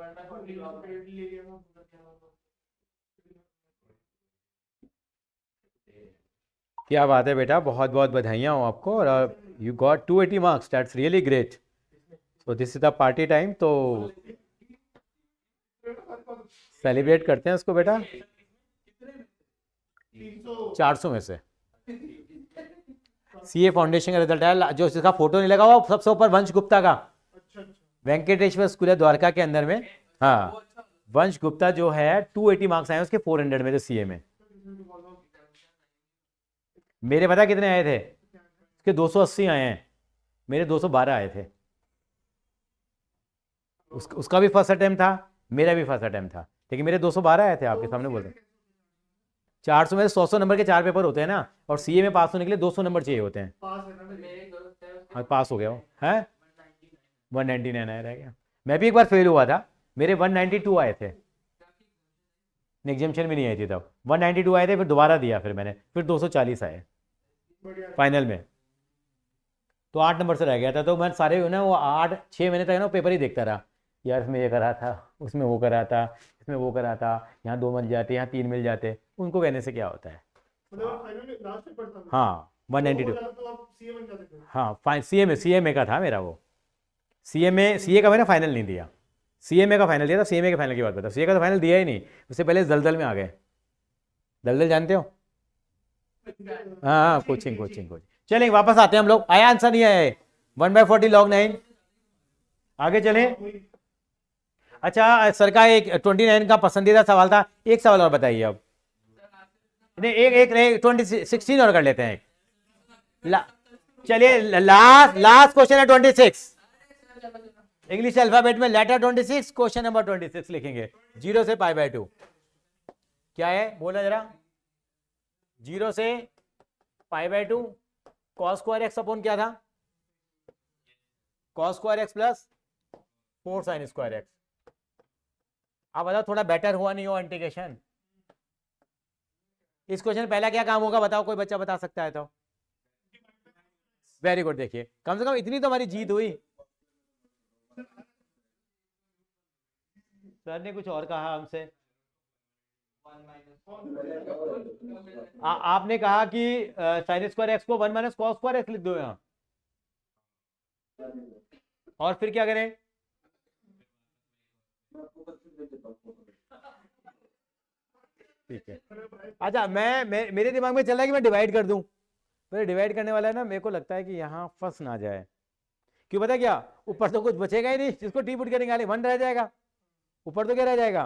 वरना ले लिया पूरा क्या क्या बात है बेटा बहुत बहुत बधाइयाँ हो आपको और you got two eighty marks that's really great so this is the party time तो सेलिब्रेट करते हैं उसको बेटा चार सौ में से सी ए फाउंडेशन का रिजल्ट आया जो जिसका फोटो नहीं लगा हुआ सबसे ऊपर वंश गुप्ता का वेंकटेश्वर स्कूल है द्वारका के अंदर में हाँ वंश गुप्ता जो है टू एटी मार्क्स आए उसके फोर हंड्रेड में जो सीए में मेरे पता कितने आए थे उसके दो सौ अस्सी आए हैं मेरे दो सौ बारह आए थे उस, उसका भी फर्स्ट अटैम्प था मेरा भी फर्स्ट अटैम्प था लेकिन मेरे दो सौ बारह आए थे आपके सामने बोलते चार सौ में सौ सौ नंबर के चार पेपर होते हैं ना और सीए में पास होने के लिए दो सौ नंबर चाहिए होते हैं पास हाँ, हो गया है वन नाइन्टी नाइन आया रह गया मैं भी एक बार फेल हुआ था मेरे वन नाइन्टी टू आए थे एग्जामेशन भी नहीं आई थी तब वन नाइन्टी टू आए थे फिर दोबारा दिया फिर मैंने फिर दो सौ चालीस आए फाइनल में तो आठ नंबर से रह गया था तो मैं सारे ना वो आठ छः महीने तक ना पेपर ही देखता रहा यार इसमें ये करा था उसमें वो करा था इसमें वो करा था यहाँ दो मिल जाते यहाँ तीन मिल जाते उनको कहने से क्या होता है मतलब हाँ वन नाइन्टी टू हाँ fine C M A C M A का था मेरा वो सी एम ए सी ए का मैंने फाइनल नहीं दिया सी एम ए का फाइनल दिया था सी एम ए के फाइनल की बात करता सी ए का तो फाइनल दिया ही नहीं उससे पहले दलदल में आ गए दलदल जानते हो हाँ हाँ कोचिंग कोचिंग कोचिंग चले वापस आते हैं हम लोग आया आंसर नहीं आया one by forty log nine आगे चले अच्छा सर का एक ट्वेंटी नाइन का पसंदीदा सवाल था एक सवाल और बताइए अब नहीं एक एक नहीं ट्वेंटी सिक्सटीन और कर लेते हैं एक चलिए लास्ट लास्ट क्वेश्चन है ट्वेंटी सिक्स इंग्लिश अल्फाबेट में letter twenty six question number twenty six लिखेंगे जीरो से पाई बाय टू क्या है बोला जरा जीरो से pi by two cos square x upon क्या था cos square x plus four sine square x आप बताओ थोड़ा बेटर हुआ नहीं हो इंटीग्रेशन इस क्वेश्चन पहला क्या काम होगा बताओ कोई बच्चा बता सकता है तो वेरी गुड देखिए कम से कम इतनी तो हमारी जीत हुई सर ने कुछ और कहा हमसे आपने कहा कि साइन स्क्वायर एक्स को one minus cos square X लिख दो यहाँ और फिर क्या करें ठीक है अच्छा मैं, मैं मेरे दिमाग में चल रहा है कि मैं डिवाइड कर दूं मेरे डिवाइड करने वाला है ना मेरे को लगता है कि यहाँ फंस ना जाए क्यों पता क्या ऊपर तो कुछ बचेगा ही नहीं जिसको टी फुट के निकाले वन रह जाएगा ऊपर तो क्या रह जाएगा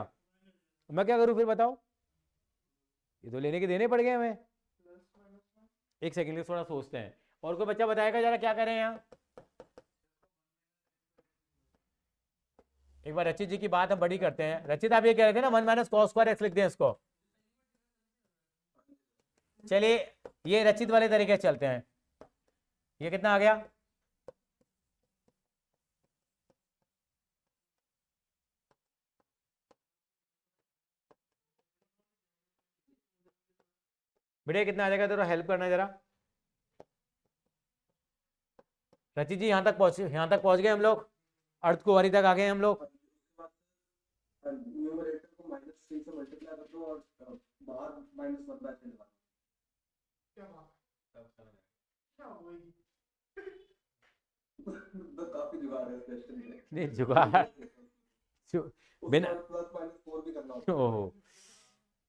मैं क्या करूं फिर बताओ ये तो लेने के देने पड़ गए हमें एक सेकेंड के थोड़ा सोचते हैं और कोई बच्चा बताएगा जरा क्या करें यहाँ एक बार रचित जी की बात हम बड़ी करते हैं रचित आप ये कह रहे थे ना one minus cos square X लिख दें इसको चलिए ये रचित वाले तरीके चलते हैं ये कितना आ गया बेटा कितना आ जाएगा जरा हेल्प करना जरा रचित जी यहाँ तक पहुंच यहाँ तक पहुंच गए हम लोग अर्थ कुमारी तक आ गए हम लोग जुगाड़ बिना ओह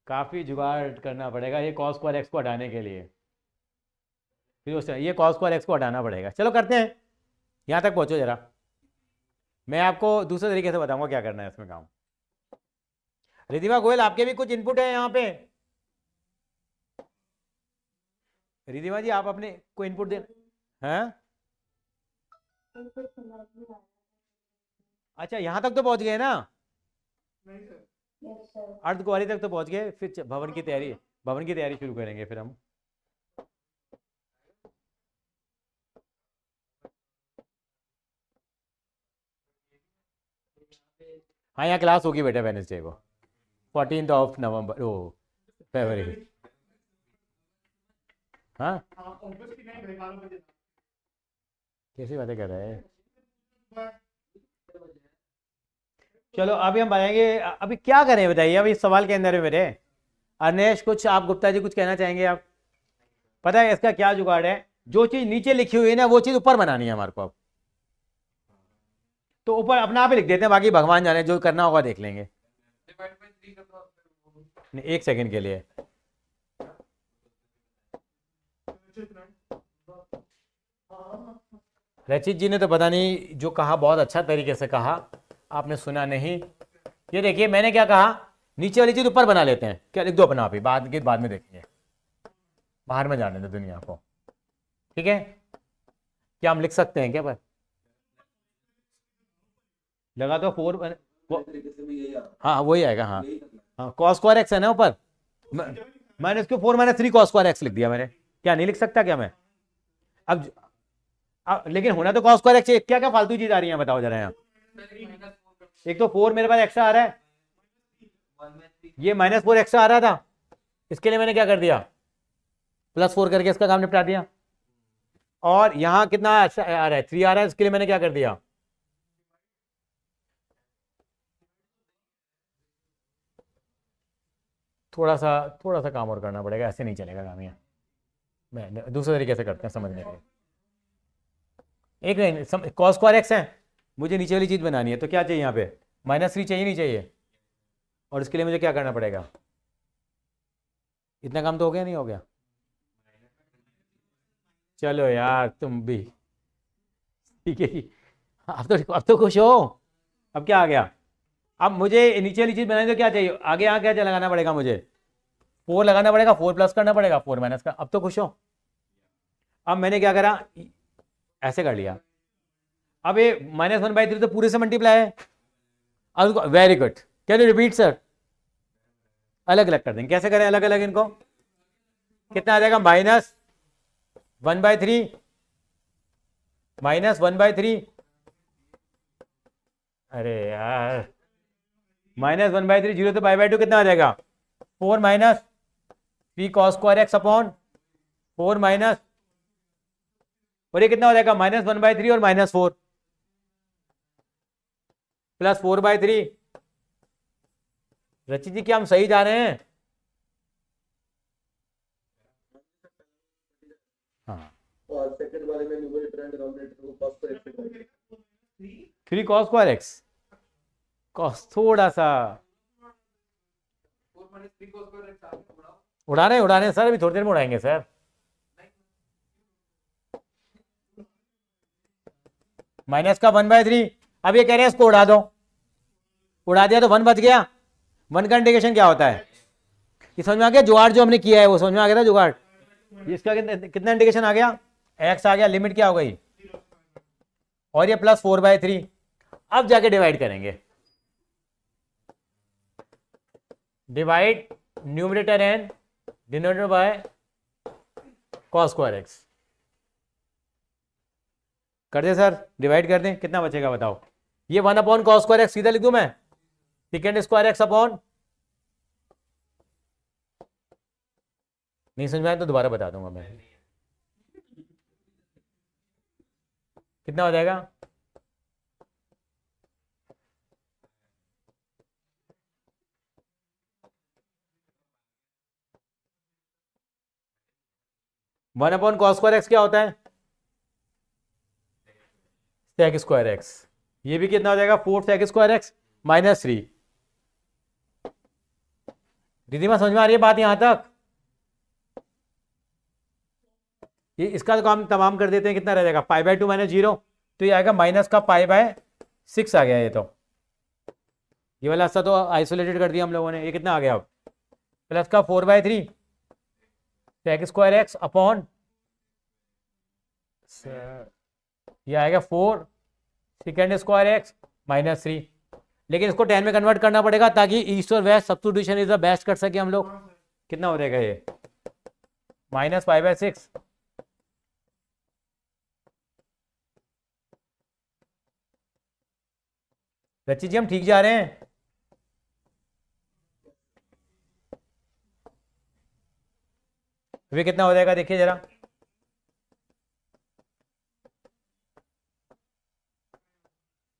काफ़ी जुगाड़ करना पड़ेगा ये कॉस स्क्वायर एक्स को हटाने के लिए फिर उससे ये कॉस स्क्वायर एक्स को हटाना पड़ेगा चलो करते हैं यहाँ तक पहुँचो ज़रा मैं आपको दूसरे तरीके से बताऊँगा क्या करना है इसमें काम रिधिमा गोयल आपके भी कुछ इनपुट है यहाँ पे रिधिमा जी आप अपने को इनपुट दे हैं अच्छा यहाँ तक तो पहुँच गए ना नहीं सर अर्ध अर्धकुआरी तक तो पहुंच गए फिर भवन की तैयारी भवन की तैयारी शुरू करेंगे फिर हम हाँ यहाँ क्लास होगी बेटा वेनेसडे को फोर्टीन ऑफ नवंबर ओ फरवरी हाँ कैसी बातें कर रहे हैं चलो अभी हम बताएंगे अभी क्या करें बताइए अभी सवाल के अंदर है मेरे अनेश कुछ आप गुप्ता जी कुछ कहना चाहेंगे आप पता है इसका क्या जुगाड़ है जो चीज नीचे लिखी हुई है ना वो चीज ऊपर बनानी है हमारे को अब तो ऊपर अपना आप ही लिख देते हैं बाकी भगवान जाने जो करना होगा देख लेंगे एक सेकंड के लिए रचित जी ने तो पता नहीं जो कहा बहुत अच्छा तरीके से कहा आपने सुना नहीं ये देखिए मैंने क्या कहा नीचे वाली चीज ऊपर बना लेते हैं क्या लिख दो अपना आप ही बाद के बाद में देखेंगे बाहर में जाने दो दुनिया को ठीक है क्या हम लिख सकते हैं क्या पर लगा दो तो फोर हाँ वही आएगा हाँ हाँ कॉस एक्स है ना ऊपर मैंने इसको four minus three cos X लिख दिया मैंने क्या नहीं लिख सकता क्या मैं अब, अब लेकिन होना तो कॉस एक्स क्या क्या फालतू चीज आ रही है बताओ जरा यहाँ एक तो फोर मेरे पास एक्स्ट्रा आ रहा है ये माइनस फोर एक्स्ट्रा आ रहा था इसके लिए मैंने क्या कर दिया प्लस फोर करके इसका काम निपटा दिया और यहां कितना आ रहा है थ्री आ रहा है इसके लिए मैंने क्या कर दिया थोड़ा सा थोड़ा सा काम और करना पड़ेगा ऐसे नहीं चलेगा काम यहाँ मैं दूसरे तरीके से करते हैं समझने के लिए एक नहीं कॉस स्क्वायर एक्स है मुझे नीचे वाली चीज़ बनानी है तो क्या चाहिए यहाँ पे माइनस थ्री चाहिए नहीं चाहिए और इसके लिए मुझे क्या करना पड़ेगा इतना काम तो हो गया नहीं हो गया चलो यार तुम भी ठीक है अब तो अब तो खुश हो अब क्या आ गया अब मुझे नीचे वाली चीज़ बनानी तो क्या चाहिए आगे यहाँ क्या लगाना पड़ेगा मुझे फोर लगाना पड़ेगा फोर प्लस करना पड़ेगा फोर माइनस का अब तो खुश हो अब मैंने क्या करा ऐसे कर लिया अब ये माइनस वन बाई थ्री तो पूरे से मल्टीप्लाई है अब very good can you repeat sir अलग अलग कर देंगे कैसे करें अलग अलग इनको कितना आ जाएगा minus one by three minus one by three अरे यार minus one by three zero तो बाई बाय टू कितना आ जाएगा four minus P cos square x upon four minus और ये कितना हो जाएगा माइनस वन बाई थ्री और minus four plus four by three Rachit ji क्या हम सही जा रहे हैं three cos square X cos थोड़ा सा उड़ा रहे उड़ा रहे सर अभी थोड़ी देर में उड़ाएंगे सर माइनस का वन बाय थ्री अब ये कह रहे हैं इसको उड़ा दो उड़ा दिया तो वन बच गया वन का इंडिकेशन क्या होता है ये समझ में आ गया जुगाड़ जो हमने किया है वो समझ में आ गया था जुगाड़ इसका कितना इंडिकेशन आ गया एक्स आ गया लिमिट क्या हो गई और ये प्लस फोर बाय थ्री अब जाके डिवाइड करेंगे divide numerator and denominator by cos square X कर दे सर डिवाइड कर दें कितना बचेगा बताओ ये one upon cos square x सीधा लिख दू मैं सिकेंड स्क्वायर एक्स अपॉन नहीं समझ में तो दोबारा बता दूंगा मैं कितना हो जाएगा one upon cos square X क्या होता है स्क्वायर एक्स ये भी कितना हो जाएगा four X square X minus three दीदी मैं समझ में आ रही है बात यहां तक ये इसका तो काम तमाम कर देते हैं कितना रह जाएगा pi by two minus zero तो ये आएगा माइनस का पाई बाय सिक्स आ गया ये तो ये वाला हिस्सा तो आइसोलेटेड कर दिया हम लोगों ने ये कितना आ गया अब प्लस का फोर बाय थ्री तो एक्स स्क्वायर एक्स अपॉन ये आएगा four second square X minus three लेकिन इसको टेन में कन्वर्ट करना पड़ेगा ताकि ईस्ट और west substitution is the best कर सके हम लोग कितना हो जाएगा ये माइनस फाइव बाई सिक्स रची जी हम ठीक जा रहे हैं अभी कितना हो जाएगा देखिए जरा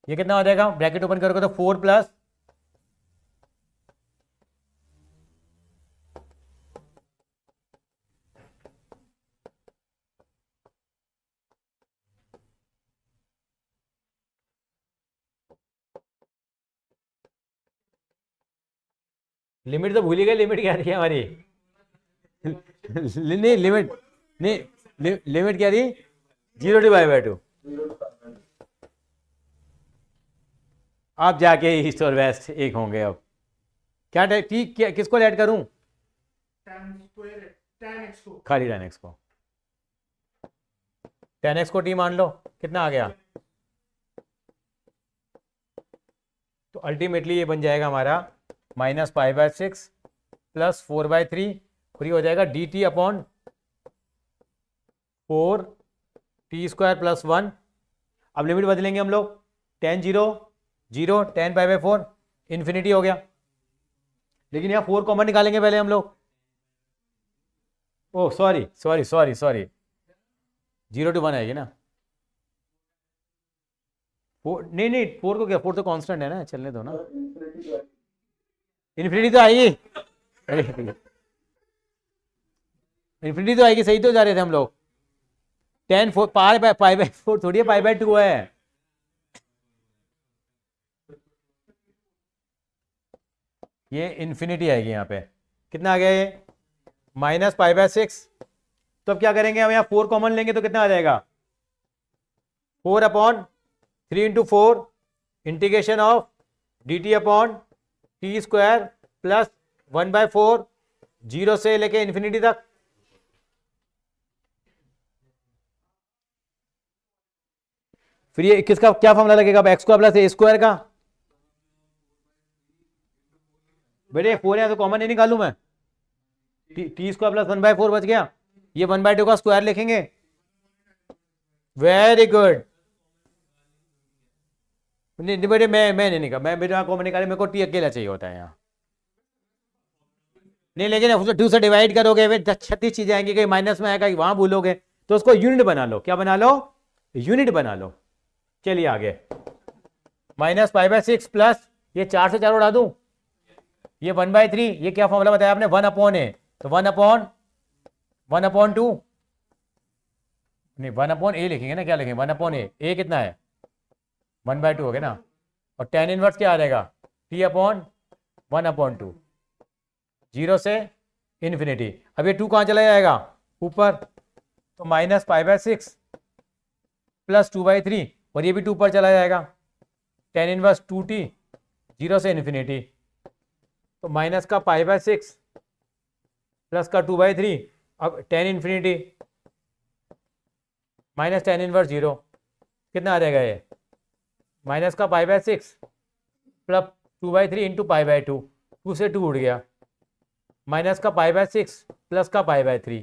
ये कितना हो जाएगा ब्रैकेट ओपन करोगे तो फोर प्लस लिमिट तो भूल ही गए लिमिट क्या थी हमारी नहीं लिमिट नहीं लिमिट क्या थी जीरो डिवाइड बाई टू आप जाके ईस्ट और वेस्ट एक होंगे अब क्या ठीक क्या किसको ऐड करूं खाली टेन एक्स को टेन एक्स को टी मान लो कितना आ गया तो अल्टीमेटली ये बन जाएगा हमारा minus five by six plus four by three free हो जाएगा D T upon four T square plus one अब लिमिट बदलेंगे हम लोग tan zero zero tan pi by four infinity हो गया लेकिन यहाँ फोर कॉमन निकालेंगे पहले हम लोग oh sorry sorry sorry sorry zero two one आएगी ना फोर नहीं नहीं फोर को क्या फोर तो कांस्टेंट है ना चलने दो ना इन्फिनिटी तो आएगी इन्फिनिटी तो आएगी सही तो जा रहे थे हम लोग tan four five by four थोड़ी है फाइव बाई टू है ये इन्फिनिटी आएगी यहाँ पे कितना आ गया ये माइनस पाई बाय सिक्स तो अब क्या करेंगे हम यहाँ फोर कॉमन लेंगे तो कितना आ जाएगा four upon three into four integration of D T upon T square plus one by four zero से लेके इन्फिनिटी तक फिर ये किसका क्या फॉर्मूला लगेगा अब एक्स स्क्वायर प्लस ए स्क्वायर का बेटे फोर यहाँ से कॉमन नहीं निकालू मैं T square plus one by four बच गया ये वन बाय टू का स्क्वायर लिखेंगे वेरी गुड नहीं बेटे मैं मैं नहीं निकाल मैं बेटा कॉमन निकाले मेरे को टी अकेला चाहिए होता है यहाँ नहीं लेकिन उसको टू से डिवाइड करोगे फिर छत्तीस चीजें आएंगी कहीं माइनस में आएगा वहां भूलोगे तो उसको यूनिट बना लो क्या बना लो यूनिट बना लो चलिए आगे minus five by six plus ये चार से चार उड़ा दूं ये वन बाय थ्री ये क्या फॉर्मूला बताया आपने वन अपॉन ए तो one upon one upon two नहीं वन अपॉन ए लिखेंगे ना क्या लिखेंगे वन अपॉन ए ए कितना है वन बाय टू हो गया ना और टेन इनवर्स क्या आ जाएगा T upon one upon two zero से इन्फिनिटी अब ये टू कहाँ चला जाएगा ऊपर तो minus five by six plus two by three और ये भी टू पर चला जाएगा tan inverse two T zero से इन्फिनिटी तो माइनस का पाई बाय सिक्स प्लस का टू बाई थ्री अब tan infinity minus tan inverse zero कितना आ जाएगा ये माइनस का pi by six plus two by three into pi by two two से टू उड़ गया माइनस का पाई बाय सिक्स प्लस का पाई बाय थ्री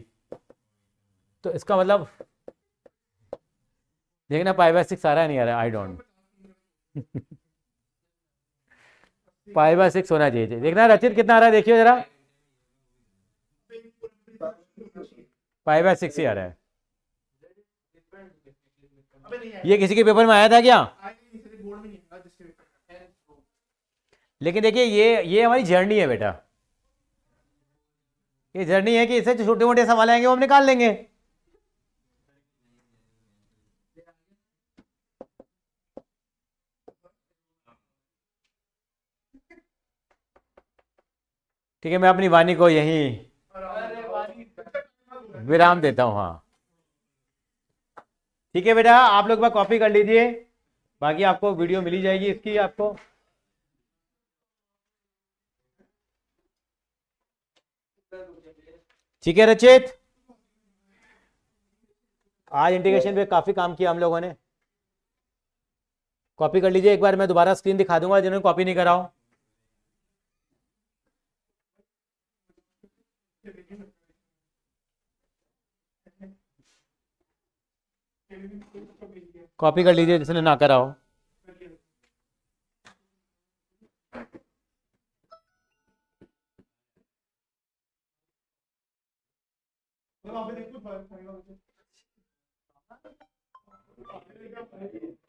तो इसका मतलब देखना पाई बाय सिक्स आ रहा है नहीं आ रहा I don't pi by six होना चाहिए देखना रचित कितना आ रहा है देखिए जरा पाई बाय सिक्स ही आ रहा है ये किसी के पेपर में आया था क्या लेकिन देखिए ये ये हमारी जर्नी है बेटा ये जर्नी है कि इससे छोटे मोटे सवाल आएंगे वो हम निकाल लेंगे ठीक है मैं अपनी वाणी को यही विराम देता हूं हाँ ठीक है बेटा आप लोग कॉपी कर लीजिए बाकी आपको वीडियो मिली जाएगी इसकी आपको ठीक है रचित आज इंटीग्रेशन पे काफी काम किया हम लोगों ने कॉपी कर लीजिए एक बार मैं दोबारा स्क्रीन दिखा दूंगा जिन्होंने कॉपी नहीं कराओ कॉपी कर लीजिए जिसने ना करा हो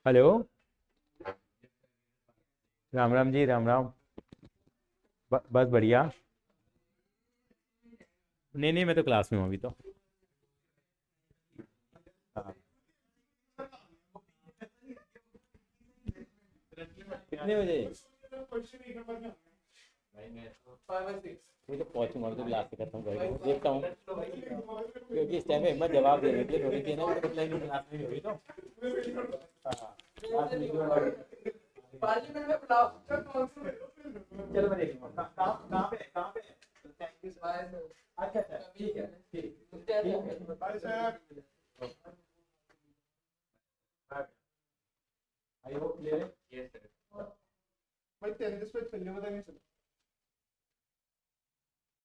हेलो राम राम जी राम राम बस बढ़िया नहीं नहीं मैं तो क्लास में हूँ अभी तो कितने बजे मैं तो पहुंचूंगा तो लास्ट से खत्म कर देखता हूँ क्योंकि इस टाइम में हिम्मत जवाब देने के लिए थोड़ी देर ना कुछ लाइन में लास्ट में हुई तो पार्लियामेंट में बुलाओ चलो मैं देख लूंगा कहाँ पे कहाँ पे थैंक यू अच्छा अच्छा ठीक है ठीक है bye sir I hope clear है यस सर भाई तेरे पे चलने पता नहीं